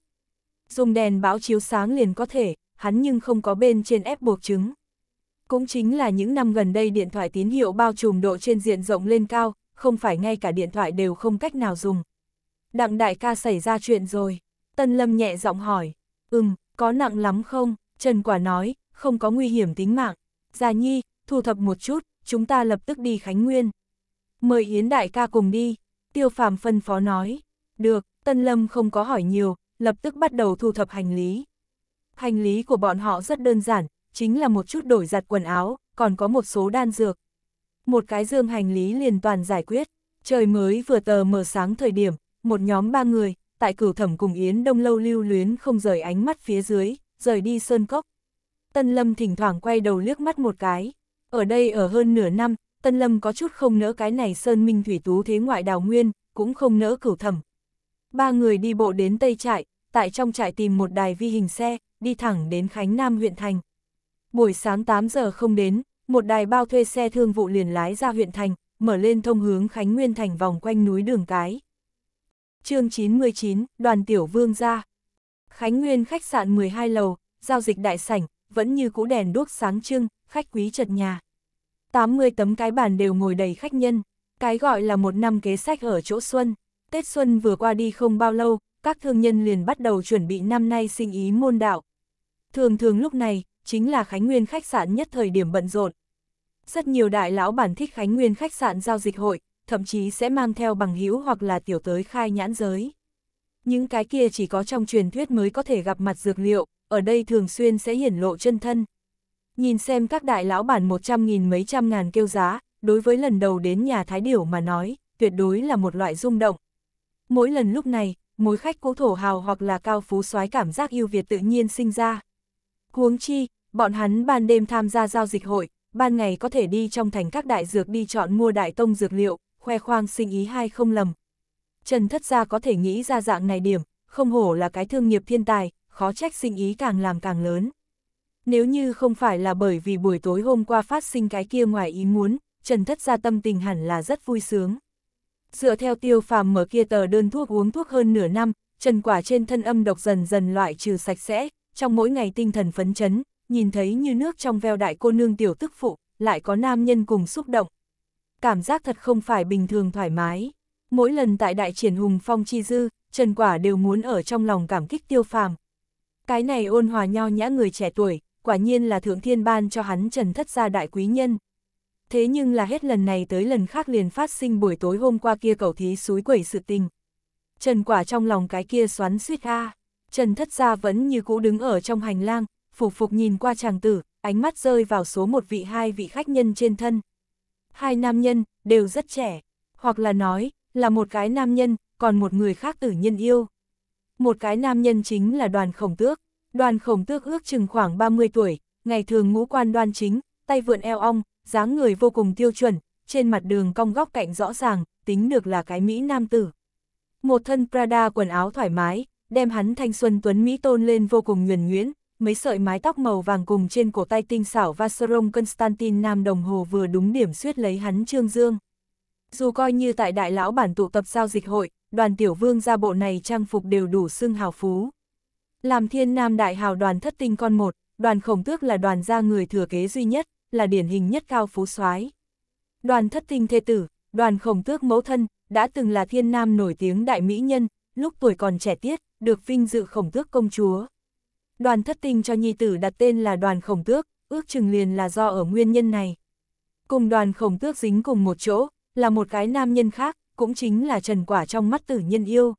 Dùng đèn báo chiếu sáng liền có thể, hắn nhưng không có bên trên ép buộc chứng. Cũng chính là những năm gần đây điện thoại tín hiệu bao trùm độ trên diện rộng lên cao, không phải ngay cả điện thoại đều không cách nào dùng. Đặng đại ca xảy ra chuyện rồi, Tân Lâm nhẹ giọng hỏi, ừm, có nặng lắm không, Trần Quả nói, không có nguy hiểm tính mạng. Già Nhi, thu thập một chút, chúng ta lập tức đi Khánh Nguyên mời Yến đại ca cùng đi, tiêu phàm phân phó nói. Được, Tân Lâm không có hỏi nhiều, lập tức bắt đầu thu thập hành lý. Hành lý của bọn họ rất đơn giản, chính là một chút đổi giặt quần áo, còn có một số đan dược. Một cái dương hành lý liền toàn giải quyết, trời mới vừa tờ mờ sáng thời điểm, một nhóm ba người, tại cửu thẩm cùng Yến Đông Lâu lưu luyến không rời ánh mắt phía dưới, rời đi sơn cốc. Tân Lâm thỉnh thoảng quay đầu liếc mắt một cái, ở đây ở hơn nửa năm, Tân Lâm có chút không nỡ cái này Sơn Minh Thủy Tú thế ngoại đào nguyên, cũng không nỡ cửu thẩm. Ba người đi bộ đến Tây Trại, tại trong trại tìm một đài vi hình xe, đi thẳng đến Khánh Nam huyện thành. Buổi sáng 8 giờ không đến, một đài bao thuê xe thương vụ liền lái ra huyện thành, mở lên thông hướng Khánh Nguyên thành vòng quanh núi đường cái. chương 99, đoàn tiểu vương ra. Khánh Nguyên khách sạn 12 lầu, giao dịch đại sảnh, vẫn như cũ đèn đuốc sáng trưng, khách quý chật nhà. 80 tấm cái bàn đều ngồi đầy khách nhân. Cái gọi là một năm kế sách ở chỗ xuân. Tết xuân vừa qua đi không bao lâu, các thương nhân liền bắt đầu chuẩn bị năm nay sinh ý môn đạo. Thường thường lúc này, chính là Khánh Nguyên khách sạn nhất thời điểm bận rộn. Rất nhiều đại lão bản thích Khánh Nguyên khách sạn giao dịch hội, thậm chí sẽ mang theo bằng hữu hoặc là tiểu tới khai nhãn giới. Những cái kia chỉ có trong truyền thuyết mới có thể gặp mặt dược liệu, ở đây thường xuyên sẽ hiển lộ chân thân. Nhìn xem các đại lão bản một trăm nghìn mấy trăm ngàn kêu giá, đối với lần đầu đến nhà Thái Điểu mà nói, tuyệt đối là một loại rung động. Mỗi lần lúc này, mối khách cố thổ hào hoặc là cao phú soái cảm giác yêu Việt tự nhiên sinh ra. Huống chi, bọn hắn ban đêm tham gia giao dịch hội, ban ngày có thể đi trong thành các đại dược đi chọn mua đại tông dược liệu, khoe khoang sinh ý hay không lầm. Trần Thất Gia có thể nghĩ ra dạng này điểm, không hổ là cái thương nghiệp thiên tài, khó trách sinh ý càng làm càng lớn. Nếu như không phải là bởi vì buổi tối hôm qua phát sinh cái kia ngoài ý muốn, Trần Thất gia tâm tình hẳn là rất vui sướng. Dựa theo tiêu phàm mở kia tờ đơn thuốc uống thuốc hơn nửa năm, Trần Quả trên thân âm độc dần dần loại trừ sạch sẽ, trong mỗi ngày tinh thần phấn chấn, nhìn thấy như nước trong veo đại cô nương tiểu tức phụ, lại có nam nhân cùng xúc động. Cảm giác thật không phải bình thường thoải mái. Mỗi lần tại đại triển hùng phong chi dư, Trần Quả đều muốn ở trong lòng cảm kích tiêu phàm. Cái này ôn hòa nho nhã người trẻ tuổi, quả nhiên là thượng thiên ban cho hắn trần thất gia đại quý nhân. Thế nhưng là hết lần này tới lần khác liền phát sinh buổi tối hôm qua kia cầu thí suối quẩy sự tình. Trần quả trong lòng cái kia xoắn suýt a Trần thất gia vẫn như cũ đứng ở trong hành lang, phục phục nhìn qua chàng tử, ánh mắt rơi vào số một vị hai vị khách nhân trên thân. Hai nam nhân, đều rất trẻ, hoặc là nói, là một cái nam nhân, còn một người khác tử nhân yêu. Một cái nam nhân chính là đoàn khổng tước, đoàn khổng tước ước chừng khoảng 30 tuổi, ngày thường ngũ quan đoan chính, tay vượn eo ong, dáng người vô cùng tiêu chuẩn, trên mặt đường cong góc cạnh rõ ràng, tính được là cái Mỹ nam tử. Một thân Prada quần áo thoải mái, đem hắn thanh xuân tuấn Mỹ tôn lên vô cùng nhuần nhuyễn, mấy sợi mái tóc màu vàng cùng trên cổ tay tinh xảo Vacheron Constantin nam đồng hồ vừa đúng điểm suýt lấy hắn trương dương. Dù coi như tại đại lão bản tụ tập giao dịch hội, đoàn tiểu vương ra bộ này trang phục đều đủ xưng hào phú. Làm thiên nam đại hào đoàn thất tinh con một, đoàn khổng tước là đoàn gia người thừa kế duy nhất, là điển hình nhất cao phú soái Đoàn thất tinh thê tử, đoàn khổng tước mẫu thân, đã từng là thiên nam nổi tiếng đại mỹ nhân, lúc tuổi còn trẻ tiết, được vinh dự khổng tước công chúa. Đoàn thất tinh cho nhi tử đặt tên là đoàn khổng tước, ước chừng liền là do ở nguyên nhân này. Cùng đoàn khổng tước dính cùng một chỗ, là một cái nam nhân khác, cũng chính là trần quả trong mắt tử nhân yêu.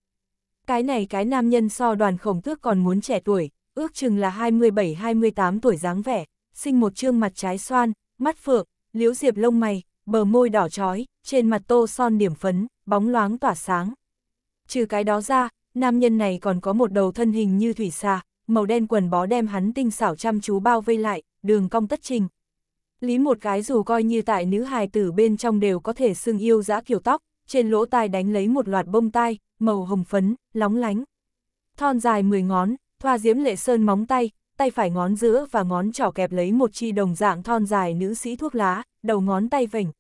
Cái này cái nam nhân so đoàn khổng tước còn muốn trẻ tuổi, ước chừng là 27-28 tuổi dáng vẻ, sinh một trương mặt trái xoan, mắt phượng, liễu diệp lông mày, bờ môi đỏ trói, trên mặt tô son điểm phấn, bóng loáng tỏa sáng. Trừ cái đó ra, nam nhân này còn có một đầu thân hình như thủy xà, màu đen quần bó đem hắn tinh xảo chăm chú bao vây lại, đường cong tất trình. Lý một cái dù coi như tại nữ hài tử bên trong đều có thể xưng yêu dã kiểu tóc, trên lỗ tai đánh lấy một loạt bông tai, màu hồng phấn, lóng lánh. Thon dài 10 ngón, thoa diễm lệ sơn móng tay, tay phải ngón giữa và ngón trỏ kẹp lấy một chi đồng dạng thon dài nữ sĩ thuốc lá, đầu ngón tay vảnh.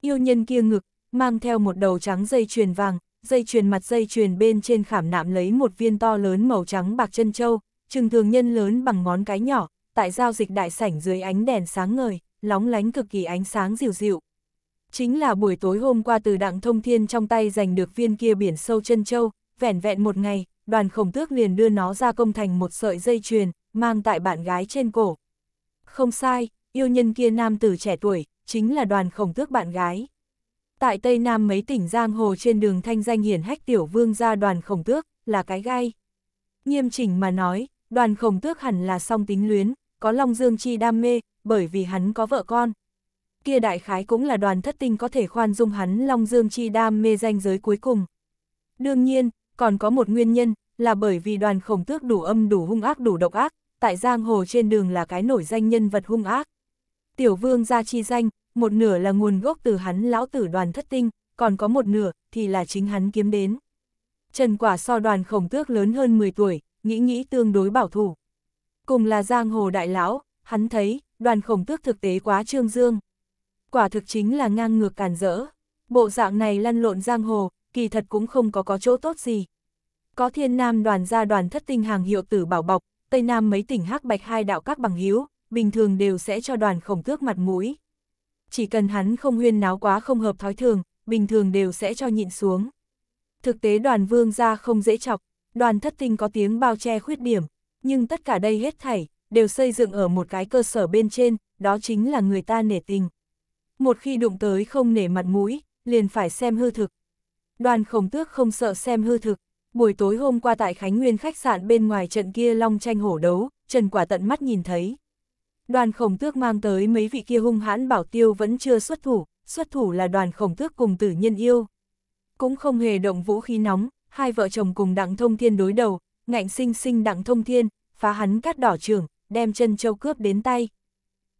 Yêu nhân kia ngực, mang theo một đầu trắng dây chuyền vàng, dây chuyền mặt dây chuyền bên trên khảm nạm lấy một viên to lớn màu trắng bạc chân châu, trừng thường nhân lớn bằng ngón cái nhỏ, tại giao dịch đại sảnh dưới ánh đèn sáng ngời, lóng lánh cực kỳ ánh sáng dịu dịu chính là buổi tối hôm qua từ đặng thông thiên trong tay giành được viên kia biển sâu chân châu, vẻn vẹn một ngày, đoàn khổng tước liền đưa nó ra công thành một sợi dây chuyền, mang tại bạn gái trên cổ. Không sai, yêu nhân kia nam tử trẻ tuổi, chính là đoàn khổng tước bạn gái. Tại Tây Nam mấy tỉnh Giang Hồ trên đường thanh danh hiển hách tiểu vương gia đoàn khổng tước, là cái gai. Nghiêm chỉnh mà nói, đoàn khổng tước hẳn là song tính luyến, có Long Dương Chi đam mê, bởi vì hắn có vợ con, kia đại khái cũng là đoàn thất tinh có thể khoan dung hắn Long Dương chi đam mê danh giới cuối cùng. Đương nhiên, còn có một nguyên nhân, là bởi vì đoàn khổng tước đủ âm đủ hung ác đủ độc ác, tại giang hồ trên đường là cái nổi danh nhân vật hung ác. Tiểu vương gia chi danh, một nửa là nguồn gốc từ hắn lão tử đoàn thất tinh, còn có một nửa thì là chính hắn kiếm đến. Trần quả so đoàn khổng tước lớn hơn 10 tuổi, nghĩ nghĩ tương đối bảo thủ. Cùng là giang hồ đại lão, hắn thấy, đoàn khổng tước thực tế quá trương dương quả thực chính là ngang ngược càn rỡ. Bộ dạng này lăn lộn giang hồ, kỳ thật cũng không có có chỗ tốt gì. Có thiên nam đoàn gia đoàn thất tinh hàng hiệu tử bảo bọc, tây nam mấy tỉnh hắc bạch hai đạo các bằng hiếu, bình thường đều sẽ cho đoàn khổng tước mặt mũi. Chỉ cần hắn không huyên náo quá không hợp thói thường, bình thường đều sẽ cho nhịn xuống. Thực tế đoàn vương gia không dễ chọc, đoàn thất tinh có tiếng bao che khuyết điểm, nhưng tất cả đây hết thảy, đều xây dựng ở một cái cơ sở bên trên, đó chính là người ta nể tình một khi đụng tới không nể mặt mũi, liền phải xem hư thực. Đoàn khổng tước không sợ xem hư thực, buổi tối hôm qua tại Khánh Nguyên khách sạn bên ngoài trận kia long tranh hổ đấu, Trần Quả tận mắt nhìn thấy. Đoàn khổng tước mang tới mấy vị kia hung hãn bảo tiêu vẫn chưa xuất thủ, xuất thủ là đoàn khổng tước cùng tử nhân yêu. Cũng không hề động vũ khí nóng, hai vợ chồng cùng đặng thông thiên đối đầu, ngạnh sinh sinh đặng thông thiên, phá hắn cắt đỏ trường, đem chân châu cướp đến tay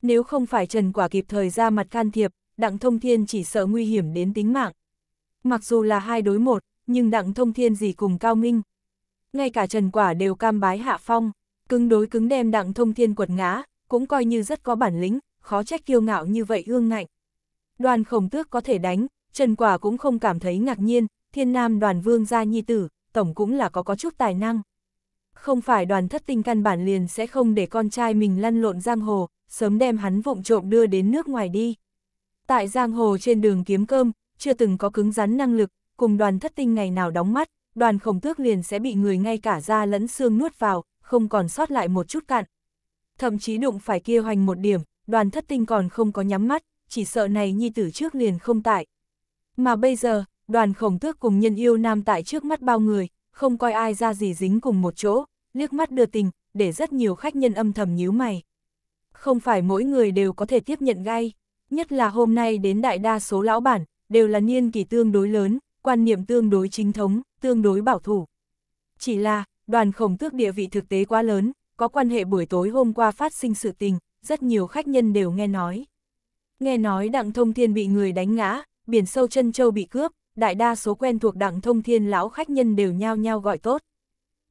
nếu không phải Trần Quả kịp thời ra mặt can thiệp, Đặng Thông Thiên chỉ sợ nguy hiểm đến tính mạng. Mặc dù là hai đối một, nhưng Đặng Thông Thiên gì cùng Cao Minh. Ngay cả Trần Quả đều cam bái hạ phong, cứng đối cứng đem Đặng Thông Thiên quật ngã, cũng coi như rất có bản lĩnh, khó trách kiêu ngạo như vậy ương ngạnh. Đoàn khổng tước có thể đánh, Trần Quả cũng không cảm thấy ngạc nhiên, thiên nam đoàn vương gia nhi tử, tổng cũng là có có chút tài năng. Không phải đoàn thất tinh căn bản liền sẽ không để con trai mình lăn lộn giang hồ, sớm đem hắn vụng trộm đưa đến nước ngoài đi. Tại giang hồ trên đường kiếm cơm, chưa từng có cứng rắn năng lực, cùng đoàn thất tinh ngày nào đóng mắt, đoàn khổng tước liền sẽ bị người ngay cả da lẫn xương nuốt vào, không còn sót lại một chút cạn. Thậm chí đụng phải kia hoành một điểm, đoàn thất tinh còn không có nhắm mắt, chỉ sợ này nhi tử trước liền không tại. Mà bây giờ, đoàn khổng tước cùng nhân yêu nam tại trước mắt bao người, không coi ai ra gì dính cùng một chỗ, liếc mắt đưa tình, để rất nhiều khách nhân âm thầm nhíu mày không phải mỗi người đều có thể tiếp nhận gai Nhất là hôm nay đến đại đa số lão bản, đều là niên kỳ tương đối lớn, quan niệm tương đối chính thống, tương đối bảo thủ. Chỉ là, đoàn khổng tước địa vị thực tế quá lớn, có quan hệ buổi tối hôm qua phát sinh sự tình, rất nhiều khách nhân đều nghe nói. Nghe nói đặng thông thiên bị người đánh ngã, biển sâu chân châu bị cướp, đại đa số quen thuộc đặng thông thiên lão khách nhân đều nhao nhao gọi tốt.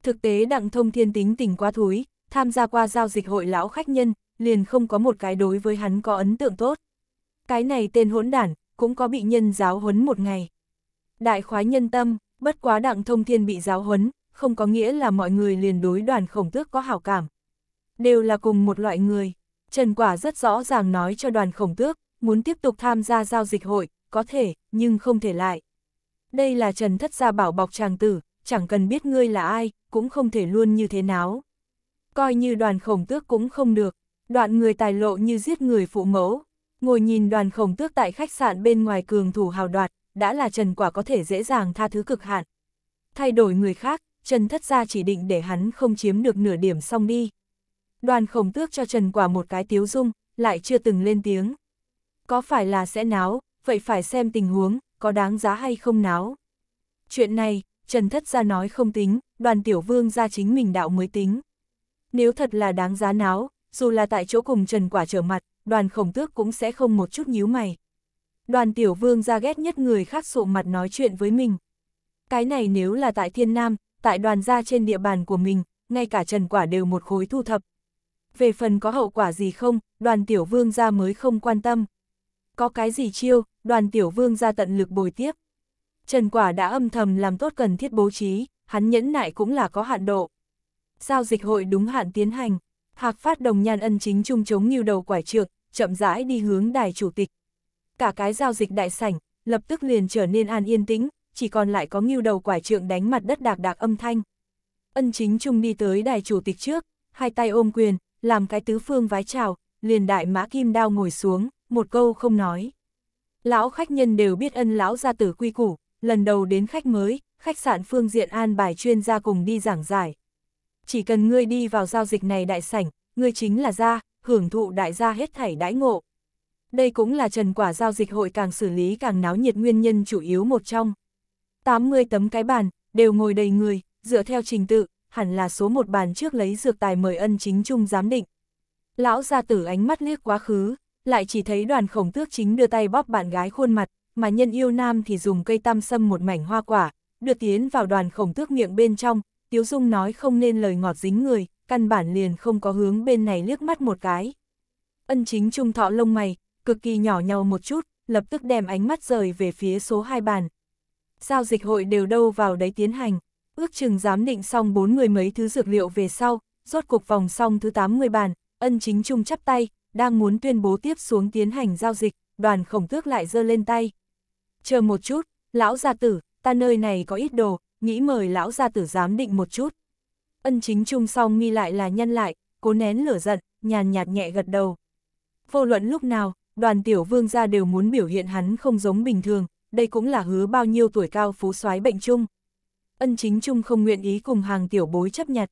Thực tế đặng thông thiên tính tình quá thúi, tham gia qua giao dịch hội lão khách nhân, liền không có một cái đối với hắn có ấn tượng tốt. Cái này tên hỗn đản, cũng có bị nhân giáo huấn một ngày. Đại khoái nhân tâm, bất quá đặng thông thiên bị giáo huấn, không có nghĩa là mọi người liền đối đoàn khổng tước có hảo cảm. Đều là cùng một loại người. Trần Quả rất rõ ràng nói cho đoàn khổng tước, muốn tiếp tục tham gia giao dịch hội, có thể, nhưng không thể lại. Đây là Trần Thất Gia bảo bọc chàng tử, chẳng cần biết ngươi là ai, cũng không thể luôn như thế nào. Coi như đoàn khổng tước cũng không được, đoạn người tài lộ như giết người phụ mẫu. Ngồi nhìn đoàn khổng tước tại khách sạn bên ngoài cường thủ hào đoạt, đã là Trần Quả có thể dễ dàng tha thứ cực hạn. Thay đổi người khác, Trần Thất Gia chỉ định để hắn không chiếm được nửa điểm xong đi. Đoàn khổng tước cho Trần Quả một cái tiếu dung, lại chưa từng lên tiếng. Có phải là sẽ náo, vậy phải xem tình huống, có đáng giá hay không náo. Chuyện này, Trần Thất Gia nói không tính, đoàn tiểu vương ra chính mình đạo mới tính. Nếu thật là đáng giá náo, dù là tại chỗ cùng Trần Quả trở mặt, đoàn khổng tước cũng sẽ không một chút nhíu mày. Đoàn tiểu vương ra ghét nhất người khác sụ mặt nói chuyện với mình. Cái này nếu là tại thiên nam, tại đoàn gia trên địa bàn của mình, ngay cả Trần Quả đều một khối thu thập. Về phần có hậu quả gì không, đoàn tiểu vương ra mới không quan tâm. Có cái gì chiêu, đoàn tiểu vương ra tận lực bồi tiếp. Trần Quả đã âm thầm làm tốt cần thiết bố trí, hắn nhẫn nại cũng là có hạn độ. Giao dịch hội đúng hạn tiến hành. Hạc phát đồng nhan ân chính trung chống như đầu quải trượng, chậm rãi đi hướng đài chủ tịch. Cả cái giao dịch đại sảnh, lập tức liền trở nên an yên tĩnh, chỉ còn lại có nghiêu đầu quải trượng đánh mặt đất đạc đạc âm thanh. Ân chính trung đi tới đài chủ tịch trước, hai tay ôm quyền, làm cái tứ phương vái chào, liền đại mã kim đao ngồi xuống, một câu không nói. Lão khách nhân đều biết ân lão gia tử quy củ, lần đầu đến khách mới, khách sạn phương diện an bài chuyên gia cùng đi giảng giải chỉ cần ngươi đi vào giao dịch này đại sảnh, ngươi chính là gia, hưởng thụ đại gia hết thảy đãi ngộ. Đây cũng là trần quả giao dịch hội càng xử lý càng náo nhiệt nguyên nhân chủ yếu một trong. 80 tấm cái bàn, đều ngồi đầy người, dựa theo trình tự, hẳn là số một bàn trước lấy dược tài mời ân chính trung giám định. Lão gia tử ánh mắt liếc quá khứ, lại chỉ thấy đoàn khổng tước chính đưa tay bóp bạn gái khuôn mặt, mà nhân yêu nam thì dùng cây tam sâm một mảnh hoa quả, đưa tiến vào đoàn khổng tước miệng bên trong, Tiếu Dung nói không nên lời ngọt dính người, căn bản liền không có hướng bên này liếc mắt một cái. Ân chính trung thọ lông mày, cực kỳ nhỏ nhau một chút, lập tức đem ánh mắt rời về phía số 2 bàn. Giao dịch hội đều đâu vào đấy tiến hành, ước chừng giám định xong bốn người mấy thứ dược liệu về sau, rốt cuộc vòng xong thứ 80 bàn, ân chính trung chắp tay, đang muốn tuyên bố tiếp xuống tiến hành giao dịch, đoàn khổng tước lại giơ lên tay. Chờ một chút, lão gia tử, ta nơi này có ít đồ, nghĩ mời lão gia tử giám định một chút. Ân chính trung song mi lại là nhân lại, cố nén lửa giận, nhàn nhạt nhẹ gật đầu. Vô luận lúc nào, đoàn tiểu vương gia đều muốn biểu hiện hắn không giống bình thường, đây cũng là hứa bao nhiêu tuổi cao phú soái bệnh chung. Ân chính trung không nguyện ý cùng hàng tiểu bối chấp nhặt.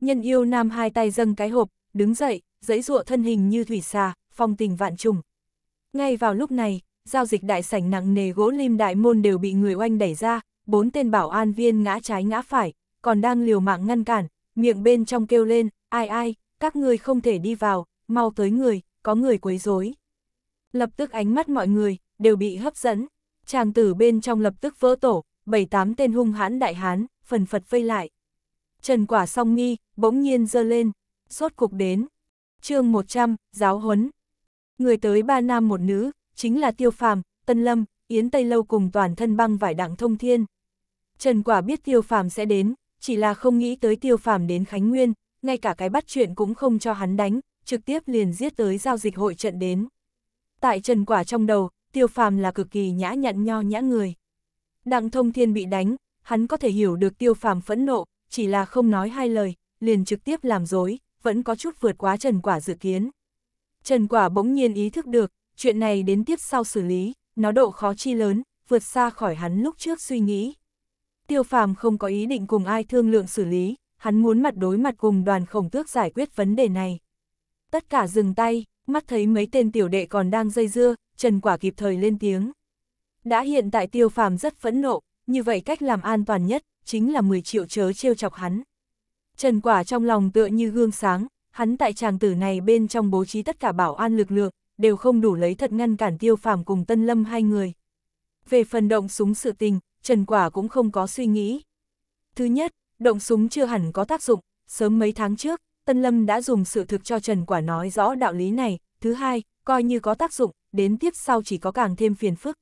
Nhân yêu nam hai tay dâng cái hộp, đứng dậy, dãy dụa thân hình như thủy xà, phong tình vạn trùng. Ngay vào lúc này, giao dịch đại sảnh nặng nề gỗ lim đại môn đều bị người oanh đẩy ra, bốn tên bảo an viên ngã trái ngã phải, còn đang liều mạng ngăn cản, miệng bên trong kêu lên, ai ai, các ngươi không thể đi vào, mau tới người, có người quấy rối. Lập tức ánh mắt mọi người, đều bị hấp dẫn, chàng tử bên trong lập tức vỡ tổ, bảy tám tên hung hãn đại hán, phần phật vây lại. Trần quả song nghi, bỗng nhiên dơ lên, sốt cục đến. chương 100, giáo huấn. Người tới ba nam một nữ, chính là Tiêu Phàm, Tân Lâm, Yến Tây Lâu cùng toàn thân băng vải đặng thông thiên. Trần Quả biết Tiêu Phàm sẽ đến, chỉ là không nghĩ tới Tiêu Phàm đến Khánh Nguyên, ngay cả cái bắt chuyện cũng không cho hắn đánh, trực tiếp liền giết tới giao dịch hội trận đến. Tại Trần Quả trong đầu, Tiêu Phàm là cực kỳ nhã nhặn nho nhã người. Đặng Thông Thiên bị đánh, hắn có thể hiểu được Tiêu Phàm phẫn nộ, chỉ là không nói hai lời, liền trực tiếp làm dối, vẫn có chút vượt quá Trần Quả dự kiến. Trần Quả bỗng nhiên ý thức được, chuyện này đến tiếp sau xử lý, nó độ khó chi lớn, vượt xa khỏi hắn lúc trước suy nghĩ. Tiêu phàm không có ý định cùng ai thương lượng xử lý, hắn muốn mặt đối mặt cùng đoàn khổng tước giải quyết vấn đề này. Tất cả dừng tay, mắt thấy mấy tên tiểu đệ còn đang dây dưa, Trần Quả kịp thời lên tiếng. Đã hiện tại tiêu phàm rất phẫn nộ, như vậy cách làm an toàn nhất, chính là 10 triệu chớ trêu chọc hắn. Trần Quả trong lòng tựa như gương sáng, hắn tại chàng tử này bên trong bố trí tất cả bảo an lực lượng, đều không đủ lấy thật ngăn cản tiêu phàm cùng Tân Lâm hai người. Về phần động súng sự tình, Trần Quả cũng không có suy nghĩ. Thứ nhất, động súng chưa hẳn có tác dụng, sớm mấy tháng trước, Tân Lâm đã dùng sự thực cho Trần Quả nói rõ đạo lý này. Thứ hai, coi như có tác dụng, đến tiếp sau chỉ có càng thêm phiền phức.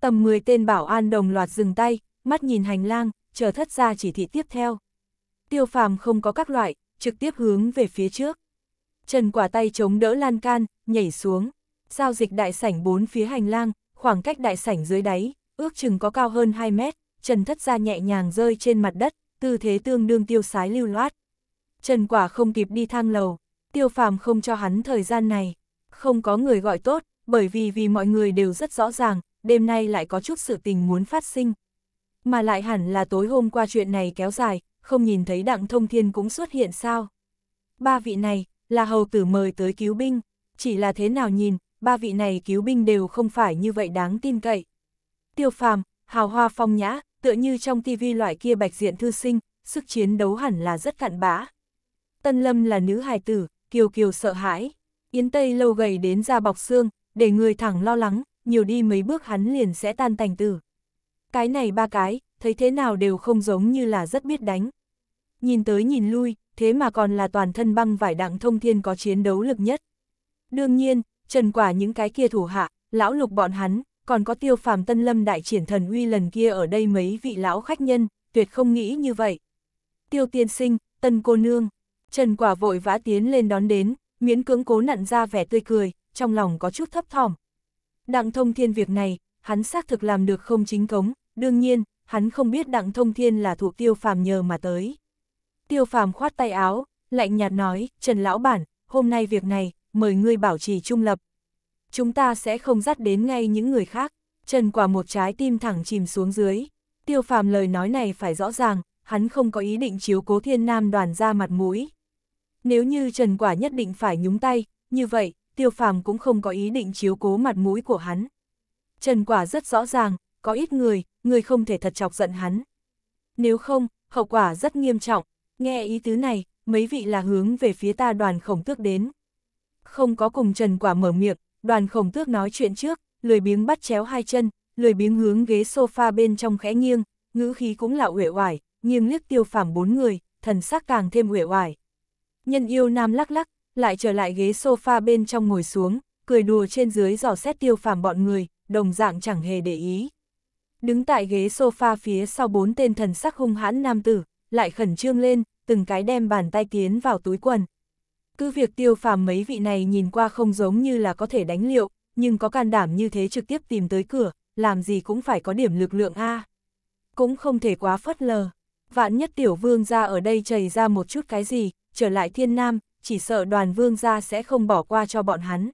Tầm 10 tên bảo an đồng loạt dừng tay, mắt nhìn hành lang, chờ thất ra chỉ thị tiếp theo. Tiêu phàm không có các loại, trực tiếp hướng về phía trước. Trần quả tay chống đỡ lan can, nhảy xuống. Giao dịch đại sảnh bốn phía hành lang, khoảng cách đại sảnh dưới đáy, ước chừng có cao hơn 2 mét, Trần thất ra nhẹ nhàng rơi trên mặt đất, tư thế tương đương tiêu sái lưu loát. Trần quả không kịp đi thang lầu, tiêu phàm không cho hắn thời gian này. Không có người gọi tốt, bởi vì vì mọi người đều rất rõ ràng, đêm nay lại có chút sự tình muốn phát sinh. Mà lại hẳn là tối hôm qua chuyện này kéo dài, không nhìn thấy đặng thông thiên cũng xuất hiện sao. Ba vị này, là hầu tử mời tới cứu binh, chỉ là thế nào nhìn, ba vị này cứu binh đều không phải như vậy đáng tin cậy. Tiêu phàm, hào hoa phong nhã, tựa như trong tivi loại kia bạch diện thư sinh, sức chiến đấu hẳn là rất cạn bã. Tân Lâm là nữ hài tử, kiều kiều sợ hãi, Yến Tây lâu gầy đến da bọc xương, để người thẳng lo lắng, nhiều đi mấy bước hắn liền sẽ tan tành tử. Cái này ba cái, thấy thế nào đều không giống như là rất biết đánh nhìn tới nhìn lui, thế mà còn là toàn thân băng vải đặng thông thiên có chiến đấu lực nhất. Đương nhiên, trần quả những cái kia thủ hạ, lão lục bọn hắn, còn có tiêu phàm tân lâm đại triển thần uy lần kia ở đây mấy vị lão khách nhân, tuyệt không nghĩ như vậy. Tiêu tiên sinh, tân cô nương, trần quả vội vã tiến lên đón đến, miễn cưỡng cố nặn ra vẻ tươi cười, trong lòng có chút thấp thỏm. Đặng thông thiên việc này, hắn xác thực làm được không chính cống, đương nhiên, hắn không biết đặng thông thiên là thuộc tiêu phàm nhờ mà tới. Tiêu phàm khoát tay áo, lạnh nhạt nói, Trần Lão Bản, hôm nay việc này, mời ngươi bảo trì trung lập. Chúng ta sẽ không dắt đến ngay những người khác. Trần quả một trái tim thẳng chìm xuống dưới. Tiêu phàm lời nói này phải rõ ràng, hắn không có ý định chiếu cố thiên nam đoàn ra mặt mũi. Nếu như Trần quả nhất định phải nhúng tay, như vậy, tiêu phàm cũng không có ý định chiếu cố mặt mũi của hắn. Trần quả rất rõ ràng, có ít người, người không thể thật chọc giận hắn. Nếu không, hậu quả rất nghiêm trọng, Nghe ý tứ này, mấy vị là hướng về phía ta đoàn khổng tước đến. Không có cùng Trần Quả mở miệng, đoàn khổng tước nói chuyện trước, lười biếng bắt chéo hai chân, lười biếng hướng ghế sofa bên trong khẽ nghiêng, ngữ khí cũng là uể oải, nghiêng liếc tiêu phàm bốn người, thần sắc càng thêm uể oải. Nhân yêu nam lắc lắc, lại trở lại ghế sofa bên trong ngồi xuống, cười đùa trên dưới dò xét tiêu phàm bọn người, đồng dạng chẳng hề để ý. Đứng tại ghế sofa phía sau bốn tên thần sắc hung hãn nam tử, lại khẩn trương lên, từng cái đem bàn tay tiến vào túi quần. Cứ việc tiêu phàm mấy vị này nhìn qua không giống như là có thể đánh liệu, nhưng có can đảm như thế trực tiếp tìm tới cửa, làm gì cũng phải có điểm lực lượng A. Cũng không thể quá phất lờ. Vạn nhất tiểu vương ra ở đây chảy ra một chút cái gì, trở lại thiên nam, chỉ sợ đoàn vương ra sẽ không bỏ qua cho bọn hắn.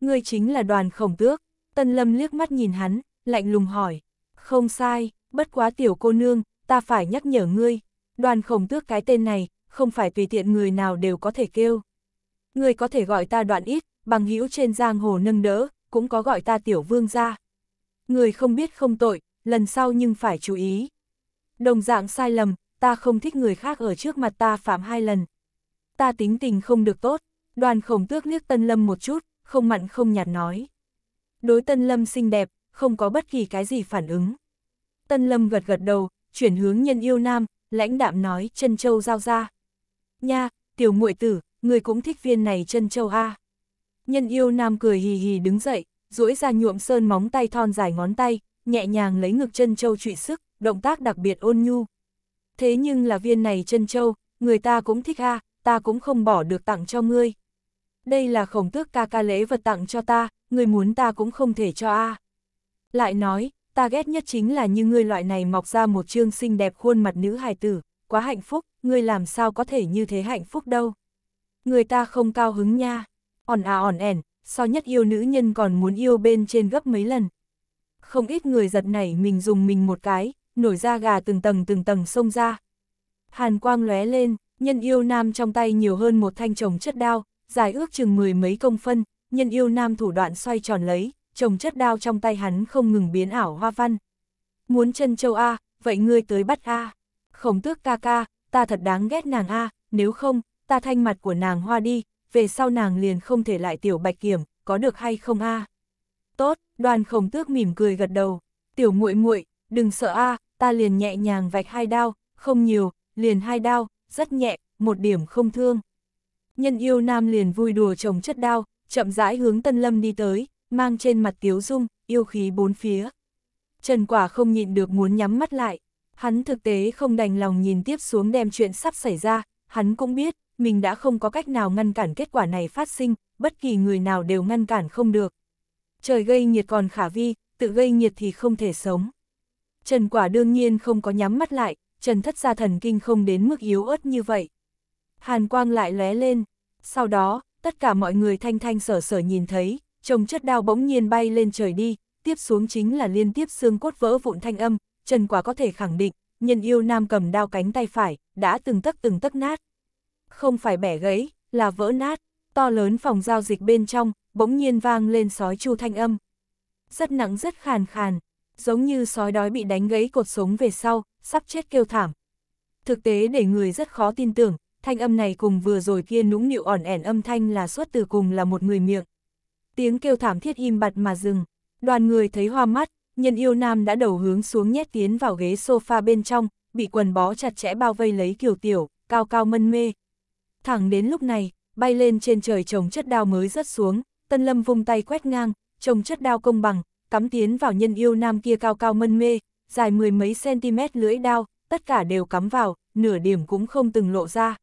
Ngươi chính là đoàn khổng tước, tân lâm liếc mắt nhìn hắn, lạnh lùng hỏi. Không sai, bất quá tiểu cô nương, ta phải nhắc nhở ngươi, đoàn khổng tước cái tên này, không phải tùy tiện người nào đều có thể kêu. Người có thể gọi ta đoạn ít, bằng hữu trên giang hồ nâng đỡ, cũng có gọi ta tiểu vương ra. Người không biết không tội, lần sau nhưng phải chú ý. Đồng dạng sai lầm, ta không thích người khác ở trước mặt ta phạm hai lần. Ta tính tình không được tốt, đoàn khổng tước liếc Tân Lâm một chút, không mặn không nhạt nói. Đối Tân Lâm xinh đẹp, không có bất kỳ cái gì phản ứng. Tân Lâm gật gật đầu, chuyển hướng nhân yêu nam, lãnh đạm nói chân châu giao ra. Nha, tiểu muội tử, người cũng thích viên này chân châu a Nhân yêu nam cười hì hì đứng dậy, duỗi ra nhuộm sơn móng tay thon dài ngón tay, nhẹ nhàng lấy ngực chân châu trụy sức, động tác đặc biệt ôn nhu. Thế nhưng là viên này chân châu, người ta cũng thích a ta cũng không bỏ được tặng cho ngươi. Đây là khổng tước ca ca lễ vật tặng cho ta, người muốn ta cũng không thể cho a Lại nói, ta ghét nhất chính là như ngươi loại này mọc ra một chương xinh đẹp khuôn mặt nữ hài tử, quá hạnh phúc, ngươi làm sao có thể như thế hạnh phúc đâu. Người ta không cao hứng nha, ỏn à ỏn ẻn, so nhất yêu nữ nhân còn muốn yêu bên trên gấp mấy lần. Không ít người giật nảy mình dùng mình một cái, nổi da gà từng tầng từng tầng xông ra. Hàn quang lóe lên, nhân yêu nam trong tay nhiều hơn một thanh chồng chất đao, dài ước chừng mười mấy công phân, nhân yêu nam thủ đoạn xoay tròn lấy, trồng chất đao trong tay hắn không ngừng biến ảo hoa văn. Muốn chân châu A, vậy ngươi tới bắt A. Khổng tước ca ca, ta thật đáng ghét nàng A, nếu không, ta thanh mặt của nàng hoa đi, về sau nàng liền không thể lại tiểu bạch kiểm, có được hay không A. Tốt, đoàn khổng tước mỉm cười gật đầu, tiểu muội muội đừng sợ A, ta liền nhẹ nhàng vạch hai đao, không nhiều, liền hai đao, rất nhẹ, một điểm không thương. Nhân yêu nam liền vui đùa chồng chất đao, chậm rãi hướng Tân Lâm đi tới, mang trên mặt tiếu dung, yêu khí bốn phía. Trần Quả không nhịn được muốn nhắm mắt lại, hắn thực tế không đành lòng nhìn tiếp xuống đem chuyện sắp xảy ra, hắn cũng biết, mình đã không có cách nào ngăn cản kết quả này phát sinh, bất kỳ người nào đều ngăn cản không được. Trời gây nhiệt còn khả vi, tự gây nhiệt thì không thể sống. Trần Quả đương nhiên không có nhắm mắt lại, Trần Thất Gia thần kinh không đến mức yếu ớt như vậy. Hàn quang lại lóe lên, sau đó, tất cả mọi người thanh thanh sở sở nhìn thấy, chồng chất đao bỗng nhiên bay lên trời đi, tiếp xuống chính là liên tiếp xương cốt vỡ vụn thanh âm, Trần Quả có thể khẳng định, nhân yêu nam cầm đao cánh tay phải, đã từng tấc từng tấc nát. Không phải bẻ gãy, là vỡ nát, to lớn phòng giao dịch bên trong, bỗng nhiên vang lên sói chu thanh âm. Rất nặng rất khàn khàn, giống như sói đói bị đánh gãy cột sống về sau, sắp chết kêu thảm. Thực tế để người rất khó tin tưởng, thanh âm này cùng vừa rồi kia nũng nịu ỏn ẻn âm thanh là xuất từ cùng là một người miệng tiếng kêu thảm thiết im bặt mà dừng. Đoàn người thấy hoa mắt, nhân yêu nam đã đầu hướng xuống nhét tiến vào ghế sofa bên trong, bị quần bó chặt chẽ bao vây lấy kiều tiểu, cao cao mân mê. Thẳng đến lúc này, bay lên trên trời trồng chất đao mới rớt xuống, tân lâm vung tay quét ngang, trồng chất đao công bằng, cắm tiến vào nhân yêu nam kia cao cao mân mê, dài mười mấy cm lưỡi đao, tất cả đều cắm vào, nửa điểm cũng không từng lộ ra.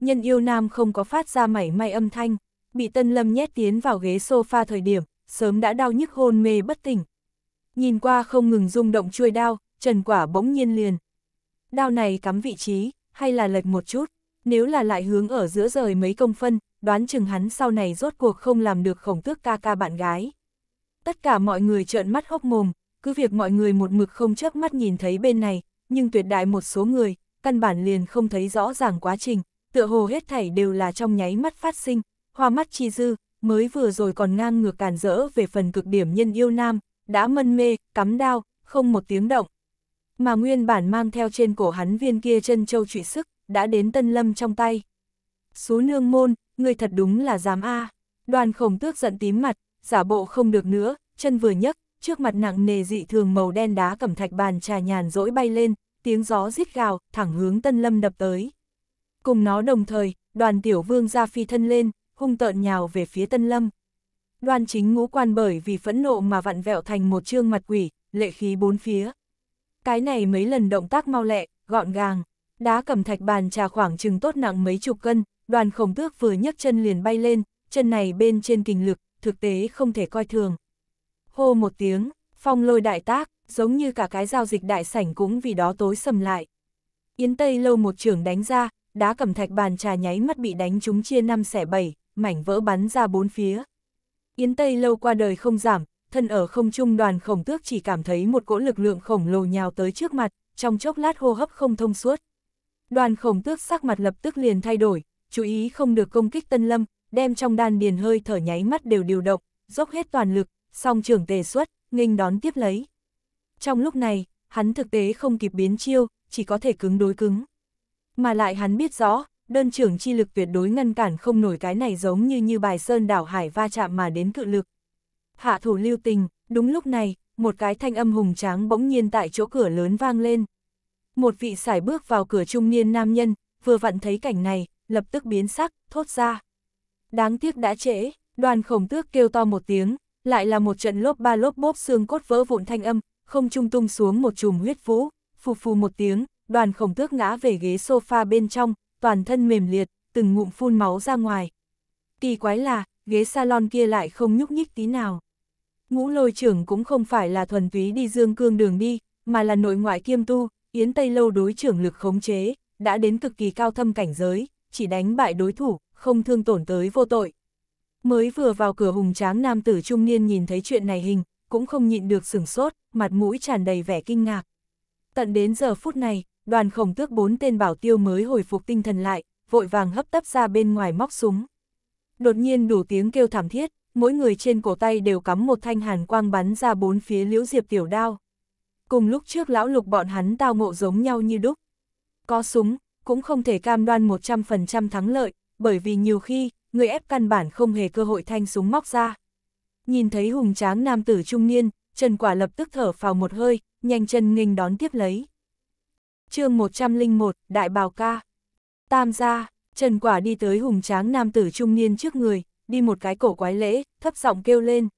Nhân yêu nam không có phát ra mảy may âm thanh bị Tân Lâm nhét tiến vào ghế sofa thời điểm, sớm đã đau nhức hôn mê bất tỉnh. Nhìn qua không ngừng rung động chuôi đao, Trần Quả bỗng nhiên liền. Đao này cắm vị trí, hay là lệch một chút, nếu là lại hướng ở giữa rời mấy công phân, đoán chừng hắn sau này rốt cuộc không làm được khổng tước ca ca bạn gái. Tất cả mọi người trợn mắt hốc mồm, cứ việc mọi người một mực không chớp mắt nhìn thấy bên này, nhưng tuyệt đại một số người, căn bản liền không thấy rõ ràng quá trình, tựa hồ hết thảy đều là trong nháy mắt phát sinh, hoa mắt chi dư, mới vừa rồi còn ngang ngược càn rỡ về phần cực điểm nhân yêu nam, đã mân mê, cắm đao, không một tiếng động. Mà nguyên bản mang theo trên cổ hắn viên kia chân châu trụy sức, đã đến tân lâm trong tay. Số nương môn, người thật đúng là dám a Đoàn khổng tước giận tím mặt, giả bộ không được nữa, chân vừa nhấc, trước mặt nặng nề dị thường màu đen đá cẩm thạch bàn trà nhàn rỗi bay lên, tiếng gió rít gào, thẳng hướng tân lâm đập tới. Cùng nó đồng thời, đoàn tiểu vương ra phi thân lên, hung tợn nhào về phía Tân Lâm. Đoan chính ngũ quan bởi vì phẫn nộ mà vặn vẹo thành một trương mặt quỷ, lệ khí bốn phía. Cái này mấy lần động tác mau lẹ, gọn gàng, đá cầm thạch bàn trà khoảng chừng tốt nặng mấy chục cân, đoàn khổng tước vừa nhấc chân liền bay lên, chân này bên trên kình lực, thực tế không thể coi thường. Hô một tiếng, phong lôi đại tác, giống như cả cái giao dịch đại sảnh cũng vì đó tối sầm lại. Yến Tây lâu một trưởng đánh ra, đá cầm thạch bàn trà nháy mắt bị đánh trúng chia năm xẻ bảy, mảnh vỡ bắn ra bốn phía. Yến Tây lâu qua đời không giảm, thân ở không trung đoàn khổng tước chỉ cảm thấy một cỗ lực lượng khổng lồ nhào tới trước mặt, trong chốc lát hô hấp không thông suốt. Đoàn khổng tước sắc mặt lập tức liền thay đổi, chú ý không được công kích tân lâm, đem trong đan điền hơi thở nháy mắt đều điều động, dốc hết toàn lực, song trưởng tề xuất, nghênh đón tiếp lấy. Trong lúc này, hắn thực tế không kịp biến chiêu, chỉ có thể cứng đối cứng. Mà lại hắn biết rõ, đơn trưởng chi lực tuyệt đối ngăn cản không nổi cái này giống như như bài sơn đảo hải va chạm mà đến cự lực. Hạ thủ lưu tình, đúng lúc này, một cái thanh âm hùng tráng bỗng nhiên tại chỗ cửa lớn vang lên. Một vị sải bước vào cửa trung niên nam nhân, vừa vặn thấy cảnh này, lập tức biến sắc, thốt ra. Đáng tiếc đã trễ, đoàn khổng tước kêu to một tiếng, lại là một trận lốp ba lốp bốp xương cốt vỡ vụn thanh âm, không trung tung xuống một chùm huyết vũ, phù phù một tiếng, đoàn khổng tước ngã về ghế sofa bên trong, toàn thân mềm liệt, từng ngụm phun máu ra ngoài. Kỳ quái là, ghế salon kia lại không nhúc nhích tí nào. Ngũ lôi trưởng cũng không phải là thuần túy đi dương cương đường đi, mà là nội ngoại kiêm tu, Yến Tây Lâu đối trưởng lực khống chế, đã đến cực kỳ cao thâm cảnh giới, chỉ đánh bại đối thủ, không thương tổn tới vô tội. Mới vừa vào cửa hùng tráng nam tử trung niên nhìn thấy chuyện này hình, cũng không nhịn được sửng sốt, mặt mũi tràn đầy vẻ kinh ngạc. Tận đến giờ phút này, đoàn khổng tước bốn tên bảo tiêu mới hồi phục tinh thần lại, vội vàng hấp tấp ra bên ngoài móc súng. Đột nhiên đủ tiếng kêu thảm thiết, mỗi người trên cổ tay đều cắm một thanh hàn quang bắn ra bốn phía liễu diệp tiểu đao. Cùng lúc trước lão lục bọn hắn tao ngộ giống nhau như đúc. Có súng, cũng không thể cam đoan 100% thắng lợi, bởi vì nhiều khi, người ép căn bản không hề cơ hội thanh súng móc ra. Nhìn thấy hùng tráng nam tử trung niên, Trần Quả lập tức thở phào một hơi, nhanh chân nghênh đón tiếp lấy. chương 101, Đại Bào Ca. Tam gia, Trần Quả đi tới hùng tráng nam tử trung niên trước người, đi một cái cổ quái lễ, thấp giọng kêu lên.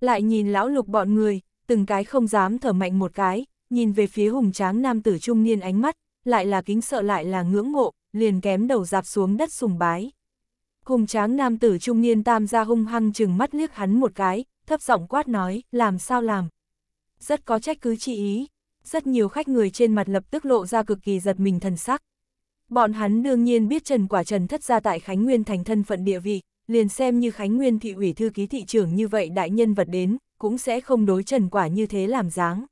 Lại nhìn lão lục bọn người, từng cái không dám thở mạnh một cái, nhìn về phía hùng tráng nam tử trung niên ánh mắt, lại là kính sợ lại là ngưỡng mộ, liền kém đầu dạp xuống đất sùng bái. Hùng tráng nam tử trung niên tam gia hung hăng chừng mắt liếc hắn một cái, thấp giọng quát nói, làm sao làm. Rất có trách cứ chị ý, rất nhiều khách người trên mặt lập tức lộ ra cực kỳ giật mình thần sắc. Bọn hắn đương nhiên biết Trần Quả Trần thất ra tại Khánh Nguyên thành thân phận địa vị, liền xem như Khánh Nguyên thị ủy thư ký thị trưởng như vậy đại nhân vật đến, cũng sẽ không đối Trần Quả như thế làm dáng.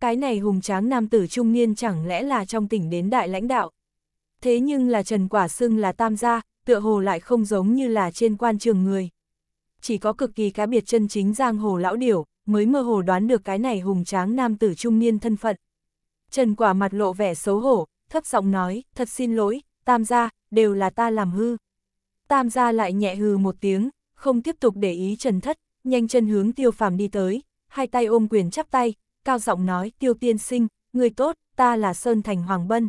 Cái này hùng tráng nam tử trung niên chẳng lẽ là trong tỉnh đến đại lãnh đạo. Thế nhưng là Trần Quả xưng là tam gia, tựa hồ lại không giống như là trên quan trường người chỉ có cực kỳ cá biệt chân chính giang hồ lão điểu, mới mơ hồ đoán được cái này hùng tráng nam tử trung niên thân phận. Trần quả mặt lộ vẻ xấu hổ, thấp giọng nói, thật xin lỗi, tam gia, đều là ta làm hư. Tam gia lại nhẹ hừ một tiếng, không tiếp tục để ý trần thất, nhanh chân hướng tiêu phàm đi tới, hai tay ôm quyền chắp tay, cao giọng nói, tiêu tiên sinh, người tốt, ta là Sơn Thành Hoàng Bân.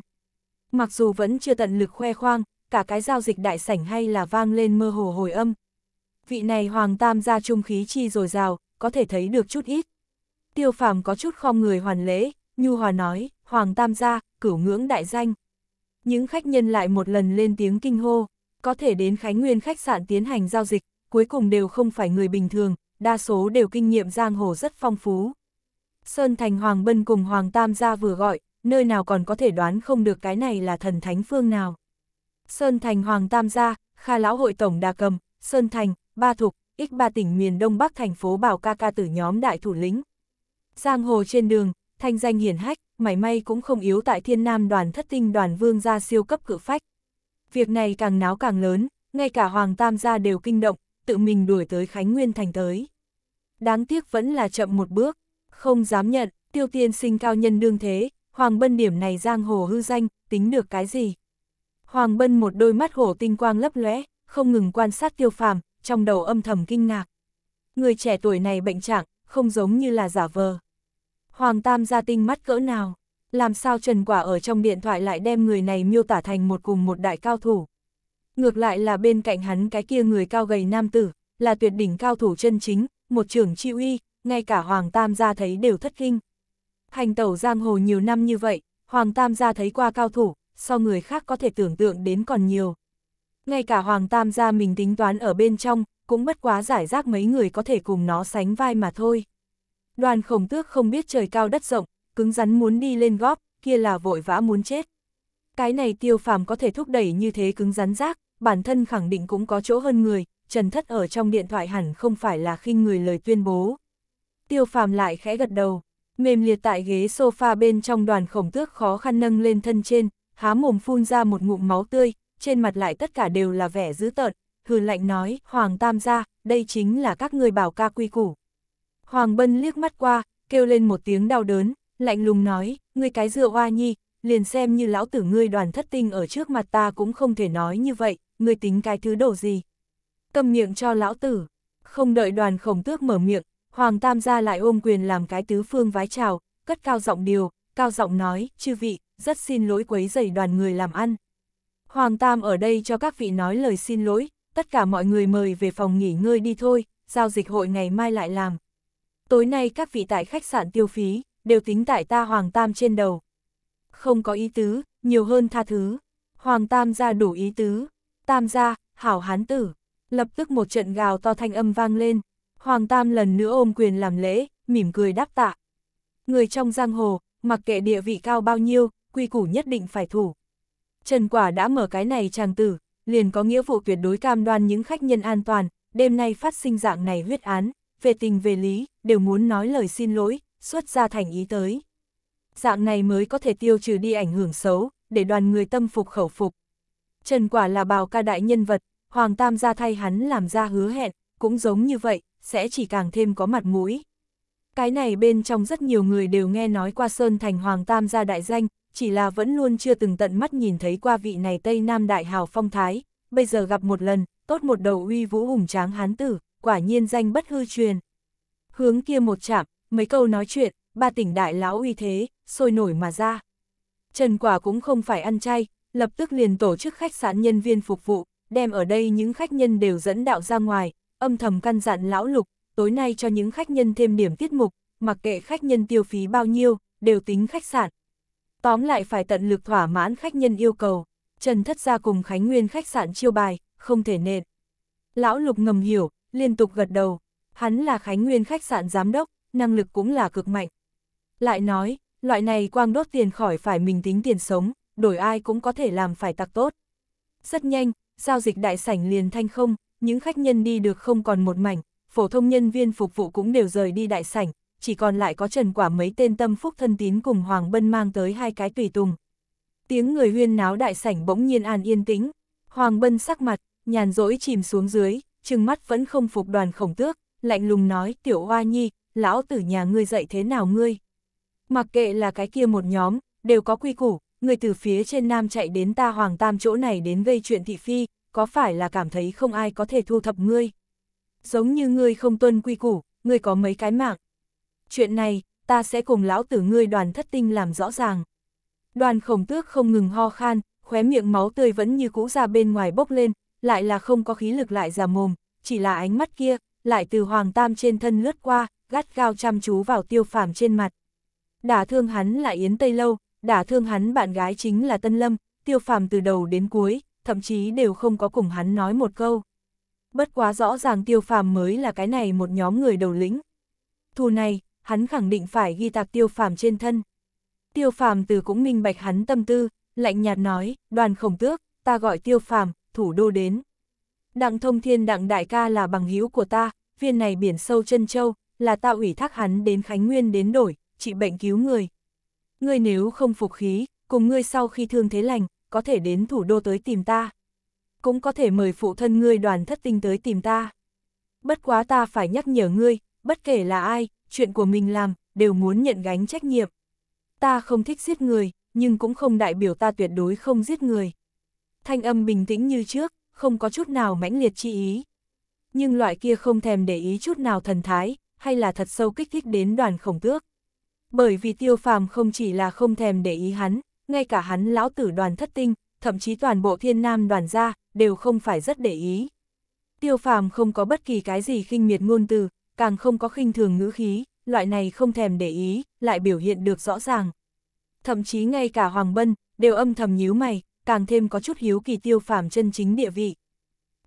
Mặc dù vẫn chưa tận lực khoe khoang, cả cái giao dịch đại sảnh hay là vang lên mơ hồ hồi âm, vị này hoàng tam gia trung khí chi dồi dào, có thể thấy được chút ít. Tiêu phàm có chút khom người hoàn lễ, Nhu Hòa nói, hoàng tam gia, cửu ngưỡng đại danh. Những khách nhân lại một lần lên tiếng kinh hô, có thể đến Khánh Nguyên khách sạn tiến hành giao dịch, cuối cùng đều không phải người bình thường, đa số đều kinh nghiệm giang hồ rất phong phú. Sơn Thành Hoàng Bân cùng Hoàng Tam gia vừa gọi, nơi nào còn có thể đoán không được cái này là thần thánh phương nào. Sơn Thành Hoàng Tam gia, Kha Lão Hội Tổng Đà Cầm, Sơn Thành, Ba Thục, X3 tỉnh miền Đông Bắc thành phố Bảo Ca Ca từ nhóm đại thủ lĩnh. Giang hồ trên đường, thanh danh hiển hách, mảy may cũng không yếu tại thiên nam đoàn thất tinh đoàn vương gia siêu cấp cự phách. Việc này càng náo càng lớn, ngay cả Hoàng Tam gia đều kinh động, tự mình đuổi tới Khánh Nguyên thành tới. Đáng tiếc vẫn là chậm một bước, không dám nhận, tiêu tiên sinh cao nhân đương thế, Hoàng Bân điểm này giang hồ hư danh, tính được cái gì. Hoàng Bân một đôi mắt hổ tinh quang lấp lóe, không ngừng quan sát tiêu phàm, trong đầu âm thầm kinh ngạc. Người trẻ tuổi này bệnh trạng, không giống như là giả vờ. Hoàng Tam gia tinh mắt cỡ nào, làm sao Trần Quả ở trong điện thoại lại đem người này miêu tả thành một cùng một đại cao thủ. Ngược lại là bên cạnh hắn cái kia người cao gầy nam tử, là tuyệt đỉnh cao thủ chân chính, một trưởng chi uy, ngay cả Hoàng Tam gia thấy đều thất kinh. Hành tẩu giang hồ nhiều năm như vậy, Hoàng Tam gia thấy qua cao thủ, so người khác có thể tưởng tượng đến còn nhiều, ngay cả Hoàng Tam gia mình tính toán ở bên trong, cũng bất quá giải rác mấy người có thể cùng nó sánh vai mà thôi. Đoàn khổng tước không biết trời cao đất rộng, cứng rắn muốn đi lên góp, kia là vội vã muốn chết. Cái này tiêu phàm có thể thúc đẩy như thế cứng rắn rác, bản thân khẳng định cũng có chỗ hơn người, Trần Thất ở trong điện thoại hẳn không phải là khinh người lời tuyên bố. Tiêu phàm lại khẽ gật đầu, mềm liệt tại ghế sofa bên trong đoàn khổng tước khó khăn nâng lên thân trên, há mồm phun ra một ngụm máu tươi, trên mặt lại tất cả đều là vẻ dữ tợn, hừ lạnh nói, Hoàng Tam gia, đây chính là các ngươi bảo ca quy củ. Hoàng Bân liếc mắt qua, kêu lên một tiếng đau đớn, lạnh lùng nói, ngươi cái dựa hoa nhi, liền xem như lão tử ngươi đoàn thất tinh ở trước mặt ta cũng không thể nói như vậy, ngươi tính cái thứ đồ gì. Cầm miệng cho lão tử, không đợi đoàn khổng tước mở miệng, Hoàng Tam gia lại ôm quyền làm cái tứ phương vái chào, cất cao giọng điều, cao giọng nói, chư vị, rất xin lỗi quấy rầy đoàn người làm ăn. Hoàng Tam ở đây cho các vị nói lời xin lỗi, tất cả mọi người mời về phòng nghỉ ngơi đi thôi, giao dịch hội ngày mai lại làm. Tối nay các vị tại khách sạn tiêu phí, đều tính tại ta Hoàng Tam trên đầu. Không có ý tứ, nhiều hơn tha thứ. Hoàng Tam ra đủ ý tứ. Tam ra, hảo hán tử. Lập tức một trận gào to thanh âm vang lên. Hoàng Tam lần nữa ôm quyền làm lễ, mỉm cười đáp tạ. Người trong giang hồ, mặc kệ địa vị cao bao nhiêu, quy củ nhất định phải thủ. Trần Quả đã mở cái này chàng tử, liền có nghĩa vụ tuyệt đối cam đoan những khách nhân an toàn, đêm nay phát sinh dạng này huyết án, về tình về lý, đều muốn nói lời xin lỗi, xuất ra thành ý tới. Dạng này mới có thể tiêu trừ đi ảnh hưởng xấu, để đoàn người tâm phục khẩu phục. Trần Quả là bào ca đại nhân vật, Hoàng Tam ra thay hắn làm ra hứa hẹn, cũng giống như vậy, sẽ chỉ càng thêm có mặt mũi. Cái này bên trong rất nhiều người đều nghe nói qua Sơn Thành Hoàng Tam gia đại danh, chỉ là vẫn luôn chưa từng tận mắt nhìn thấy qua vị này Tây Nam Đại Hào phong thái, bây giờ gặp một lần, tốt một đầu uy vũ hùng tráng hán tử, quả nhiên danh bất hư truyền. Hướng kia một chạm, mấy câu nói chuyện, ba tỉnh đại lão uy thế, sôi nổi mà ra. Trần Quả cũng không phải ăn chay, lập tức liền tổ chức khách sạn nhân viên phục vụ, đem ở đây những khách nhân đều dẫn đạo ra ngoài, âm thầm căn dặn lão lục, tối nay cho những khách nhân thêm điểm tiết mục, mặc kệ khách nhân tiêu phí bao nhiêu, đều tính khách sạn, tóm lại phải tận lực thỏa mãn khách nhân yêu cầu. Trần Thất ra cùng Khánh Nguyên khách sạn chiêu bài, không thể nện. Lão Lục ngầm hiểu, liên tục gật đầu. Hắn là Khánh Nguyên khách sạn giám đốc, năng lực cũng là cực mạnh. Lại nói, loại này quang đốt tiền khỏi phải mình tính tiền sống, đổi ai cũng có thể làm phải tặc tốt. Rất nhanh, giao dịch đại sảnh liền thanh không, những khách nhân đi được không còn một mảnh, phổ thông nhân viên phục vụ cũng đều rời đi đại sảnh, chỉ còn lại có trần quả mấy tên tâm phúc thân tín cùng Hoàng Bân mang tới hai cái tùy tùng. Tiếng người huyên náo đại sảnh bỗng nhiên an yên tĩnh, Hoàng Bân sắc mặt, nhàn rỗi chìm xuống dưới, trừng mắt vẫn không phục đoàn khổng tước, lạnh lùng nói tiểu hoa nhi, lão tử nhà ngươi dạy thế nào ngươi. Mặc kệ là cái kia một nhóm, đều có quy củ, người từ phía trên nam chạy đến ta hoàng tam chỗ này đến gây chuyện thị phi, có phải là cảm thấy không ai có thể thu thập ngươi? Giống như ngươi không tuân quy củ, ngươi có mấy cái mạng, chuyện này, ta sẽ cùng lão tử ngươi đoàn thất tinh làm rõ ràng. Đoàn khổng tước không ngừng ho khan, khóe miệng máu tươi vẫn như cũ ra bên ngoài bốc lên, lại là không có khí lực lại ra mồm, chỉ là ánh mắt kia, lại từ hoàng tam trên thân lướt qua, gắt gao chăm chú vào tiêu phàm trên mặt. Đả thương hắn là Yến Tây Lâu, đả thương hắn bạn gái chính là Tân Lâm, tiêu phàm từ đầu đến cuối, thậm chí đều không có cùng hắn nói một câu. Bất quá rõ ràng tiêu phàm mới là cái này một nhóm người đầu lĩnh. Thù này, hắn khẳng định phải ghi tạc tiêu phàm trên thân. Tiêu phàm từ cũng minh bạch hắn tâm tư, lạnh nhạt nói, đoàn khổng tước, ta gọi tiêu phàm, thủ đô đến. Đặng thông thiên đặng đại ca là bằng hữu của ta, viên này biển sâu chân châu, là ta ủy thác hắn đến Khánh Nguyên đến đổi, trị bệnh cứu người. Ngươi nếu không phục khí, cùng ngươi sau khi thương thế lành, có thể đến thủ đô tới tìm ta. Cũng có thể mời phụ thân ngươi đoàn thất tinh tới tìm ta. Bất quá ta phải nhắc nhở ngươi, bất kể là ai, chuyện của mình làm, đều muốn nhận gánh trách nhiệm. Ta không thích giết người, nhưng cũng không đại biểu ta tuyệt đối không giết người. Thanh âm bình tĩnh như trước, không có chút nào mãnh liệt chi ý. Nhưng loại kia không thèm để ý chút nào thần thái, hay là thật sâu kích thích đến đoàn khổng tước. Bởi vì tiêu phàm không chỉ là không thèm để ý hắn, ngay cả hắn lão tử đoàn thất tinh, thậm chí toàn bộ thiên nam đoàn gia, đều không phải rất để ý. Tiêu phàm không có bất kỳ cái gì khinh miệt ngôn từ, càng không có khinh thường ngữ khí, loại này không thèm để ý, lại biểu hiện được rõ ràng. Thậm chí ngay cả Hoàng Bân, đều âm thầm nhíu mày, càng thêm có chút hiếu kỳ tiêu phàm chân chính địa vị.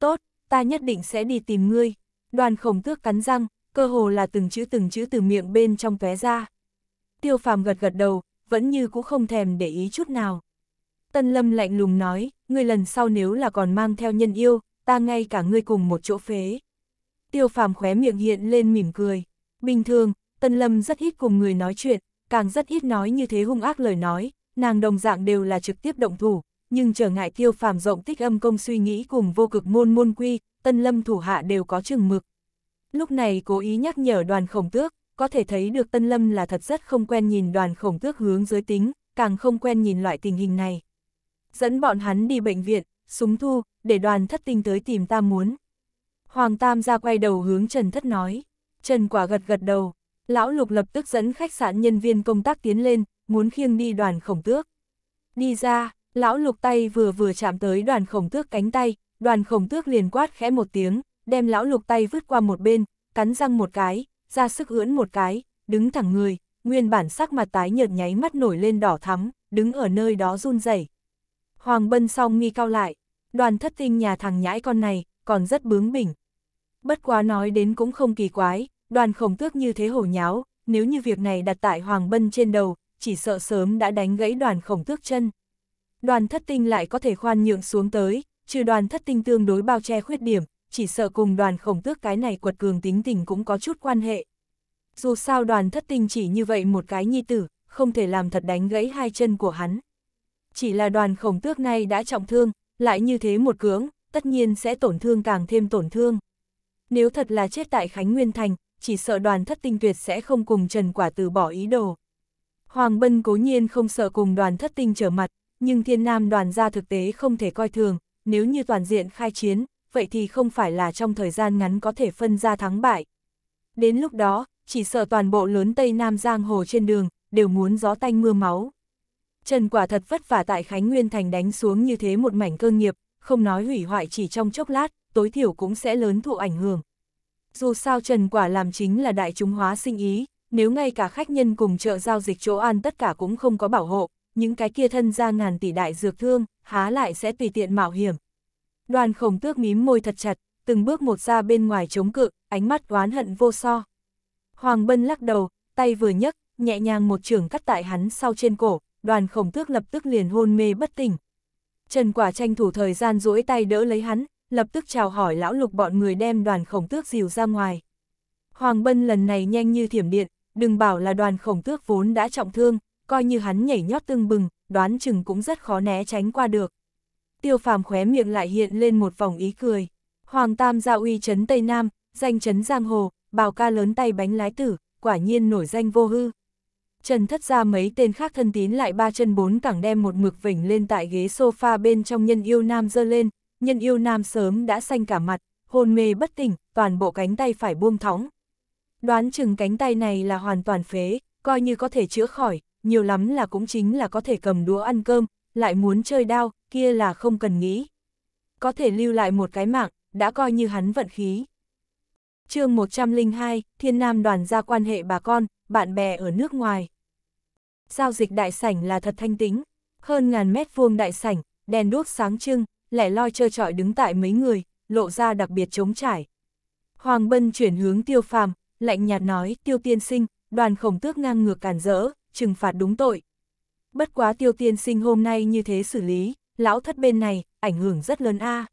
Tốt, ta nhất định sẽ đi tìm ngươi. Đoàn khổng tước cắn răng, cơ hồ là từng chữ từng chữ từ miệng bên trong tóe ra. Tiêu phàm gật gật đầu, vẫn như cũng không thèm để ý chút nào. Tân lâm lạnh lùng nói, ngươi lần sau nếu là còn mang theo nhân yêu, ta ngay cả ngươi cùng một chỗ phế tiêu phàm khóe miệng hiện lên mỉm cười. Bình thường, Tân Lâm rất ít cùng người nói chuyện, càng rất ít nói như thế hung ác lời nói, nàng đồng dạng đều là trực tiếp động thủ, nhưng trở ngại tiêu phàm rộng tích âm công suy nghĩ cùng vô cực môn môn quy, Tân Lâm thủ hạ đều có chừng mực. Lúc này cố ý nhắc nhở đoàn khổng tước, có thể thấy được Tân Lâm là thật rất không quen nhìn đoàn khổng tước hướng giới tính, càng không quen nhìn loại tình hình này. Dẫn bọn hắn đi bệnh viện, súng thu, để đoàn thất tinh tới tìm ta muốn. Hoàng Tam ra quay đầu hướng Trần Thất nói. Trần Quả gật gật đầu. Lão Lục lập tức dẫn khách sạn nhân viên công tác tiến lên, muốn khiêng đi đoàn khổng tước. Đi ra, lão Lục tay vừa vừa chạm tới đoàn khổng tước cánh tay, đoàn khổng tước liền quát khẽ một tiếng, đem lão Lục tay vứt qua một bên, cắn răng một cái, ra sức ưỡn một cái, đứng thẳng người, nguyên bản sắc mặt tái nhợt nháy mắt nổi lên đỏ thắm, đứng ở nơi đó run rẩy. Hoàng Bân song nghi cao lại, đoàn thất tinh nhà thằng nhãi con này, còn rất bướng bỉnh, bất quá nói đến cũng không kỳ quái, đoàn khổng tước như thế hổ nháo, nếu như việc này đặt tại Hoàng Bân trên đầu, chỉ sợ sớm đã đánh gãy đoàn khổng tước chân. Đoàn thất tinh lại có thể khoan nhượng xuống tới, trừ đoàn thất tinh tương đối bao che khuyết điểm, chỉ sợ cùng đoàn khổng tước cái này quật cường tính tình cũng có chút quan hệ. Dù sao đoàn thất tinh chỉ như vậy một cái nhi tử, không thể làm thật đánh gãy hai chân của hắn. Chỉ là đoàn khổng tước này đã trọng thương, lại như thế một cưỡng, tất nhiên sẽ tổn thương càng thêm tổn thương. Nếu thật là chết tại Khánh Nguyên Thành, chỉ sợ đoàn thất tinh tuyệt sẽ không cùng Trần Quả từ bỏ ý đồ. Hoàng Bân cố nhiên không sợ cùng đoàn thất tinh trở mặt, nhưng thiên nam đoàn gia thực tế không thể coi thường, nếu như toàn diện khai chiến, vậy thì không phải là trong thời gian ngắn có thể phân ra thắng bại. Đến lúc đó, chỉ sợ toàn bộ lớn Tây Nam Giang Hồ trên đường, đều muốn gió tanh mưa máu. Trần quả thật vất vả tại Khánh Nguyên Thành đánh xuống như thế một mảnh cơ nghiệp, không nói hủy hoại chỉ trong chốc lát, tối thiểu cũng sẽ lớn thụ ảnh hưởng. Dù sao Trần Quả làm chính là đại chúng hóa sinh ý, nếu ngay cả khách nhân cùng chợ giao dịch chỗ ăn tất cả cũng không có bảo hộ, những cái kia thân ra ngàn tỷ đại dược thương, há lại sẽ tùy tiện mạo hiểm. Đoàn khổng tước mím môi thật chặt, từng bước một ra bên ngoài chống cự, ánh mắt oán hận vô so. Hoàng Bân lắc đầu, tay vừa nhấc, nhẹ nhàng một trường cắt tại hắn sau trên cổ, đoàn khổng tước lập tức liền hôn mê bất tỉnh. Trần Quả tranh thủ thời gian duỗi tay đỡ lấy hắn, lập tức chào hỏi lão lục bọn người đem đoàn khổng tước dìu ra ngoài. Hoàng Bân lần này nhanh như thiểm điện, đừng bảo là đoàn khổng tước vốn đã trọng thương, coi như hắn nhảy nhót tương bừng, đoán chừng cũng rất khó né tránh qua được. Tiêu phàm khóe miệng lại hiện lên một vòng ý cười. Hoàng Tam gia uy chấn Tây Nam, danh chấn Giang Hồ, bào ca lớn tay bánh lái tử, quả nhiên nổi danh vô hư. Trần thất ra mấy tên khác thân tín lại ba chân bốn cẳng đem một mực vỉnh lên tại ghế sofa bên trong nhân yêu nam dơ lên, nhân yêu nam sớm đã xanh cả mặt, hôn mê bất tỉnh, toàn bộ cánh tay phải buông thõng. Đoán chừng cánh tay này là hoàn toàn phế, coi như có thể chữa khỏi, nhiều lắm là cũng chính là có thể cầm đũa ăn cơm, lại muốn chơi đao, kia là không cần nghĩ. Có thể lưu lại một cái mạng, đã coi như hắn vận khí. chương 102, Thiên Nam đoàn ra quan hệ bà con, bạn bè ở nước ngoài. Giao dịch đại sảnh là thật thanh tính, hơn ngàn mét vuông đại sảnh, đèn đuốc sáng trưng, lẻ loi trơ trọi đứng tại mấy người, lộ ra đặc biệt trống trải. Hoàng Bân chuyển hướng tiêu phàm, lạnh nhạt nói, tiêu tiên sinh, đoàn khổng tước ngang ngược cản rỡ, trừng phạt đúng tội. Bất quá tiêu tiên sinh hôm nay như thế xử lý, lão thất bên này, ảnh hưởng rất lớn a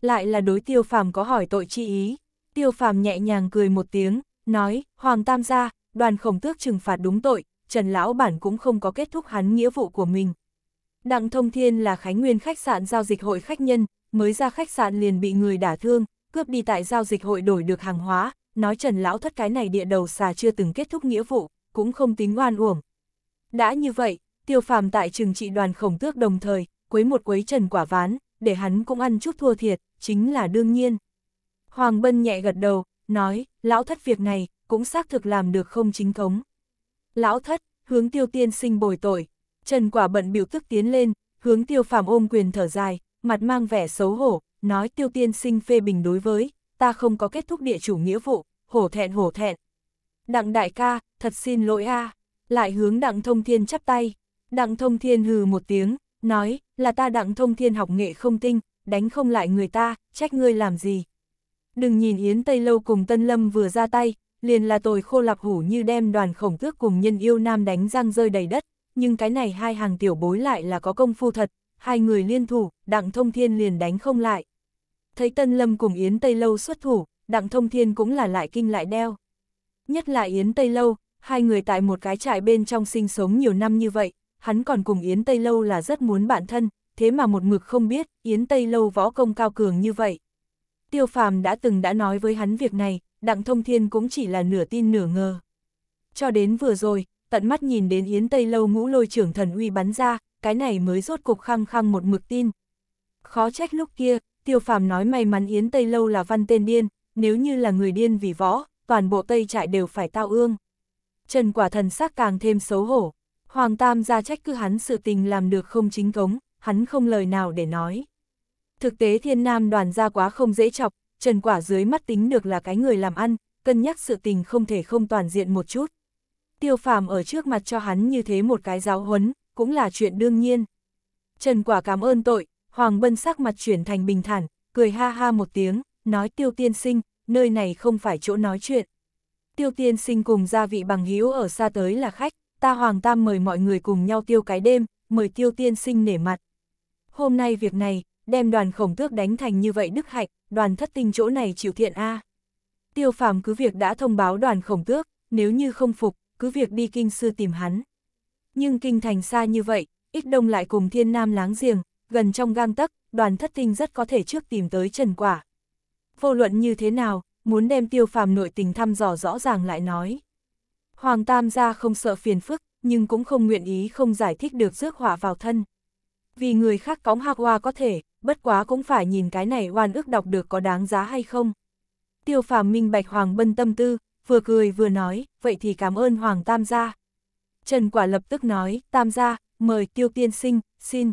Lại là đối tiêu phàm có hỏi tội chi ý, tiêu phàm nhẹ nhàng cười một tiếng, nói, Hoàng Tam gia, đoàn khổng tước trừng phạt đúng tội, Trần Lão Bản cũng không có kết thúc hắn nghĩa vụ của mình, Đặng Thông Thiên là Khánh Nguyên khách sạn giao dịch hội khách nhân, mới ra khách sạn liền bị người đả thương, cướp đi tại giao dịch hội đổi được hàng hóa, nói Trần Lão Thất cái này địa đầu xà chưa từng kết thúc nghĩa vụ, cũng không tính oan uổng. Đã như vậy, tiêu phàm tại trừng trị đoàn khổng tước đồng thời, quấy một quấy Trần Quả Ván, để hắn cũng ăn chút thua thiệt, chính là đương nhiên. Hoàng Bân nhẹ gật đầu, nói, Lão Thất việc này, cũng xác thực làm được không chính cống. Lão Thất, hướng tiêu tiên sinh bồi tội, Trần Quả bận biểu tức tiến lên, hướng tiêu phàm ôm quyền thở dài, mặt mang vẻ xấu hổ, nói tiêu tiên sinh phê bình đối với, ta không có kết thúc địa chủ nghĩa vụ, hổ thẹn hổ thẹn. Đặng đại ca, thật xin lỗi a lại hướng đặng thông thiên chắp tay, đặng thông thiên hừ một tiếng, nói, là ta đặng thông thiên học nghệ không tinh, đánh không lại người ta, trách ngươi làm gì. Đừng nhìn Yến Tây Lâu cùng Tân Lâm vừa ra tay, liền là tồi khô lạp hủ như đem đoàn khổng tước cùng nhân yêu nam đánh răng rơi đầy đất, nhưng cái này hai hàng tiểu bối lại là có công phu thật, hai người liên thủ, đặng thông thiên liền đánh không lại. Thấy Tân Lâm cùng Yến Tây Lâu xuất thủ, đặng thông thiên cũng là lại kinh lại đeo. Nhất là Yến Tây Lâu, hai người tại một cái trại bên trong sinh sống nhiều năm như vậy, hắn còn cùng Yến Tây Lâu là rất muốn bản thân, thế mà một mực không biết, Yến Tây Lâu võ công cao cường như vậy. Tiêu Phàm đã từng đã nói với hắn việc này, Đặng Thông Thiên cũng chỉ là nửa tin nửa ngờ. Cho đến vừa rồi, tận mắt nhìn đến Yến Tây Lâu ngũ lôi trưởng thần uy bắn ra, cái này mới rốt cục khăng khăng một mực tin. Khó trách lúc kia, tiêu phàm nói may mắn Yến Tây Lâu là văn tên điên, nếu như là người điên vì võ, toàn bộ Tây trại đều phải tao ương. Trần quả thần sắc càng thêm xấu hổ, Hoàng Tam ra trách cứ hắn sự tình làm được không chính cống, hắn không lời nào để nói. Thực tế thiên nam đoàn ra quá không dễ chọc, Trần quả dưới mắt tính được là cái người làm ăn, cân nhắc sự tình không thể không toàn diện một chút tiêu phàm ở trước mặt cho hắn như thế một cái giáo huấn, cũng là chuyện đương nhiên. Trần quả cảm ơn tội, Hoàng Bân sắc mặt chuyển thành bình thản, cười ha ha một tiếng, nói tiêu tiên sinh, nơi này không phải chỗ nói chuyện. Tiêu tiên sinh cùng gia vị bằng hữu ở xa tới là khách, ta Hoàng Tam mời mọi người cùng nhau tiêu cái đêm, mời tiêu tiên sinh nể mặt. Hôm nay việc này, đem đoàn khổng tước đánh thành như vậy đức hạnh, đoàn thất tinh chỗ này chịu thiện A. Tiêu phàm cứ việc đã thông báo đoàn khổng tước, nếu như không phục, cứ việc đi kinh sư tìm hắn. Nhưng kinh thành xa như vậy, ít đông lại cùng thiên nam láng giềng, gần trong gang tấc, đoàn thất tinh rất có thể trước tìm tới Trần Quả. Vô luận như thế nào, muốn đem tiêu phàm nội tình thăm dò rõ ràng lại nói. Hoàng Tam gia không sợ phiền phức, nhưng cũng không nguyện ý không giải thích được rước họa vào thân. Vì người khác cóng hạc hoa có thể, bất quá cũng phải nhìn cái này oan ước đọc được có đáng giá hay không. Tiêu phàm minh bạch Hoàng Bân tâm tư, vừa cười vừa nói, vậy thì cảm ơn Hoàng Tam gia. Trần Quả lập tức nói, Tam gia, mời tiêu tiên sinh, xin.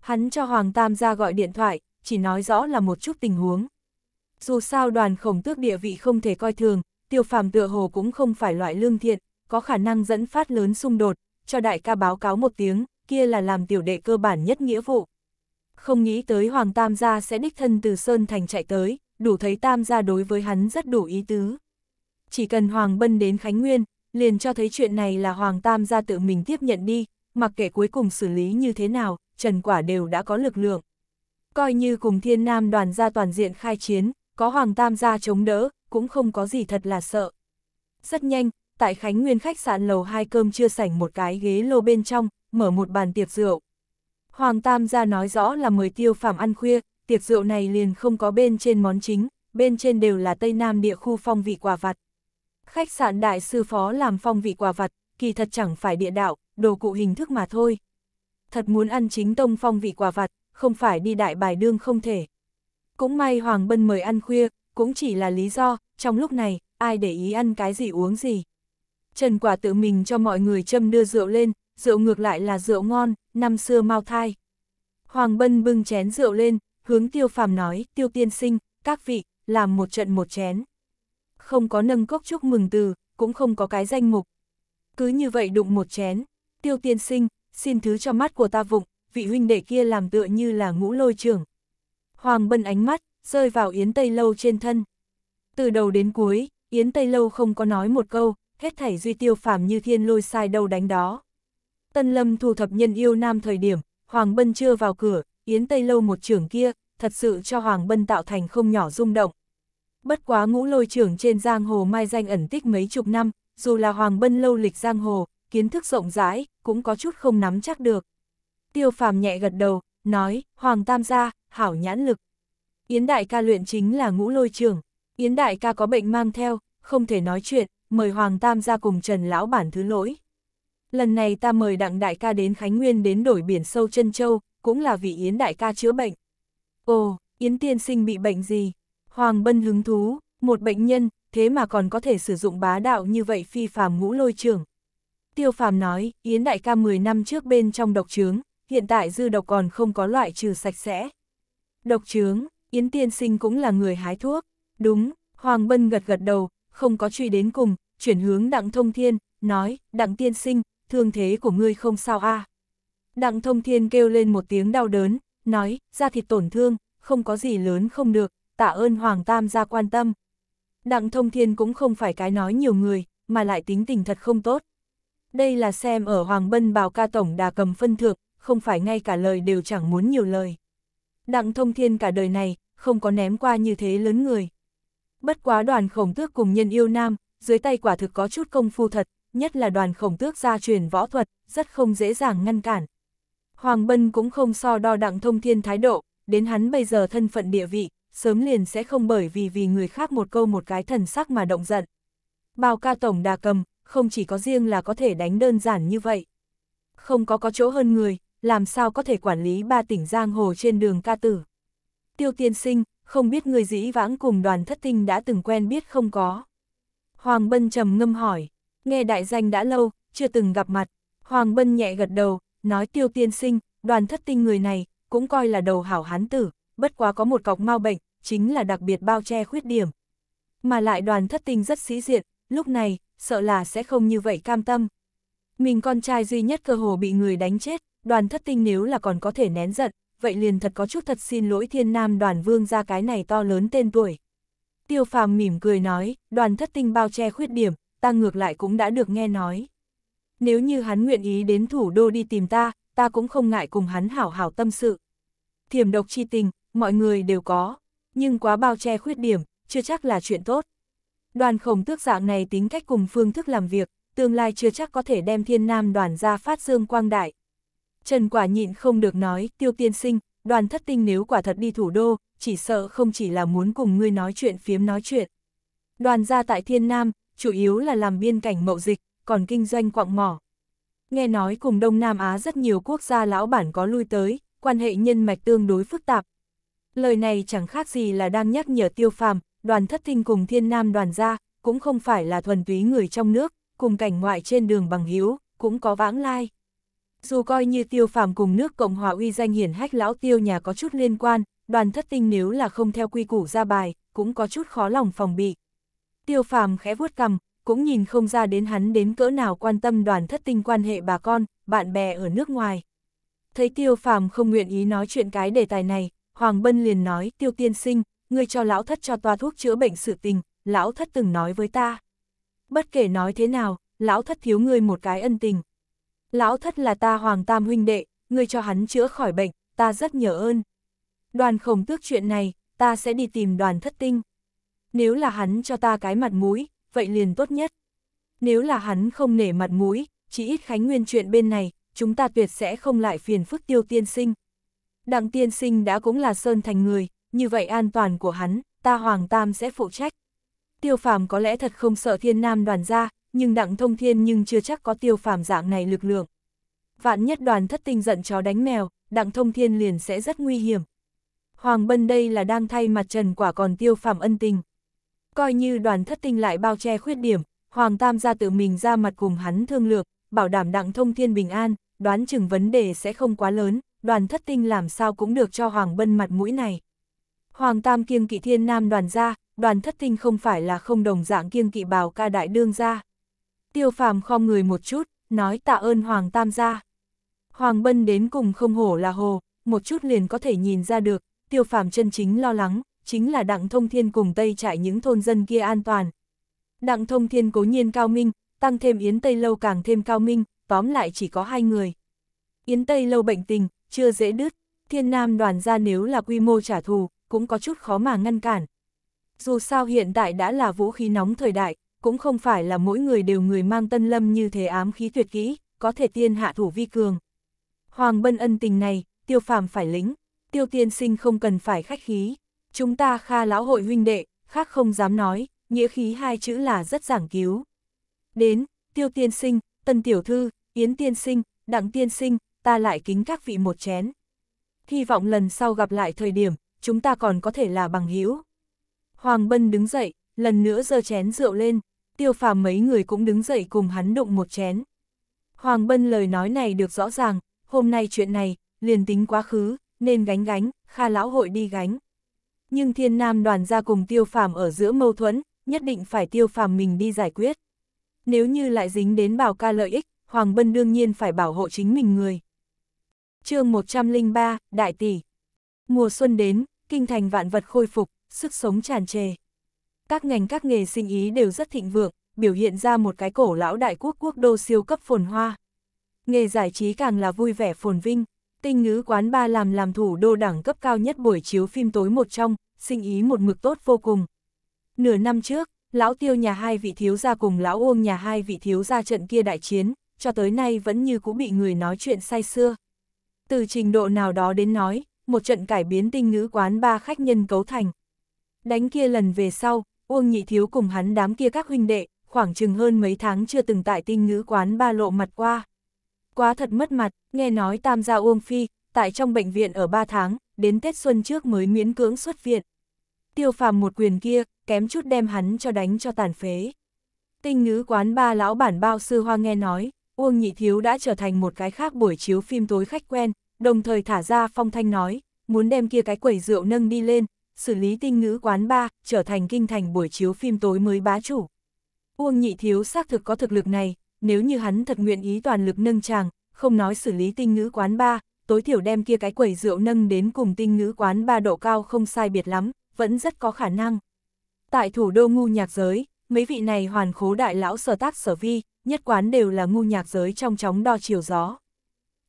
Hắn cho Hoàng Tam gia gọi điện thoại, chỉ nói rõ là một chút tình huống. Dù sao đoàn khổng tước địa vị không thể coi thường, tiêu phàm tựa hồ cũng không phải loại lương thiện, có khả năng dẫn phát lớn xung đột, cho đại ca báo cáo một tiếng, kia là làm tiểu đệ cơ bản nhất nghĩa vụ. Không nghĩ tới Hoàng Tam gia sẽ đích thân từ Sơn Thành chạy tới, đủ thấy Tam gia đối với hắn rất đủ ý tứ chỉ cần Hoàng Bân đến Khánh Nguyên, liền cho thấy chuyện này là Hoàng Tam gia tự mình tiếp nhận đi, mặc kệ cuối cùng xử lý như thế nào, Trần Quả đều đã có lực lượng. Coi như cùng thiên nam đoàn gia toàn diện khai chiến, có Hoàng Tam gia chống đỡ, cũng không có gì thật là sợ. Rất nhanh, tại Khánh Nguyên khách sạn lầu hai cơm chưa sảnh một cái ghế lô bên trong, mở một bàn tiệc rượu. Hoàng Tam gia nói rõ là mời tiêu phạm ăn khuya, tiệc rượu này liền không có bên trên món chính, bên trên đều là Tây Nam địa khu phong vị quả vặt. Khách sạn đại sư phó làm phong vị quà vặt, kỳ thật chẳng phải địa đạo, đồ cụ hình thức mà thôi. Thật muốn ăn chính tông phong vị quà vặt, không phải đi đại bài đương không thể. Cũng may Hoàng Bân mời ăn khuya, cũng chỉ là lý do, trong lúc này, ai để ý ăn cái gì uống gì. Trần quả tự mình cho mọi người châm đưa rượu lên, rượu ngược lại là rượu ngon, năm xưa mau thai. Hoàng Bân bưng chén rượu lên, hướng tiêu phàm nói, tiêu tiên sinh, các vị, làm một trận một chén không có nâng cốc chúc mừng từ, cũng không có cái danh mục. Cứ như vậy đụng một chén, tiêu tiên sinh, xin thứ cho mắt của ta vụng, vị huynh đệ kia làm tựa như là ngũ lôi trưởng. Hoàng bân ánh mắt, rơi vào Yến Tây Lâu trên thân. Từ đầu đến cuối, Yến Tây Lâu không có nói một câu, hết thảy duy tiêu phàm như thiên lôi sai đâu đánh đó. Tân Lâm thu thập nhân yêu nam thời điểm, Hoàng Bân chưa vào cửa, Yến Tây Lâu một trưởng kia, thật sự cho Hoàng Bân tạo thành không nhỏ rung động. Bất quá ngũ lôi trưởng trên giang hồ mai danh ẩn tích mấy chục năm, dù là hoàng bân lâu lịch giang hồ, kiến thức rộng rãi, cũng có chút không nắm chắc được. Tiêu phàm nhẹ gật đầu, nói, hoàng tam gia, hảo nhãn lực. Yến đại ca luyện chính là ngũ lôi trưởng, Yến đại ca có bệnh mang theo, không thể nói chuyện, mời hoàng tam gia cùng trần lão bản thứ lỗi. Lần này ta mời đặng đại ca đến Khánh Nguyên đến đổi biển sâu chân châu, cũng là vì Yến đại ca chữa bệnh. Ồ, Yến tiên sinh bị bệnh gì? Hoàng Bân hứng thú, một bệnh nhân, thế mà còn có thể sử dụng bá đạo như vậy phi phàm ngũ lôi trưởng. Tiêu phàm nói, Yến đại ca 10 năm trước bên trong độc trướng, hiện tại dư độc còn không có loại trừ sạch sẽ. Độc trướng, Yến tiên sinh cũng là người hái thuốc. Đúng, Hoàng Bân gật gật đầu, không có truy đến cùng, chuyển hướng Đặng Thông Thiên, nói, Đặng tiên sinh, thương thế của ngươi không sao a à? Đặng Thông Thiên kêu lên một tiếng đau đớn, nói, da thịt tổn thương, không có gì lớn không được, tạ ơn Hoàng Tam gia quan tâm. Đặng Thông Thiên cũng không phải cái nói nhiều người, mà lại tính tình thật không tốt. Đây là xem ở Hoàng Bân bào ca tổng đà cầm phân thượng, không phải ngay cả lời đều chẳng muốn nhiều lời. Đặng Thông Thiên cả đời này, không có ném qua như thế lớn người. Bất quá đoàn khổng tước cùng nhân yêu nam, dưới tay quả thực có chút công phu thật, nhất là đoàn khổng tước gia truyền võ thuật, rất không dễ dàng ngăn cản. Hoàng Bân cũng không so đo đặng thông thiên thái độ, đến hắn bây giờ thân phận địa vị, sớm liền sẽ không bởi vì vì người khác một câu một cái thần sắc mà động giận. Bao ca tổng đà cầm, không chỉ có riêng là có thể đánh đơn giản như vậy. Không có có chỗ hơn người, làm sao có thể quản lý ba tỉnh Giang Hồ trên đường ca tử. Tiêu tiên sinh, không biết người dĩ vãng cùng đoàn thất tinh đã từng quen biết không có. Hoàng Bân trầm ngâm hỏi, nghe đại danh đã lâu, chưa từng gặp mặt. Hoàng Bân nhẹ gật đầu, nói tiêu tiên sinh, đoàn thất tinh người này, cũng coi là đầu hảo hán tử, bất quá có một cọc mau bệnh, chính là đặc biệt bao che khuyết điểm. Mà lại đoàn thất tinh rất sĩ diện, lúc này, sợ là sẽ không như vậy cam tâm. Mình con trai duy nhất cơ hồ bị người đánh chết, đoàn thất tinh nếu là còn có thể nén giận, vậy liền thật có chút thật xin lỗi thiên nam đoàn vương ra cái này to lớn tên tuổi. Tiêu phàm mỉm cười nói, đoàn thất tinh bao che khuyết điểm, ta ngược lại cũng đã được nghe nói. Nếu như hắn nguyện ý đến thủ đô đi tìm ta, ta cũng không ngại cùng hắn hảo hảo tâm sự. Thiểm độc chi tình, mọi người đều có nhưng quá bao che khuyết điểm, chưa chắc là chuyện tốt. Đoàn khổng tước dạng này tính cách cùng phương thức làm việc, tương lai chưa chắc có thể đem thiên nam đoàn ra phát dương quang đại. Trần quả nhịn không được nói, tiêu tiên sinh, đoàn thất tinh nếu quả thật đi thủ đô, chỉ sợ không chỉ là muốn cùng ngươi nói chuyện phiếm nói chuyện. Đoàn gia tại thiên nam, chủ yếu là làm biên cảnh mậu dịch, còn kinh doanh quạng mỏ. Nghe nói cùng Đông Nam Á rất nhiều quốc gia lão bản có lui tới, quan hệ nhân mạch tương đối phức tạp, Lời này chẳng khác gì là đang nhắc nhở tiêu phàm, đoàn thất tinh cùng thiên nam đoàn gia, cũng không phải là thuần túy người trong nước, cùng cảnh ngoại trên đường bằng hiếu, cũng có vãng lai. Dù coi như tiêu phàm cùng nước Cộng hòa uy danh hiển hách lão tiêu nhà có chút liên quan, đoàn thất tinh nếu là không theo quy củ ra bài, cũng có chút khó lòng phòng bị. Tiêu phàm khẽ vuốt cầm, cũng nhìn không ra đến hắn đến cỡ nào quan tâm đoàn thất tinh quan hệ bà con, bạn bè ở nước ngoài. Thấy tiêu phàm không nguyện ý nói chuyện cái đề tài này, Hoàng Bân liền nói, tiêu tiên sinh, ngươi cho lão thất cho toa thuốc chữa bệnh sự tình, lão thất từng nói với ta. Bất kể nói thế nào, lão thất thiếu ngươi một cái ân tình. Lão thất là ta hoàng tam huynh đệ, ngươi cho hắn chữa khỏi bệnh, ta rất nhớ ơn. Đoàn khổng tước chuyện này, ta sẽ đi tìm đoàn thất tinh. Nếu là hắn cho ta cái mặt mũi, vậy liền tốt nhất. Nếu là hắn không nể mặt mũi, chỉ ít Khánh Nguyên chuyện bên này, chúng ta tuyệt sẽ không lại phiền phức tiêu tiên sinh đặng tiên sinh đã cũng là Sơn Thành người, như vậy an toàn của hắn, ta Hoàng Tam sẽ phụ trách. Tiêu phàm có lẽ thật không sợ thiên nam đoàn ra, nhưng đặng thông thiên nhưng chưa chắc có tiêu phàm dạng này lực lượng. Vạn nhất đoàn thất tinh giận chó đánh mèo, đặng thông thiên liền sẽ rất nguy hiểm. Hoàng Bân đây là đang thay mặt trần quả còn tiêu phàm ân tình. Coi như đoàn thất tinh lại bao che khuyết điểm, Hoàng Tam ra tự mình ra mặt cùng hắn thương lược, bảo đảm đặng thông thiên bình an, đoán chừng vấn đề sẽ không quá lớn đoàn thất tinh làm sao cũng được cho Hoàng Bân mặt mũi này. Hoàng Tam kiêng kỵ thiên nam đoàn gia đoàn thất tinh không phải là không đồng dạng kiêng kỵ bào ca đại đương gia Tiêu phàm khom người một chút, nói tạ ơn Hoàng Tam gia Hoàng Bân đến cùng không hổ là hồ, một chút liền có thể nhìn ra được, tiêu phàm chân chính lo lắng, chính là đặng thông thiên cùng Tây trại những thôn dân kia an toàn. Đặng thông thiên cố nhiên cao minh, tăng thêm Yến Tây Lâu càng thêm cao minh, tóm lại chỉ có hai người. Yến Tây Lâu bệnh tình, chưa dễ đứt, thiên nam đoàn ra nếu là quy mô trả thù, cũng có chút khó mà ngăn cản. Dù sao hiện tại đã là vũ khí nóng thời đại, cũng không phải là mỗi người đều người mang tân lâm như thế ám khí tuyệt kỹ, có thể tiên hạ thủ vi cường. Hoàng bân ân tình này, tiêu phàm phải lính, tiêu tiên sinh không cần phải khách khí. Chúng ta kha lão hội huynh đệ, khác không dám nói, nghĩa khí hai chữ là rất giảng cứu. Đến, tiêu tiên sinh, tân tiểu thư, yến tiên sinh, đặng tiên sinh, ta lại kính các vị một chén. Hy vọng lần sau gặp lại thời điểm, chúng ta còn có thể là bằng hữu. Hoàng Bân đứng dậy, lần nữa giơ chén rượu lên, tiêu phàm mấy người cũng đứng dậy cùng hắn đụng một chén. Hoàng Bân lời nói này được rõ ràng, hôm nay chuyện này, liền tính quá khứ, nên gánh gánh, kha lão hội đi gánh. Nhưng thiên nam đoàn ra cùng tiêu phàm ở giữa mâu thuẫn, nhất định phải tiêu phàm mình đi giải quyết. Nếu như lại dính đến bảo ca lợi ích, Hoàng Bân đương nhiên phải bảo hộ chính mình người chương 103, Đại Tỷ. Mùa xuân đến, kinh thành vạn vật khôi phục, sức sống tràn trề. Các ngành các nghề sinh ý đều rất thịnh vượng, biểu hiện ra một cái cổ lão đại quốc quốc đô siêu cấp phồn hoa. Nghề giải trí càng là vui vẻ phồn vinh, tinh ngữ quán ba làm làm thủ đô đẳng cấp cao nhất buổi chiếu phim tối một trong, sinh ý một mực tốt vô cùng. Nửa năm trước, lão tiêu nhà hai vị thiếu gia cùng lão uông nhà hai vị thiếu gia trận kia đại chiến, cho tới nay vẫn như cũ bị người nói chuyện say xưa. Từ trình độ nào đó đến nói, một trận cải biến tinh ngữ quán ba khách nhân cấu thành. Đánh kia lần về sau, Uông Nhị Thiếu cùng hắn đám kia các huynh đệ, khoảng chừng hơn mấy tháng chưa từng tại tinh ngữ quán ba lộ mặt qua. Quá thật mất mặt, nghe nói tam gia Uông Phi, tại trong bệnh viện ở 3 tháng, đến Tết Xuân trước mới miễn cưỡng xuất viện. Tiêu phàm một quyền kia, kém chút đem hắn cho đánh cho tàn phế. Tinh ngữ quán ba lão bản bao sư hoa nghe nói, Uông Nhị Thiếu đã trở thành một cái khác buổi chiếu phim tối khách quen, đồng thời thả ra phong thanh nói, muốn đem kia cái quẩy rượu nâng đi lên, xử lý tinh ngữ quán ba, trở thành kinh thành buổi chiếu phim tối mới bá chủ. Uông Nhị Thiếu xác thực có thực lực này, nếu như hắn thật nguyện ý toàn lực nâng chàng, không nói xử lý tinh ngữ quán ba, tối thiểu đem kia cái quẩy rượu nâng đến cùng tinh ngữ quán ba độ cao không sai biệt lắm, vẫn rất có khả năng. Tại thủ đô ngu nhạc giới, mấy vị này hoàn khố đại lão sở tác sở vi, nhất quán đều là ngu nhạc giới trong chóng đo chiều gió.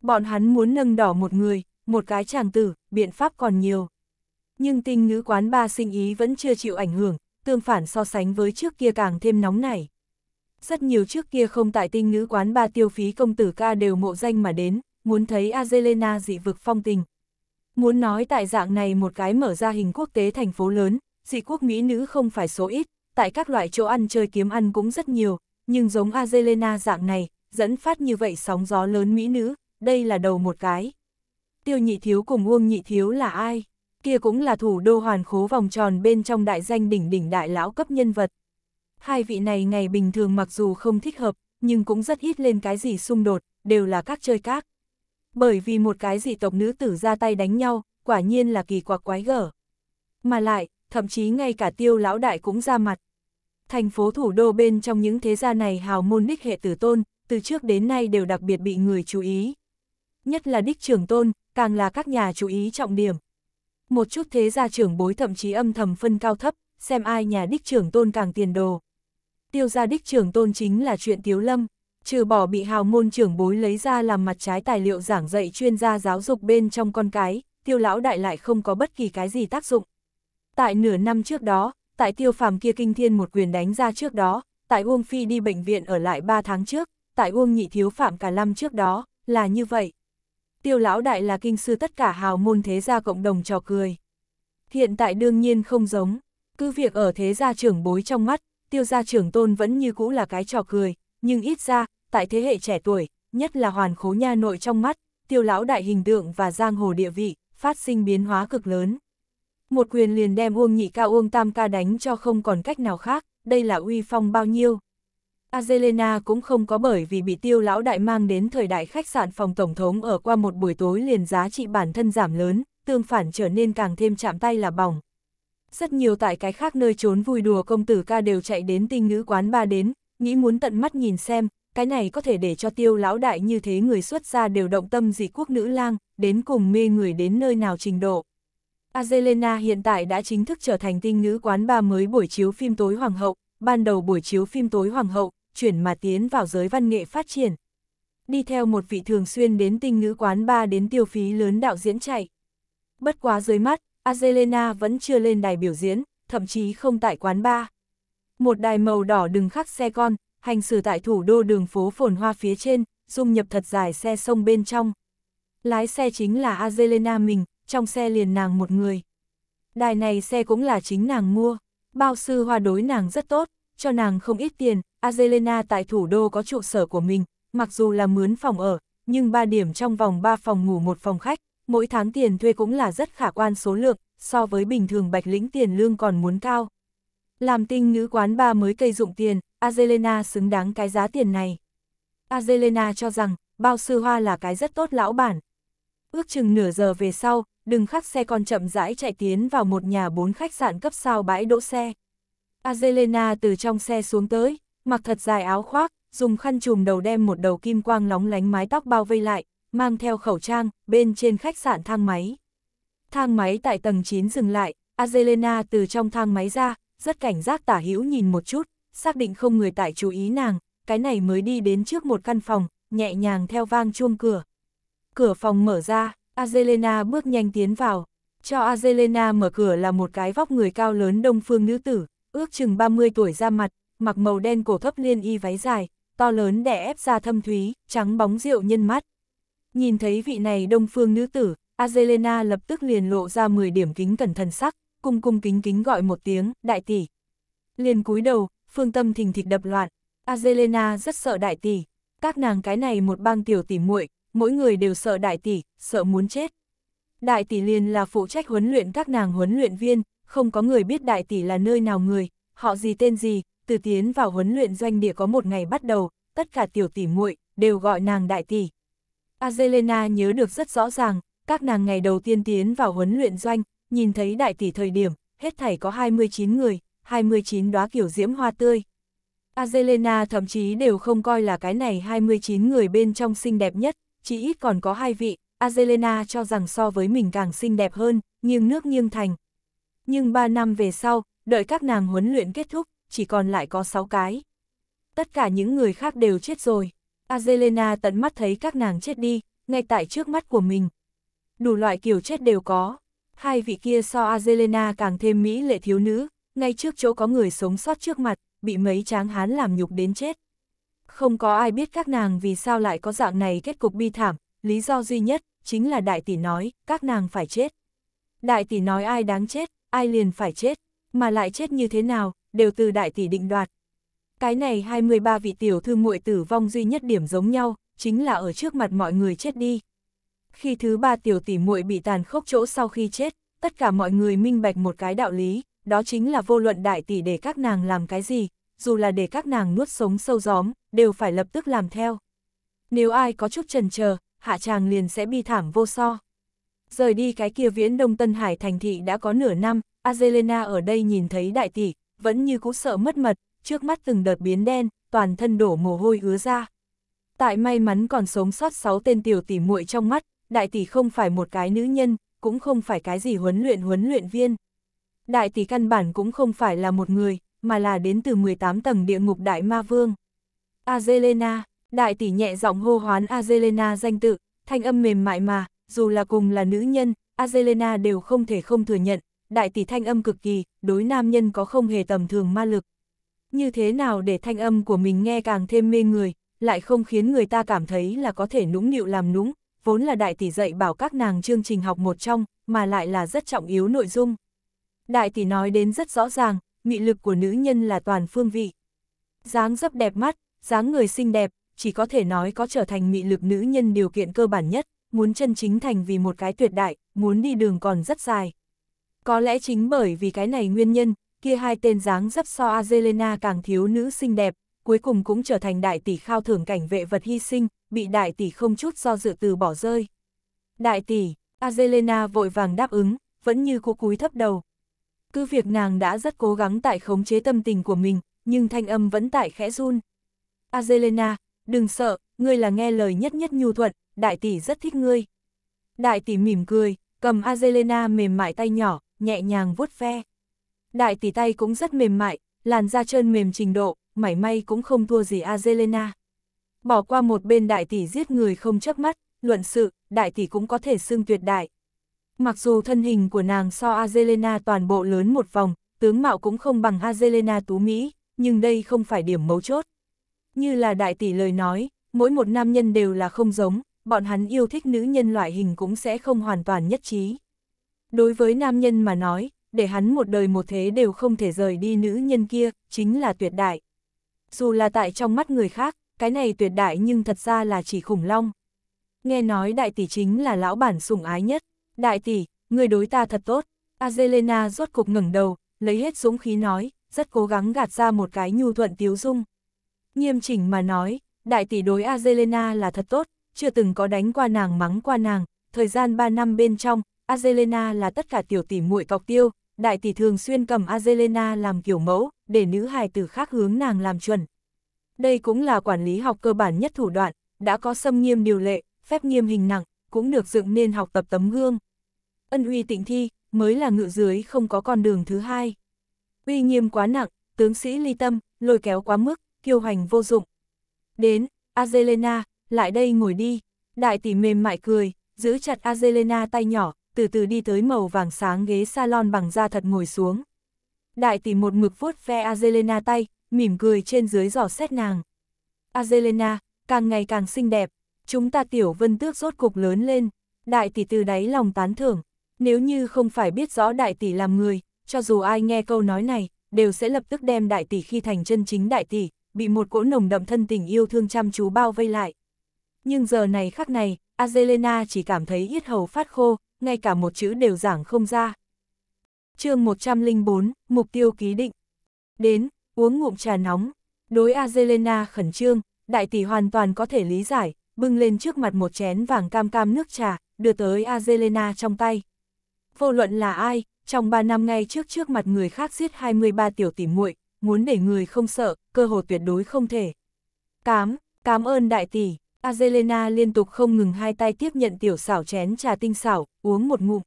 Bọn hắn muốn nâng đỏ một người, một cái chàng tử, biện pháp còn nhiều. Nhưng tinh ngữ quán ba sinh ý vẫn chưa chịu ảnh hưởng, tương phản so sánh với trước kia càng thêm nóng nảy. Rất nhiều trước kia không tại tinh ngữ quán ba tiêu phí công tử ca đều mộ danh mà đến, muốn thấy Azelena dị vực phong tình. Muốn nói tại dạng này một cái mở ra hình quốc tế thành phố lớn, dị quốc mỹ nữ không phải số ít, tại các loại chỗ ăn chơi kiếm ăn cũng rất nhiều, nhưng giống Azelena dạng này, dẫn phát như vậy sóng gió lớn mỹ nữ, đây là đầu một cái. Tiêu nhị thiếu cùng Uông nhị thiếu là ai? Kia cũng là thủ đô hoàn khố vòng tròn bên trong đại danh đỉnh đỉnh đại lão cấp nhân vật. Hai vị này ngày bình thường mặc dù không thích hợp, nhưng cũng rất ít lên cái gì xung đột, đều là các chơi các. Bởi vì một cái gì tộc nữ tử ra tay đánh nhau, quả nhiên là kỳ quặc quái gở. Mà lại, thậm chí ngay cả tiêu lão đại cũng ra mặt, Thành phố thủ đô bên trong những thế gia này hào môn đích hệ tử tôn, từ trước đến nay đều đặc biệt bị người chú ý. Nhất là đích trưởng tôn, càng là các nhà chú ý trọng điểm. Một chút thế gia trưởng bối thậm chí âm thầm phân cao thấp, xem ai nhà đích trưởng tôn càng tiền đồ. Tiêu gia đích trưởng tôn chính là chuyện tiếu lâm, trừ bỏ bị hào môn trưởng bối lấy ra làm mặt trái tài liệu giảng dạy chuyên gia giáo dục bên trong con cái, tiêu lão đại lại không có bất kỳ cái gì tác dụng. Tại nửa năm trước đó, tại tiêu phàm kia kinh thiên một quyền đánh ra trước đó, tại Uông Phi đi bệnh viện ở lại 3 tháng trước, tại Uông Nhị Thiếu Phạm cả năm trước đó, là như vậy. Tiêu lão đại là kinh sư tất cả hào môn thế gia cộng đồng trò cười. Hiện tại đương nhiên không giống, cứ việc ở thế gia trưởng bối trong mắt, tiêu gia trưởng tôn vẫn như cũ là cái trò cười, nhưng ít ra, tại thế hệ trẻ tuổi, nhất là hoàn khố nha nội trong mắt, tiêu lão đại hình tượng và giang hồ địa vị, phát sinh biến hóa cực lớn một quyền liền đem Uông Nhị Ca Uông Tam Ca đánh cho không còn cách nào khác, đây là uy phong bao nhiêu. Azelena cũng không có bởi vì bị tiêu lão đại mang đến thời đại khách sạn phòng tổng thống ở qua một buổi tối liền giá trị bản thân giảm lớn, tương phản trở nên càng thêm chạm tay là bỏng. Rất nhiều tại cái khác nơi trốn vui đùa công tử ca đều chạy đến tinh ngữ quán ba đến, nghĩ muốn tận mắt nhìn xem, cái này có thể để cho tiêu lão đại như thế người xuất ra đều động tâm dị quốc nữ lang, đến cùng mê người đến nơi nào trình độ. Azelena hiện tại đã chính thức trở thành tinh nữ quán ba mới buổi chiếu phim tối hoàng hậu, ban đầu buổi chiếu phim tối hoàng hậu, chuyển mà tiến vào giới văn nghệ phát triển. Đi theo một vị thường xuyên đến tinh nữ quán ba đến tiêu phí lớn đạo diễn chạy. Bất quá dưới mắt, Azelena vẫn chưa lên đài biểu diễn, thậm chí không tại quán ba. Một đài màu đỏ đừng khắc xe con, hành xử tại thủ đô đường phố phồn hoa phía trên, dung nhập thật dài xe sông bên trong. Lái xe chính là Azelena mình, trong xe liền nàng một người. Đài này xe cũng là chính nàng mua, bao sư hoa đối nàng rất tốt, cho nàng không ít tiền, Azelena tại thủ đô có trụ sở của mình, mặc dù là mướn phòng ở, nhưng ba điểm trong vòng 3 phòng ngủ một phòng khách, mỗi tháng tiền thuê cũng là rất khả quan số lượng, so với bình thường bạch lĩnh tiền lương còn muốn cao. Làm tinh nữ quán ba mới cây dụng tiền, Azelena xứng đáng cái giá tiền này. Azelena cho rằng, bao sư hoa là cái rất tốt lão bản. Ước chừng nửa giờ về sau, đừng khắc xe con chậm rãi chạy tiến vào một nhà bốn khách sạn cấp sao bãi đỗ xe. Azelena từ trong xe xuống tới, mặc thật dài áo khoác, dùng khăn chùm đầu đem một đầu kim quang lóng lánh mái tóc bao vây lại, mang theo khẩu trang, bên trên khách sạn thang máy. Thang máy tại tầng 9 dừng lại, Azelena từ trong thang máy ra, rất cảnh giác tả hữu nhìn một chút, xác định không người tại chú ý nàng, cái này mới đi đến trước một căn phòng, nhẹ nhàng theo vang chuông cửa. Cửa phòng mở ra, Azelena bước nhanh tiến vào. Cho Azelena mở cửa là một cái vóc người cao lớn đông phương nữ tử, ước chừng 30 tuổi ra mặt, mặc màu đen cổ thấp liên y váy dài, to lớn đẻ ép ra thâm thúy, trắng bóng rượu nhân mắt. Nhìn thấy vị này đông phương nữ tử, Azelena lập tức liền lộ ra 10 điểm kính cẩn thần sắc, cung cung kính kính gọi một tiếng, đại tỷ. Liền cúi đầu, phương tâm thình thịch đập loạn, Azelena rất sợ đại tỷ, các nàng cái này một bang tiểu tỷ muội mỗi người đều sợ đại tỷ, sợ muốn chết. Đại tỷ liền là phụ trách huấn luyện các nàng huấn luyện viên, không có người biết đại tỷ là nơi nào người, họ gì tên gì, từ tiến vào huấn luyện doanh địa có một ngày bắt đầu, tất cả tiểu tỷ muội đều gọi nàng đại tỷ. Azelena nhớ được rất rõ ràng, các nàng ngày đầu tiên tiến vào huấn luyện doanh, nhìn thấy đại tỷ thời điểm, hết thảy có 29 người, 29 đóa kiểu diễm hoa tươi. Azelena thậm chí đều không coi là cái này 29 người bên trong xinh đẹp nhất, chỉ ít còn có hai vị, Azelena cho rằng so với mình càng xinh đẹp hơn, nhưng nước nghiêng thành. Nhưng ba năm về sau, đợi các nàng huấn luyện kết thúc, chỉ còn lại có sáu cái. Tất cả những người khác đều chết rồi. Azelena tận mắt thấy các nàng chết đi, ngay tại trước mắt của mình. Đủ loại kiểu chết đều có. Hai vị kia so Azelena càng thêm mỹ lệ thiếu nữ, ngay trước chỗ có người sống sót trước mặt, bị mấy tráng hán làm nhục đến chết. Không có ai biết các nàng vì sao lại có dạng này kết cục bi thảm, lý do duy nhất chính là đại tỷ nói, các nàng phải chết. Đại tỷ nói ai đáng chết, ai liền phải chết, mà lại chết như thế nào, đều từ đại tỷ định đoạt. Cái này 23 vị tiểu thư muội tử vong duy nhất điểm giống nhau, chính là ở trước mặt mọi người chết đi. Khi thứ ba tiểu tỷ muội bị tàn khốc chỗ sau khi chết, tất cả mọi người minh bạch một cái đạo lý, đó chính là vô luận đại tỷ để các nàng làm cái gì, dù là để các nàng nuốt sống sâu gióm, đều phải lập tức làm theo. Nếu ai có chút trần chờ hạ tràng liền sẽ bi thảm vô so. Rời đi cái kia viễn Đông Tân Hải thành thị đã có nửa năm, Azelena ở đây nhìn thấy đại tỷ, vẫn như cũ sợ mất mật, trước mắt từng đợt biến đen, toàn thân đổ mồ hôi ứa ra. Tại may mắn còn sống sót sáu tên tiểu tỷ muội trong mắt, đại tỷ không phải một cái nữ nhân, cũng không phải cái gì huấn luyện huấn luyện viên. Đại tỷ căn bản cũng không phải là một người, mà là đến từ 18 tầng địa ngục đại ma vương. Azelena, đại tỷ nhẹ giọng hô hoán Azelena danh tự, thanh âm mềm mại mà, dù là cùng là nữ nhân, Azelena đều không thể không thừa nhận, đại tỷ thanh âm cực kỳ, đối nam nhân có không hề tầm thường ma lực. Như thế nào để thanh âm của mình nghe càng thêm mê người, lại không khiến người ta cảm thấy là có thể nũng nịu làm nũng, vốn là đại tỷ dạy bảo các nàng chương trình học một trong, mà lại là rất trọng yếu nội dung. Đại tỷ nói đến rất rõ ràng, mị lực của nữ nhân là toàn phương vị. dáng dấp đẹp mắt, dáng người xinh đẹp, chỉ có thể nói có trở thành mị lực nữ nhân điều kiện cơ bản nhất, muốn chân chính thành vì một cái tuyệt đại, muốn đi đường còn rất dài. Có lẽ chính bởi vì cái này nguyên nhân, kia hai tên dáng dấp so Azelena càng thiếu nữ xinh đẹp, cuối cùng cũng trở thành đại tỷ khao thưởng cảnh vệ vật hy sinh, bị đại tỷ không chút do dự từ bỏ rơi. Đại tỷ, Azelena vội vàng đáp ứng, vẫn như cú cúi thấp đầu. Cứ việc nàng đã rất cố gắng tại khống chế tâm tình của mình, nhưng thanh âm vẫn tại khẽ run. Azelena, đừng sợ, ngươi là nghe lời nhất nhất nhu thuận, đại tỷ rất thích ngươi. Đại tỷ mỉm cười, cầm Azelena mềm mại tay nhỏ, nhẹ nhàng vuốt ve. Đại tỷ tay cũng rất mềm mại, làn da trơn mềm trình độ, mảy may cũng không thua gì Azelena. Bỏ qua một bên đại tỷ giết người không chớp mắt, luận sự, đại tỷ cũng có thể xưng tuyệt đại. Mặc dù thân hình của nàng so Azelena toàn bộ lớn một vòng, tướng mạo cũng không bằng Azelena tú Mỹ, nhưng đây không phải điểm mấu chốt. Như là đại tỷ lời nói, mỗi một nam nhân đều là không giống, bọn hắn yêu thích nữ nhân loại hình cũng sẽ không hoàn toàn nhất trí. Đối với nam nhân mà nói, để hắn một đời một thế đều không thể rời đi nữ nhân kia, chính là tuyệt đại. Dù là tại trong mắt người khác, cái này tuyệt đại nhưng thật ra là chỉ khủng long. Nghe nói đại tỷ chính là lão bản sủng ái nhất. Đại tỷ, người đối ta thật tốt. Azelena rốt cục ngẩng đầu, lấy hết dũng khí nói, rất cố gắng gạt ra một cái nhu thuận tiếu dung. Nghiêm chỉnh mà nói, đại tỷ đối Azelena là thật tốt, chưa từng có đánh qua nàng mắng qua nàng, thời gian 3 năm bên trong, Azelena là tất cả tiểu tỷ muội cọc tiêu, đại tỷ thường xuyên cầm Azelena làm kiểu mẫu, để nữ hài tử khác hướng nàng làm chuẩn. Đây cũng là quản lý học cơ bản nhất thủ đoạn, đã có xâm nghiêm điều lệ, phép nghiêm hình nặng, cũng được dựng nên học tập tấm gương. Ân uy tịnh thi, mới là ngự dưới không có con đường thứ hai. Uy nghiêm quá nặng, tướng sĩ ly tâm, lôi kéo quá mức, kiêu hành vô dụng. Đến, Azelena, lại đây ngồi đi. Đại tỷ mềm mại cười, giữ chặt Azelena tay nhỏ, từ từ đi tới màu vàng sáng ghế salon bằng da thật ngồi xuống. Đại tỷ một mực vuốt ve Azelena tay, mỉm cười trên dưới giỏ xét nàng. Azelena, càng ngày càng xinh đẹp, chúng ta tiểu vân tước rốt cục lớn lên, đại tỷ từ đáy lòng tán thưởng. Nếu như không phải biết rõ đại tỷ làm người, cho dù ai nghe câu nói này, đều sẽ lập tức đem đại tỷ khi thành chân chính đại tỷ, bị một cỗ nồng đậm thân tình yêu thương chăm chú bao vây lại. Nhưng giờ này khắc này, Azelena chỉ cảm thấy yết hầu phát khô, ngay cả một chữ đều giảng không ra. chương 104, mục tiêu ký định. Đến, uống ngụm trà nóng. Đối Azelena khẩn trương, đại tỷ hoàn toàn có thể lý giải, bưng lên trước mặt một chén vàng cam cam nước trà, đưa tới Azelena trong tay. Vô luận là ai, trong 3 năm ngay trước trước mặt người khác giết 23 tiểu tỷ muội, muốn để người không sợ, cơ hội tuyệt đối không thể. Cám, cám ơn đại tỷ, Azelena liên tục không ngừng hai tay tiếp nhận tiểu xảo chén trà tinh xảo, uống một ngụm.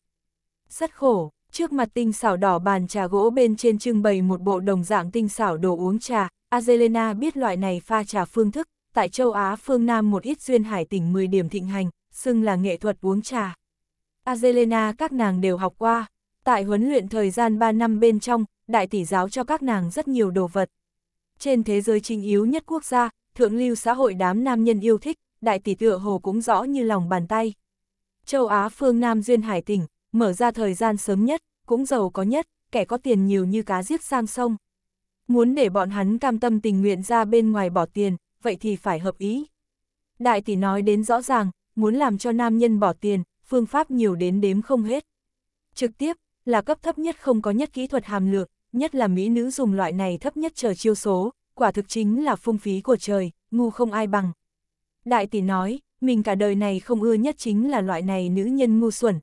Rất khổ, trước mặt tinh xảo đỏ bàn trà gỗ bên trên trưng bày một bộ đồng dạng tinh xảo đồ uống trà, Azelena biết loại này pha trà phương thức, tại châu Á phương Nam một ít duyên hải tỉnh 10 điểm thịnh hành, xưng là nghệ thuật uống trà. Azelena các nàng đều học qua, tại huấn luyện thời gian 3 năm bên trong, đại tỷ giáo cho các nàng rất nhiều đồ vật. Trên thế giới trinh yếu nhất quốc gia, thượng lưu xã hội đám nam nhân yêu thích, đại tỷ tựa hồ cũng rõ như lòng bàn tay. Châu Á phương Nam Duyên Hải tỉnh, mở ra thời gian sớm nhất, cũng giàu có nhất, kẻ có tiền nhiều như cá giết sang sông. Muốn để bọn hắn cam tâm tình nguyện ra bên ngoài bỏ tiền, vậy thì phải hợp ý. Đại tỷ nói đến rõ ràng, muốn làm cho nam nhân bỏ tiền, phương pháp nhiều đến đếm không hết. Trực tiếp, là cấp thấp nhất không có nhất kỹ thuật hàm lược, nhất là mỹ nữ dùng loại này thấp nhất chờ chiêu số, quả thực chính là phung phí của trời, ngu không ai bằng. Đại tỷ nói, mình cả đời này không ưa nhất chính là loại này nữ nhân ngu xuẩn.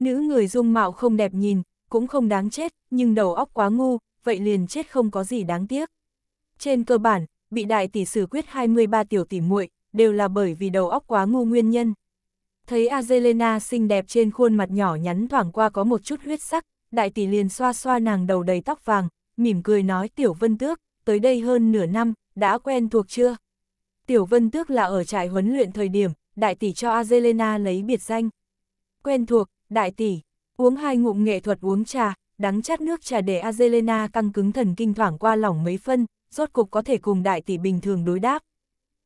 Nữ người dung mạo không đẹp nhìn, cũng không đáng chết, nhưng đầu óc quá ngu, vậy liền chết không có gì đáng tiếc. Trên cơ bản, bị đại tỷ xử quyết 23 tiểu tỷ muội đều là bởi vì đầu óc quá ngu nguyên nhân. Thấy Azelena xinh đẹp trên khuôn mặt nhỏ nhắn thoảng qua có một chút huyết sắc, đại tỷ liền xoa xoa nàng đầu đầy tóc vàng, mỉm cười nói Tiểu Vân Tước, tới đây hơn nửa năm, đã quen thuộc chưa? Tiểu Vân Tước là ở trại huấn luyện thời điểm, đại tỷ cho Azelena lấy biệt danh. Quen thuộc, đại tỷ, uống hai ngụm nghệ thuật uống trà, đắng chát nước trà để Azelena căng cứng thần kinh thoảng qua lỏng mấy phân, rốt cục có thể cùng đại tỷ bình thường đối đáp.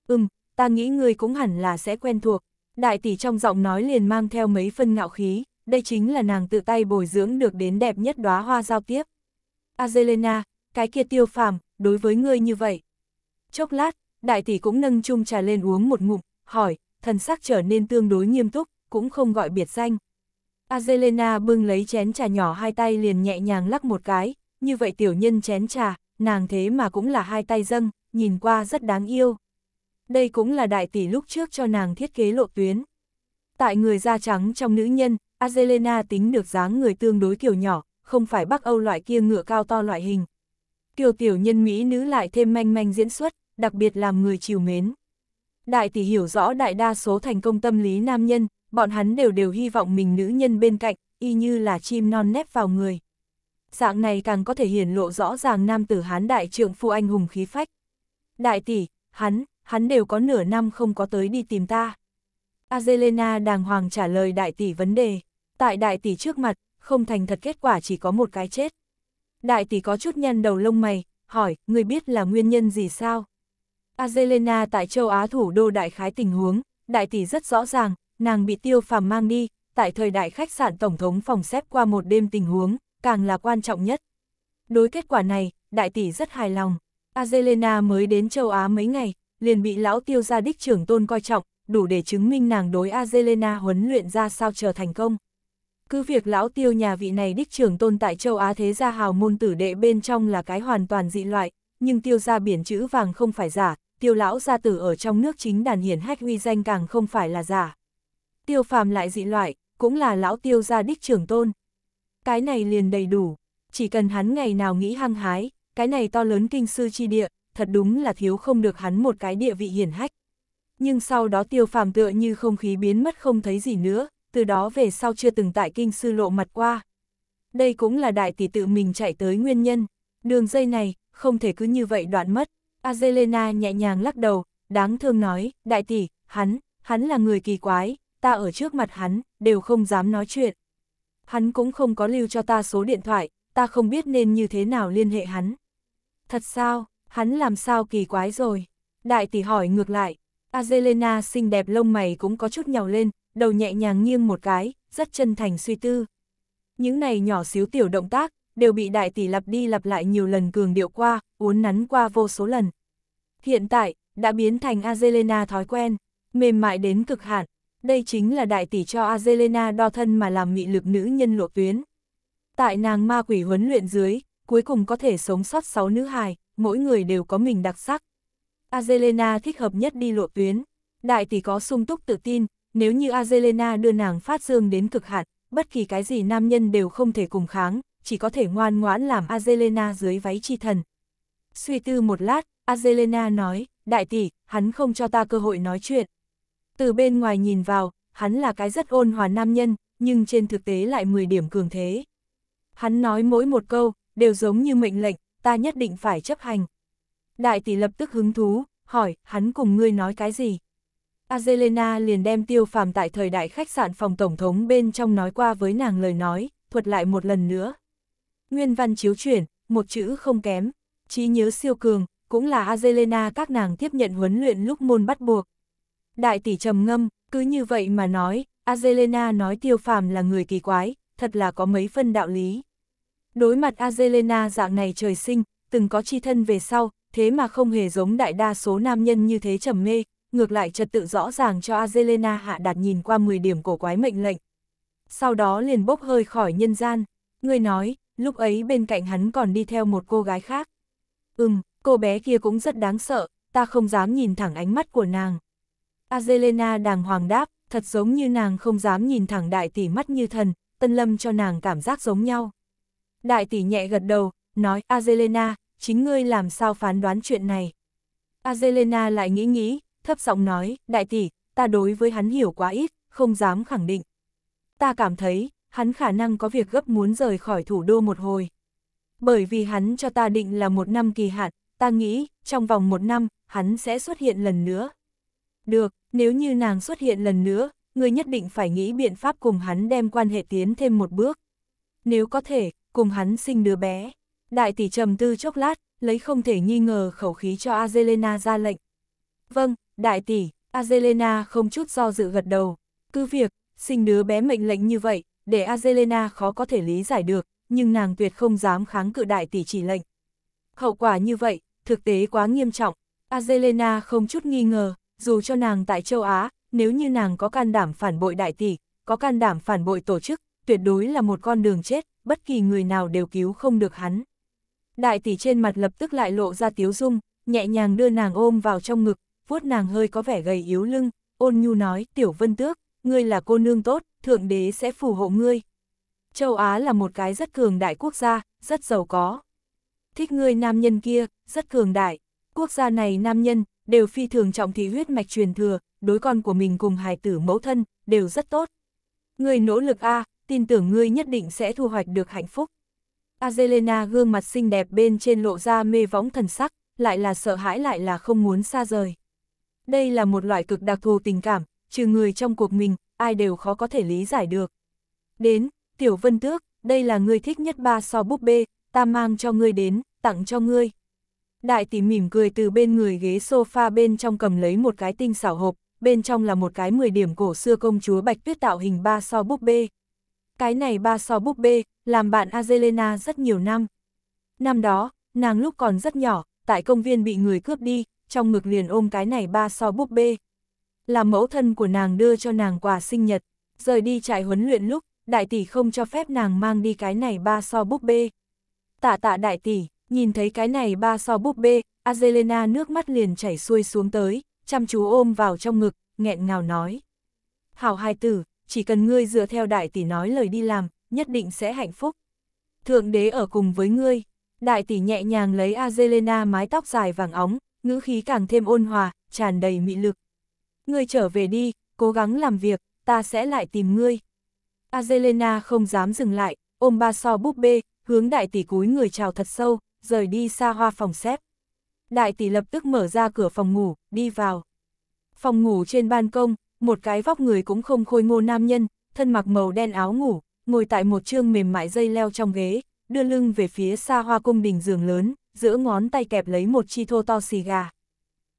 Ừm, ta nghĩ người cũng hẳn là sẽ quen thuộc. Đại tỷ trong giọng nói liền mang theo mấy phân ngạo khí đây chính là nàng tự tay bồi dưỡng được đến đẹp nhất đóa hoa giao tiếp. Azelena, cái kia tiêu phàm, đối với ngươi như vậy. Chốc lát, đại tỷ cũng nâng chung trà lên uống một ngụm, hỏi, thần sắc trở nên tương đối nghiêm túc, cũng không gọi biệt danh. Azelena bưng lấy chén trà nhỏ hai tay liền nhẹ nhàng lắc một cái, như vậy tiểu nhân chén trà, nàng thế mà cũng là hai tay dâng, nhìn qua rất đáng yêu. Đây cũng là đại tỷ lúc trước cho nàng thiết kế lộ tuyến. Tại người da trắng trong nữ nhân, Azelena tính được dáng người tương đối kiểu nhỏ, không phải Bắc Âu loại kia ngựa cao to loại hình. Kiều tiểu nhân Mỹ nữ lại thêm manh manh diễn xuất, đặc biệt làm người chiều mến. Đại tỷ hiểu rõ đại đa số thành công tâm lý nam nhân, bọn hắn đều đều hy vọng mình nữ nhân bên cạnh, y như là chim non nép vào người. Dạng này càng có thể hiển lộ rõ ràng nam tử hán đại trượng phu anh hùng khí phách. Đại tỷ, hắn, hắn đều có nửa năm không có tới đi tìm ta. Azelena đàng hoàng trả lời đại tỷ vấn đề tại đại tỷ trước mặt, không thành thật kết quả chỉ có một cái chết. Đại tỷ có chút nhăn đầu lông mày, hỏi, người biết là nguyên nhân gì sao? Azelena tại châu Á thủ đô đại khái tình huống, đại tỷ rất rõ ràng, nàng bị tiêu phàm mang đi, tại thời đại khách sạn tổng thống phòng xếp qua một đêm tình huống, càng là quan trọng nhất. Đối kết quả này, đại tỷ rất hài lòng. Azelena mới đến châu Á mấy ngày, liền bị lão tiêu gia đích trưởng tôn coi trọng, đủ để chứng minh nàng đối Azelena huấn luyện ra sao trở thành công. Cứ việc lão tiêu nhà vị này đích trưởng tôn tại châu Á thế gia hào môn tử đệ bên trong là cái hoàn toàn dị loại, nhưng tiêu gia biển chữ vàng không phải giả, tiêu lão gia tử ở trong nước chính đàn hiển hách uy danh càng không phải là giả. Tiêu phàm lại dị loại, cũng là lão tiêu gia đích trưởng tôn. Cái này liền đầy đủ, chỉ cần hắn ngày nào nghĩ hăng hái, cái này to lớn kinh sư chi địa, thật đúng là thiếu không được hắn một cái địa vị hiển hách. Nhưng sau đó tiêu phàm tựa như không khí biến mất không thấy gì nữa, từ đó về sau chưa từng tại kinh sư lộ mặt qua. Đây cũng là đại tỷ tự mình chạy tới nguyên nhân, đường dây này, không thể cứ như vậy đoạn mất. Azelena nhẹ nhàng lắc đầu, đáng thương nói, đại tỷ, hắn, hắn là người kỳ quái, ta ở trước mặt hắn, đều không dám nói chuyện. Hắn cũng không có lưu cho ta số điện thoại, ta không biết nên như thế nào liên hệ hắn. Thật sao, hắn làm sao kỳ quái rồi? Đại tỷ hỏi ngược lại, Azelena xinh đẹp lông mày cũng có chút nhào lên, đầu nhẹ nhàng nghiêng một cái, rất chân thành suy tư. Những này nhỏ xíu tiểu động tác, đều bị đại tỷ lặp đi lặp lại nhiều lần cường điệu qua, uốn nắn qua vô số lần. Hiện tại, đã biến thành Azelena thói quen, mềm mại đến cực hạn. Đây chính là đại tỷ cho Azelena đo thân mà làm mị lực nữ nhân lộ tuyến. Tại nàng ma quỷ huấn luyện dưới, cuối cùng có thể sống sót sáu nữ hài, mỗi người đều có mình đặc sắc. Azelena thích hợp nhất đi lộ tuyến. Đại tỷ có sung túc tự tin, nếu như Azelena đưa nàng phát dương đến cực hạn, bất kỳ cái gì nam nhân đều không thể cùng kháng, chỉ có thể ngoan ngoãn làm Azelena dưới váy chi thần. Suy tư một lát, Azelena nói, đại tỷ, hắn không cho ta cơ hội nói chuyện. Từ bên ngoài nhìn vào, hắn là cái rất ôn hòa nam nhân, nhưng trên thực tế lại 10 điểm cường thế. Hắn nói mỗi một câu, đều giống như mệnh lệnh, ta nhất định phải chấp hành. Đại tỷ lập tức hứng thú, hỏi, hắn cùng ngươi nói cái gì? Azelena liền đem tiêu phàm tại thời đại khách sạn phòng tổng thống bên trong nói qua với nàng lời nói, thuật lại một lần nữa. Nguyên văn chiếu chuyển, một chữ không kém, trí nhớ siêu cường, cũng là Azelena các nàng tiếp nhận huấn luyện lúc môn bắt buộc. Đại tỷ trầm ngâm, cứ như vậy mà nói, Azelena nói tiêu phàm là người kỳ quái, thật là có mấy phân đạo lý. Đối mặt Azelena dạng này trời sinh, từng có chi thân về sau, thế mà không hề giống đại đa số nam nhân như thế trầm mê, ngược lại trật tự rõ ràng cho Azelena hạ đạt nhìn qua 10 điểm cổ quái mệnh lệnh. Sau đó liền bốc hơi khỏi nhân gian, người nói, lúc ấy bên cạnh hắn còn đi theo một cô gái khác. Ừm, cô bé kia cũng rất đáng sợ, ta không dám nhìn thẳng ánh mắt của nàng. Azelena đàng hoàng đáp, thật giống như nàng không dám nhìn thẳng đại tỷ mắt như thần, tân lâm cho nàng cảm giác giống nhau. Đại tỷ nhẹ gật đầu, nói, Azelena, chính ngươi làm sao phán đoán chuyện này. Azelena lại nghĩ nghĩ, thấp giọng nói, đại tỷ, ta đối với hắn hiểu quá ít, không dám khẳng định. Ta cảm thấy, hắn khả năng có việc gấp muốn rời khỏi thủ đô một hồi. Bởi vì hắn cho ta định là một năm kỳ hạn, ta nghĩ, trong vòng một năm, hắn sẽ xuất hiện lần nữa. Được, nếu như nàng xuất hiện lần nữa, người nhất định phải nghĩ biện pháp cùng hắn đem quan hệ tiến thêm một bước. Nếu có thể, cùng hắn sinh đứa bé. Đại tỷ trầm tư chốc lát, lấy không thể nghi ngờ khẩu khí cho Azelena ra lệnh. Vâng, Đại tỷ, Azelena không chút do dự gật đầu. Cứ việc, sinh đứa bé mệnh lệnh như vậy, để Azelena khó có thể lý giải được, nhưng nàng tuyệt không dám kháng cự đại tỷ chỉ lệnh. Hậu quả như vậy, thực tế quá nghiêm trọng. Azelena không chút nghi ngờ, dù cho nàng tại châu Á, nếu như nàng có can đảm phản bội đại tỷ, có can đảm phản bội tổ chức, tuyệt đối là một con đường chết, bất kỳ người nào đều cứu không được hắn. Đại tỷ trên mặt lập tức lại lộ ra tiếu dung, nhẹ nhàng đưa nàng ôm vào trong ngực, vuốt nàng hơi có vẻ gầy yếu lưng, ôn nhu nói, tiểu vân tước, ngươi là cô nương tốt, thượng đế sẽ phù hộ ngươi. Châu Á là một cái rất cường đại quốc gia, rất giàu có. Thích ngươi nam nhân kia, rất cường đại. Quốc gia này nam nhân, đều phi thường trọng thị huyết mạch truyền thừa, đối con của mình cùng hài tử mẫu thân, đều rất tốt. Ngươi nỗ lực A, tin tưởng ngươi nhất định sẽ thu hoạch được hạnh phúc. Azelena gương mặt xinh đẹp bên trên lộ ra mê võng thần sắc, lại là sợ hãi lại là không muốn xa rời. Đây là một loại cực đặc thù tình cảm, trừ người trong cuộc mình, ai đều khó có thể lý giải được. Đến, Tiểu Vân Tước, đây là người thích nhất ba so búp bê, ta mang cho ngươi đến, tặng cho ngươi. Đại tỷ mỉm cười từ bên người ghế sofa bên trong cầm lấy một cái tinh xảo hộp, bên trong là một cái 10 điểm cổ xưa công chúa bạch tuyết tạo hình ba so búp bê. Cái này ba so búp bê, làm bạn Azelena rất nhiều năm. Năm đó, nàng lúc còn rất nhỏ, tại công viên bị người cướp đi, trong ngực liền ôm cái này ba so búp bê. Là mẫu thân của nàng đưa cho nàng quà sinh nhật, rời đi trại huấn luyện lúc, đại tỷ không cho phép nàng mang đi cái này ba so búp bê. Tạ tạ đại tỷ, nhìn thấy cái này ba so búp bê, Azelena nước mắt liền chảy xuôi xuống tới, chăm chú ôm vào trong ngực, nghẹn ngào nói. Hảo hai tử, chỉ cần ngươi dựa theo đại tỷ nói lời đi làm, nhất định sẽ hạnh phúc. Thượng đế ở cùng với ngươi, đại tỷ nhẹ nhàng lấy Azelena mái tóc dài vàng óng, ngữ khí càng thêm ôn hòa, tràn đầy mị lực. Ngươi trở về đi, cố gắng làm việc, ta sẽ lại tìm ngươi. Azelena không dám dừng lại, ôm ba so búp bê, hướng đại tỷ cúi người chào thật sâu, rời đi xa hoa phòng xếp. Đại tỷ lập tức mở ra cửa phòng ngủ, đi vào. Phòng ngủ trên ban công, một cái vóc người cũng không khôi ngô nam nhân, thân mặc màu đen áo ngủ, ngồi tại một chương mềm mại dây leo trong ghế, đưa lưng về phía xa hoa cung đình giường lớn, giữa ngón tay kẹp lấy một chi thô to xì gà.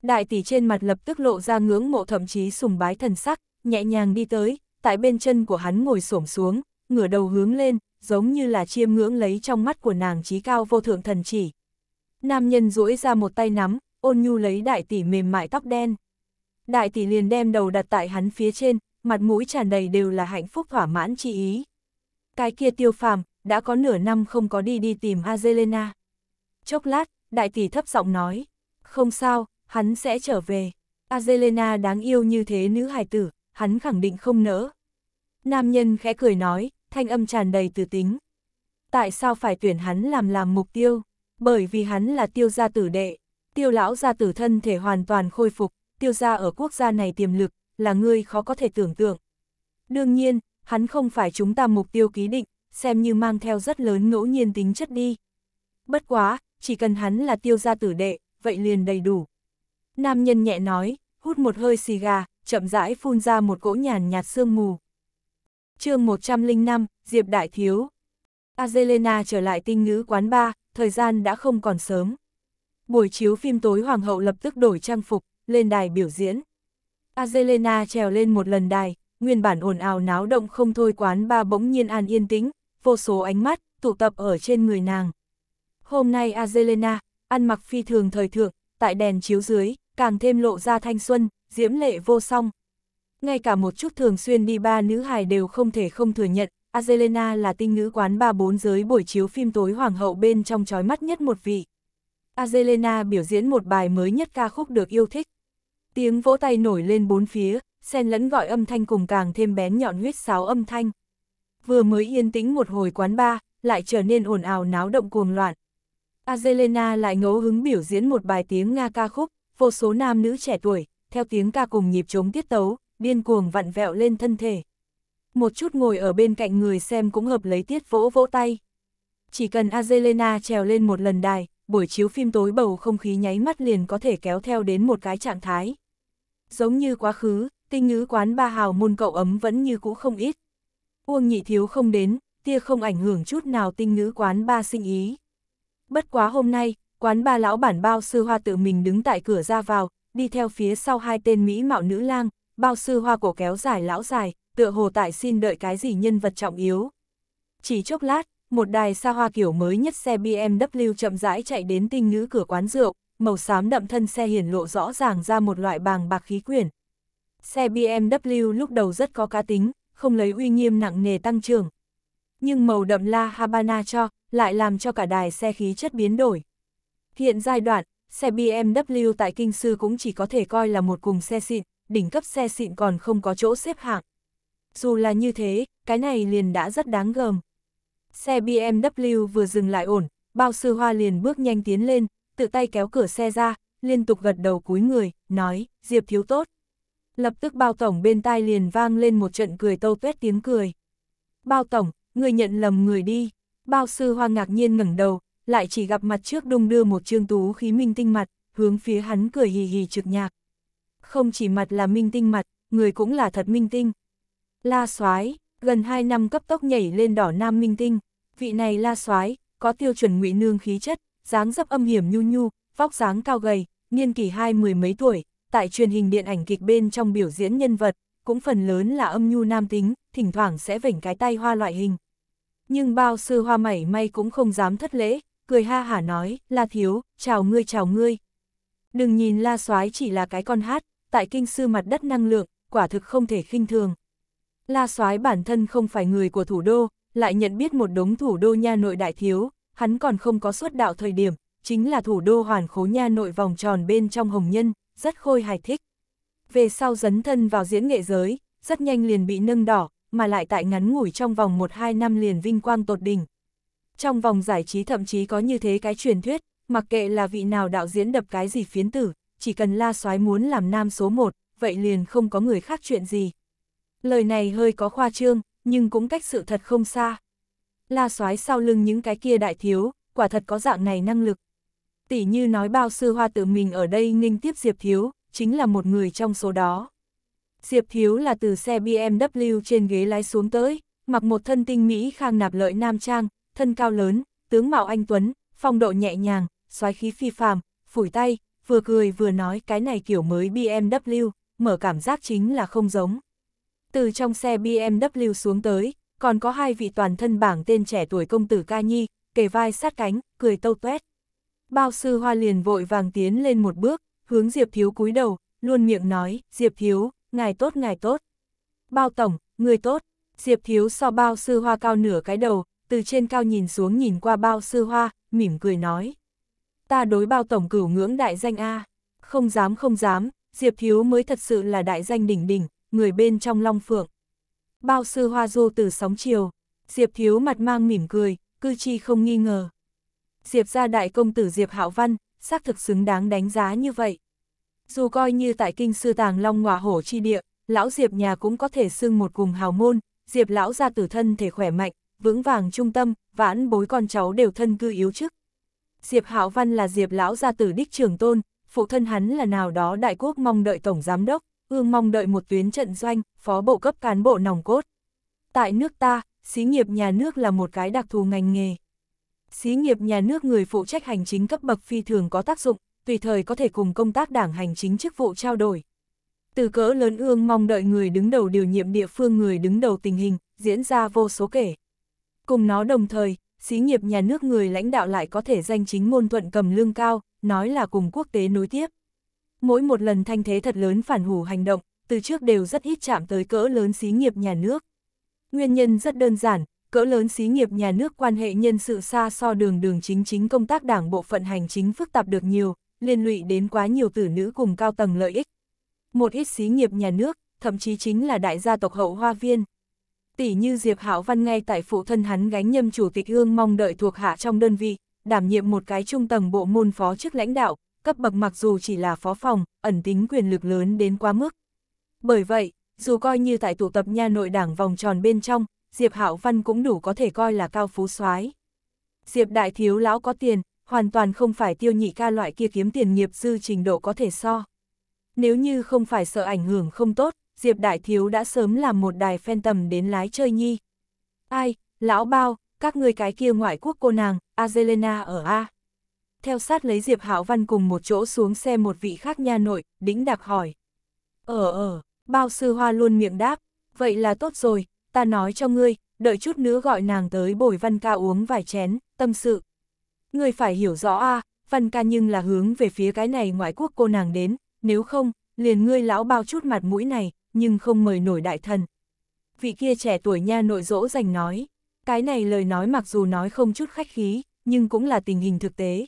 Đại tỷ trên mặt lập tức lộ ra ngưỡng mộ thậm chí sùng bái thần sắc, nhẹ nhàng đi tới, tại bên chân của hắn ngồi xổm xuống, ngửa đầu hướng lên, giống như là chiêm ngưỡng lấy trong mắt của nàng trí cao vô thượng thần chỉ. Nam nhân duỗi ra một tay nắm, ôn nhu lấy đại tỷ mềm mại tóc đen. Đại tỷ liền đem đầu đặt tại hắn phía trên, mặt mũi tràn đầy đều là hạnh phúc thỏa mãn chi ý. Cái kia tiêu phàm, đã có nửa năm không có đi đi tìm Azelena. Chốc lát, đại tỷ thấp giọng nói, không sao, hắn sẽ trở về. Azelena đáng yêu như thế nữ hài tử, hắn khẳng định không nỡ. Nam nhân khẽ cười nói, thanh âm tràn đầy tự tính. Tại sao phải tuyển hắn làm làm mục tiêu? Bởi vì hắn là tiêu gia tử đệ, tiêu lão gia tử thân thể hoàn toàn khôi phục, tiêu gia ở quốc gia này tiềm lực, là ngươi khó có thể tưởng tượng. Đương nhiên, hắn không phải chúng ta mục tiêu ký định, xem như mang theo rất lớn ngẫu nhiên tính chất đi. Bất quá, chỉ cần hắn là tiêu gia tử đệ, vậy liền đầy đủ. Nam nhân nhẹ nói, hút một hơi xì gà, chậm rãi phun ra một cỗ nhàn nhạt sương mù. chương 105, Diệp Đại Thiếu. Azelena trở lại tinh ngữ quán ba, thời gian đã không còn sớm. Buổi chiếu phim tối hoàng hậu lập tức đổi trang phục, lên đài biểu diễn. Azelena trèo lên một lần đài, nguyên bản ồn ào náo động không thôi quán ba bỗng nhiên an yên tĩnh, vô số ánh mắt tụ tập ở trên người nàng. Hôm nay Azelena, ăn mặc phi thường thời thượng, tại đèn chiếu dưới, càng thêm lộ ra thanh xuân, diễm lệ vô song. Ngay cả một chút thường xuyên đi ba nữ hài đều không thể không thừa nhận, Azelena là tinh nữ quán ba bốn giới buổi chiếu phim tối hoàng hậu bên trong trói mắt nhất một vị. Azelena biểu diễn một bài mới nhất ca khúc được yêu thích. Tiếng vỗ tay nổi lên bốn phía, xen lẫn gọi âm thanh cùng càng thêm bén nhọn huyết sáo âm thanh. Vừa mới yên tĩnh một hồi quán ba, lại trở nên ồn ào náo động cuồng loạn. Azelena lại ngẫu hứng biểu diễn một bài tiếng Nga ca khúc, vô số nam nữ trẻ tuổi, theo tiếng ca cùng nhịp trống tiết tấu, điên cuồng vặn vẹo lên thân thể. Một chút ngồi ở bên cạnh người xem cũng hợp lấy tiết vỗ vỗ tay. Chỉ cần Azelena trèo lên một lần đài, buổi chiếu phim tối bầu không khí nháy mắt liền có thể kéo theo đến một cái trạng thái. Giống như quá khứ, tinh ngữ quán ba hào môn cậu ấm vẫn như cũ không ít. Uông nhị thiếu không đến, tia không ảnh hưởng chút nào tinh ngữ quán ba sinh ý. Bất quá hôm nay, quán ba lão bản bao sư hoa tự mình đứng tại cửa ra vào, đi theo phía sau hai tên Mỹ mạo nữ lang, bao sư hoa cổ kéo dài lão dài, tựa hồ tại xin đợi cái gì nhân vật trọng yếu. Chỉ chốc lát, một đài xa hoa kiểu mới nhất xe BMW chậm rãi chạy đến tinh nữ cửa quán rượu, màu xám đậm thân xe hiển lộ rõ ràng ra một loại bàng bạc khí quyển. Xe BMW lúc đầu rất có cá tính, không lấy uy nghiêm nặng nề tăng trưởng, nhưng màu đậm La Habana cho lại làm cho cả đài xe khí chất biến đổi. Hiện giai đoạn, xe BMW tại Kinh Sư cũng chỉ có thể coi là một cùng xe xịn, đỉnh cấp xe xịn còn không có chỗ xếp hạng. Dù là như thế, cái này liền đã rất đáng gờm. Xe BMW vừa dừng lại ổn, bao sư hoa liền bước nhanh tiến lên, tự tay kéo cửa xe ra, liên tục gật đầu cúi người, nói, Diệp thiếu tốt. Lập tức bao tổng bên tai liền vang lên một trận cười tâu tuét tiếng cười. Bao tổng, người nhận lầm người đi. Bao sư hoa ngạc nhiên ngẩng đầu, lại chỉ gặp mặt trước đung đưa một trương tú khí minh tinh mặt, hướng phía hắn cười hì hì trực nhạc. Không chỉ mặt là minh tinh mặt, người cũng là thật minh tinh. La soái gần hai năm cấp tốc nhảy lên đỏ nam minh tinh, vị này la soái có tiêu chuẩn ngụy nương khí chất, dáng dấp âm hiểm nhu nhu, vóc dáng cao gầy, niên kỷ hai mười mấy tuổi, tại truyền hình điện ảnh kịch bên trong biểu diễn nhân vật, cũng phần lớn là âm nhu nam tính, thỉnh thoảng sẽ vểnh cái tay hoa loại hình nhưng bao sư hoa mảy may cũng không dám thất lễ, cười ha hả nói, La Thiếu, chào ngươi chào ngươi. Đừng nhìn La soái chỉ là cái con hát, tại kinh sư mặt đất năng lượng, quả thực không thể khinh thường. La soái bản thân không phải người của thủ đô, lại nhận biết một đống thủ đô nha nội đại thiếu, hắn còn không có xuất đạo thời điểm, chính là thủ đô hoàn khố nha nội vòng tròn bên trong hồng nhân, rất khôi hài thích. Về sau dấn thân vào diễn nghệ giới, rất nhanh liền bị nâng đỏ, mà lại tại ngắn ngủi trong vòng 1-2 năm liền vinh quang tột đỉnh. Trong vòng giải trí thậm chí có như thế cái truyền thuyết, mặc kệ là vị nào đạo diễn đập cái gì phiến tử, chỉ cần la soái muốn làm nam số 1, vậy liền không có người khác chuyện gì. Lời này hơi có khoa trương, nhưng cũng cách sự thật không xa. La soái sau lưng những cái kia đại thiếu, quả thật có dạng này năng lực. Tỷ như nói bao sư hoa tự mình ở đây nghinh tiếp Diệp Thiếu, chính là một người trong số đó. Diệp Thiếu là từ xe BMW trên ghế lái xuống tới, mặc một thân tinh mỹ khang nạp lợi nam trang, thân cao lớn, tướng mạo anh tuấn, phong độ nhẹ nhàng, xoáy khí phi phàm, phủi tay, vừa cười vừa nói cái này kiểu mới BMW, mở cảm giác chính là không giống. Từ trong xe BMW xuống tới, còn có hai vị toàn thân bảng tên trẻ tuổi công tử ca nhi, kề vai sát cánh, cười tâu tuét. Bao sư hoa liền vội vàng tiến lên một bước, hướng Diệp Thiếu cúi đầu, luôn miệng nói, Diệp Thiếu, ngài tốt ngài tốt. Bao tổng, người tốt, Diệp Thiếu so bao sư hoa cao nửa cái đầu, từ trên cao nhìn xuống nhìn qua bao sư hoa, mỉm cười nói. Ta đối bao tổng cửu ngưỡng đại danh A, không dám không dám, Diệp Thiếu mới thật sự là đại danh đỉnh đỉnh, người bên trong long phượng. Bao sư hoa du từ sóng chiều, Diệp Thiếu mặt mang mỉm cười, cư chi không nghi ngờ. Diệp ra đại công tử Diệp Hạo Văn, xác thực xứng đáng đánh giá như vậy dù coi như tại kinh sư tàng long ngọa hổ chi địa, lão Diệp nhà cũng có thể xưng một cùng hào môn, Diệp lão ra tử thân thể khỏe mạnh, vững vàng trung tâm, vãn bối con cháu đều thân cư yếu chức. Diệp Hạo Văn là Diệp lão gia tử đích trưởng tôn, phụ thân hắn là nào đó đại quốc mong đợi tổng giám đốc, ương mong đợi một tuyến trận doanh, phó bộ cấp cán bộ nòng cốt. Tại nước ta, xí nghiệp nhà nước là một cái đặc thù ngành nghề. Xí nghiệp nhà nước người phụ trách hành chính cấp bậc phi thường có tác dụng, tùy thời có thể cùng công tác đảng hành chính chức vụ trao đổi. Từ cỡ lớn ương mong đợi người đứng đầu điều nhiệm địa phương người đứng đầu tình hình, diễn ra vô số kể. Cùng nó đồng thời, xí nghiệp nhà nước người lãnh đạo lại có thể danh chính ngôn thuận cầm lương cao, nói là cùng quốc tế nối tiếp. Mỗi một lần thanh thế thật lớn phản hủ hành động, từ trước đều rất ít chạm tới cỡ lớn xí nghiệp nhà nước. Nguyên nhân rất đơn giản, cỡ lớn xí nghiệp nhà nước quan hệ nhân sự xa so đường đường chính chính công tác đảng bộ phận hành chính phức tạp được nhiều, liên lụy đến quá nhiều tử nữ cùng cao tầng lợi ích. Một ít xí nghiệp nhà nước, thậm chí chính là đại gia tộc hậu hoa viên. Tỷ như Diệp Hạo Văn ngay tại phụ thân hắn gánh nhâm chủ tịch ương mong đợi thuộc hạ trong đơn vị, đảm nhiệm một cái trung tầng bộ môn phó chức lãnh đạo, cấp bậc mặc dù chỉ là phó phòng, ẩn tính quyền lực lớn đến quá mức. Bởi vậy, dù coi như tại tụ tập nhà nội đảng vòng tròn bên trong, Diệp Hạo Văn cũng đủ có thể coi là cao phú soái. Diệp đại thiếu lão có tiền, hoàn toàn không phải tiêu nhị ca loại kia kiếm tiền nghiệp dư trình độ có thể so. Nếu như không phải sợ ảnh hưởng không tốt, Diệp Đại Thiếu đã sớm làm một đài phen tầm đến lái chơi nhi. Ai, lão bao, các ngươi cái kia ngoại quốc cô nàng, Azelena ở A. Theo sát lấy Diệp Hạo Văn cùng một chỗ xuống xe một vị khác nha nội, đĩnh đạc hỏi. Ờ ờ, bao sư hoa luôn miệng đáp, vậy là tốt rồi, ta nói cho ngươi, đợi chút nữa gọi nàng tới bồi văn ca uống vài chén, tâm sự. Người phải hiểu rõ a à, văn ca nhưng là hướng về phía cái này ngoại quốc cô nàng đến, nếu không, liền ngươi lão bao chút mặt mũi này, nhưng không mời nổi đại thần. Vị kia trẻ tuổi nha nội dỗ dành nói, cái này lời nói mặc dù nói không chút khách khí, nhưng cũng là tình hình thực tế.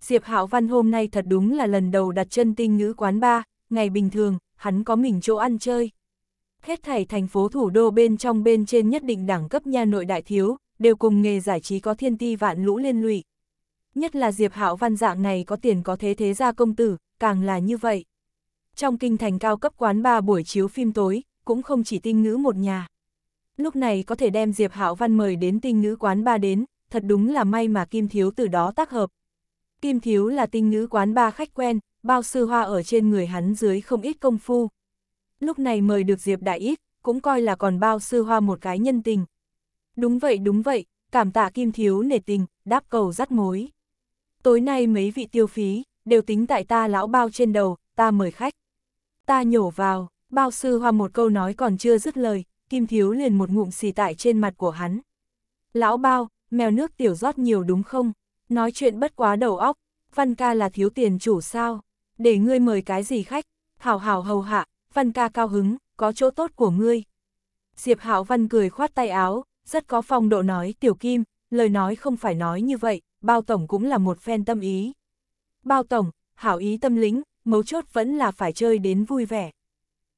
Diệp Hạo Văn hôm nay thật đúng là lần đầu đặt chân tinh ngữ quán ba, ngày bình thường, hắn có mình chỗ ăn chơi. khét thảy thành phố thủ đô bên trong bên trên nhất định đẳng cấp nha nội đại thiếu, đều cùng nghề giải trí có thiên ti vạn lũ liên lụy nhất là Diệp Hạo Văn dạng này có tiền có thế thế gia công tử, càng là như vậy. Trong kinh thành cao cấp quán ba buổi chiếu phim tối, cũng không chỉ tinh ngữ một nhà. Lúc này có thể đem Diệp Hạo Văn mời đến tinh ngữ quán ba đến, thật đúng là may mà Kim Thiếu từ đó tác hợp. Kim Thiếu là tinh ngữ quán ba khách quen, bao sư hoa ở trên người hắn dưới không ít công phu. Lúc này mời được Diệp Đại Ít, cũng coi là còn bao sư hoa một cái nhân tình. Đúng vậy đúng vậy, cảm tạ Kim Thiếu nể tình, đáp cầu dắt mối tối nay mấy vị tiêu phí, đều tính tại ta lão bao trên đầu, ta mời khách. Ta nhổ vào, bao sư hoa một câu nói còn chưa dứt lời, kim thiếu liền một ngụm xì tại trên mặt của hắn. Lão bao, mèo nước tiểu rót nhiều đúng không? Nói chuyện bất quá đầu óc, văn ca là thiếu tiền chủ sao? Để ngươi mời cái gì khách? Hảo hảo hầu hạ, văn ca cao hứng, có chỗ tốt của ngươi. Diệp Hảo Văn cười khoát tay áo, rất có phong độ nói tiểu kim, lời nói không phải nói như vậy, bao tổng cũng là một phen tâm ý. Bao tổng, hảo ý tâm lĩnh, mấu chốt vẫn là phải chơi đến vui vẻ.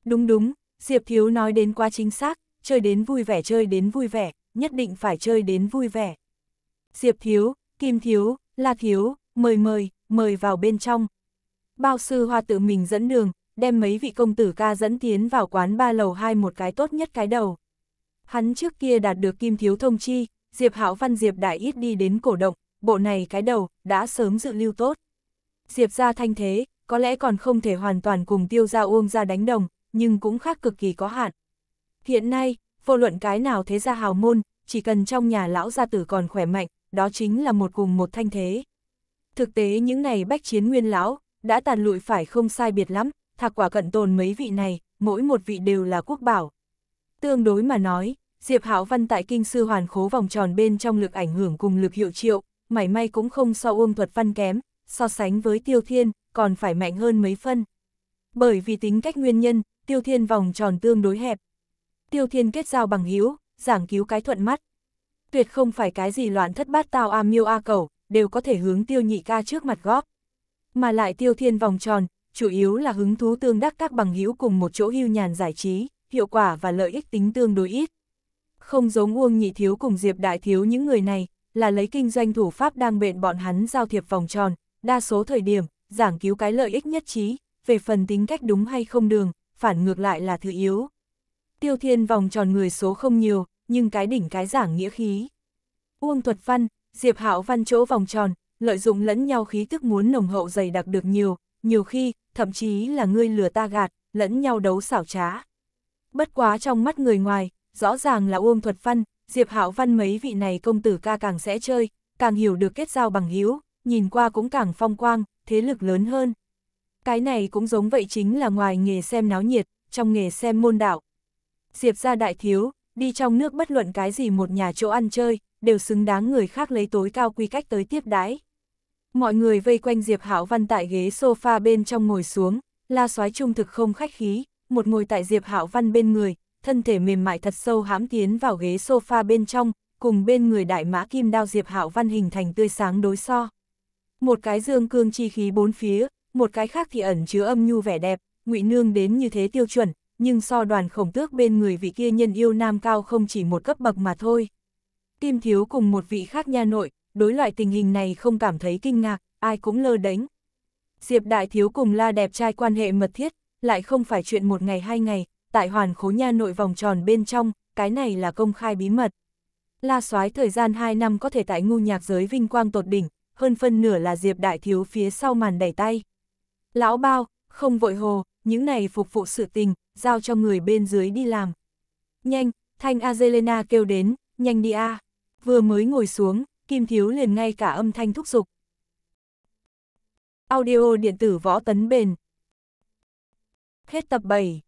Đúng đúng, Diệp Thiếu nói đến quá chính xác, chơi đến vui vẻ chơi đến vui vẻ, nhất định phải chơi đến vui vẻ. Diệp Thiếu, Kim Thiếu, La Thiếu, mời mời, mời vào bên trong. Bao sư hoa tự mình dẫn đường, đem mấy vị công tử ca dẫn tiến vào quán ba lầu hai một cái tốt nhất cái đầu. Hắn trước kia đạt được Kim Thiếu thông chi, Diệp Hảo Văn Diệp Đại ít đi đến cổ động, bộ này cái đầu, đã sớm dự lưu tốt. Diệp gia thanh thế, có lẽ còn không thể hoàn toàn cùng tiêu gia uông gia đánh đồng, nhưng cũng khác cực kỳ có hạn. Hiện nay, vô luận cái nào thế gia hào môn, chỉ cần trong nhà lão gia tử còn khỏe mạnh, đó chính là một cùng một thanh thế. Thực tế những này bách chiến nguyên lão, đã tàn lụi phải không sai biệt lắm, thạc quả cận tồn mấy vị này, mỗi một vị đều là quốc bảo. Tương đối mà nói, Diệp Hảo Văn tại kinh sư hoàn khố vòng tròn bên trong lực ảnh hưởng cùng lực hiệu triệu, mảy may cũng không so Uông Thuật Văn kém, so sánh với Tiêu Thiên, còn phải mạnh hơn mấy phân. Bởi vì tính cách nguyên nhân, Tiêu Thiên vòng tròn tương đối hẹp. Tiêu Thiên kết giao bằng hữu, giảng cứu cái thuận mắt. Tuyệt không phải cái gì loạn thất bát tao a à miêu a cầu, đều có thể hướng Tiêu Nhị ca trước mặt góp. Mà lại Tiêu Thiên vòng tròn, chủ yếu là hứng thú tương đắc các bằng hữu cùng một chỗ hưu nhàn giải trí, hiệu quả và lợi ích tính tương đối ít. Không giống Uông Nhị Thiếu cùng Diệp Đại Thiếu những người này, là lấy kinh doanh thủ pháp đang bện bọn hắn giao thiệp vòng tròn, đa số thời điểm, giảng cứu cái lợi ích nhất trí, về phần tính cách đúng hay không đường, phản ngược lại là thứ yếu. Tiêu thiên vòng tròn người số không nhiều, nhưng cái đỉnh cái giảng nghĩa khí. Uông thuật văn, diệp hảo văn chỗ vòng tròn, lợi dụng lẫn nhau khí tức muốn nồng hậu dày đặc được nhiều, nhiều khi, thậm chí là ngươi lừa ta gạt, lẫn nhau đấu xảo trá. Bất quá trong mắt người ngoài, rõ ràng là Uông Thuật Văn, Diệp Hạo Văn mấy vị này công tử ca càng sẽ chơi, càng hiểu được kết giao bằng hữu, nhìn qua cũng càng phong quang, thế lực lớn hơn. Cái này cũng giống vậy chính là ngoài nghề xem náo nhiệt, trong nghề xem môn đạo. Diệp gia đại thiếu, đi trong nước bất luận cái gì một nhà chỗ ăn chơi, đều xứng đáng người khác lấy tối cao quy cách tới tiếp đái. Mọi người vây quanh Diệp Hạo Văn tại ghế sofa bên trong ngồi xuống, La Soái trung thực không khách khí, một ngồi tại Diệp Hạo Văn bên người, thân thể mềm mại thật sâu hãm tiến vào ghế sofa bên trong, cùng bên người đại mã kim đao Diệp Hạo Văn hình thành tươi sáng đối so. Một cái dương cương chi khí bốn phía, một cái khác thì ẩn chứa âm nhu vẻ đẹp, ngụy nương đến như thế tiêu chuẩn, nhưng so đoàn khổng tước bên người vị kia nhân yêu nam cao không chỉ một cấp bậc mà thôi. Kim thiếu cùng một vị khác nha nội, đối loại tình hình này không cảm thấy kinh ngạc, ai cũng lơ đánh. Diệp đại thiếu cùng la đẹp trai quan hệ mật thiết, lại không phải chuyện một ngày hai ngày, tại hoàn khố nha nội vòng tròn bên trong, cái này là công khai bí mật. La soái thời gian 2 năm có thể tại ngu nhạc giới vinh quang tột đỉnh, hơn phân nửa là Diệp Đại Thiếu phía sau màn đẩy tay. Lão bao, không vội hồ, những này phục vụ sự tình, giao cho người bên dưới đi làm. Nhanh, Thanh Azelena kêu đến, nhanh đi a. Vừa mới ngồi xuống, Kim Thiếu liền ngay cả âm thanh thúc giục. Audio điện tử võ tấn bền. Hết tập 7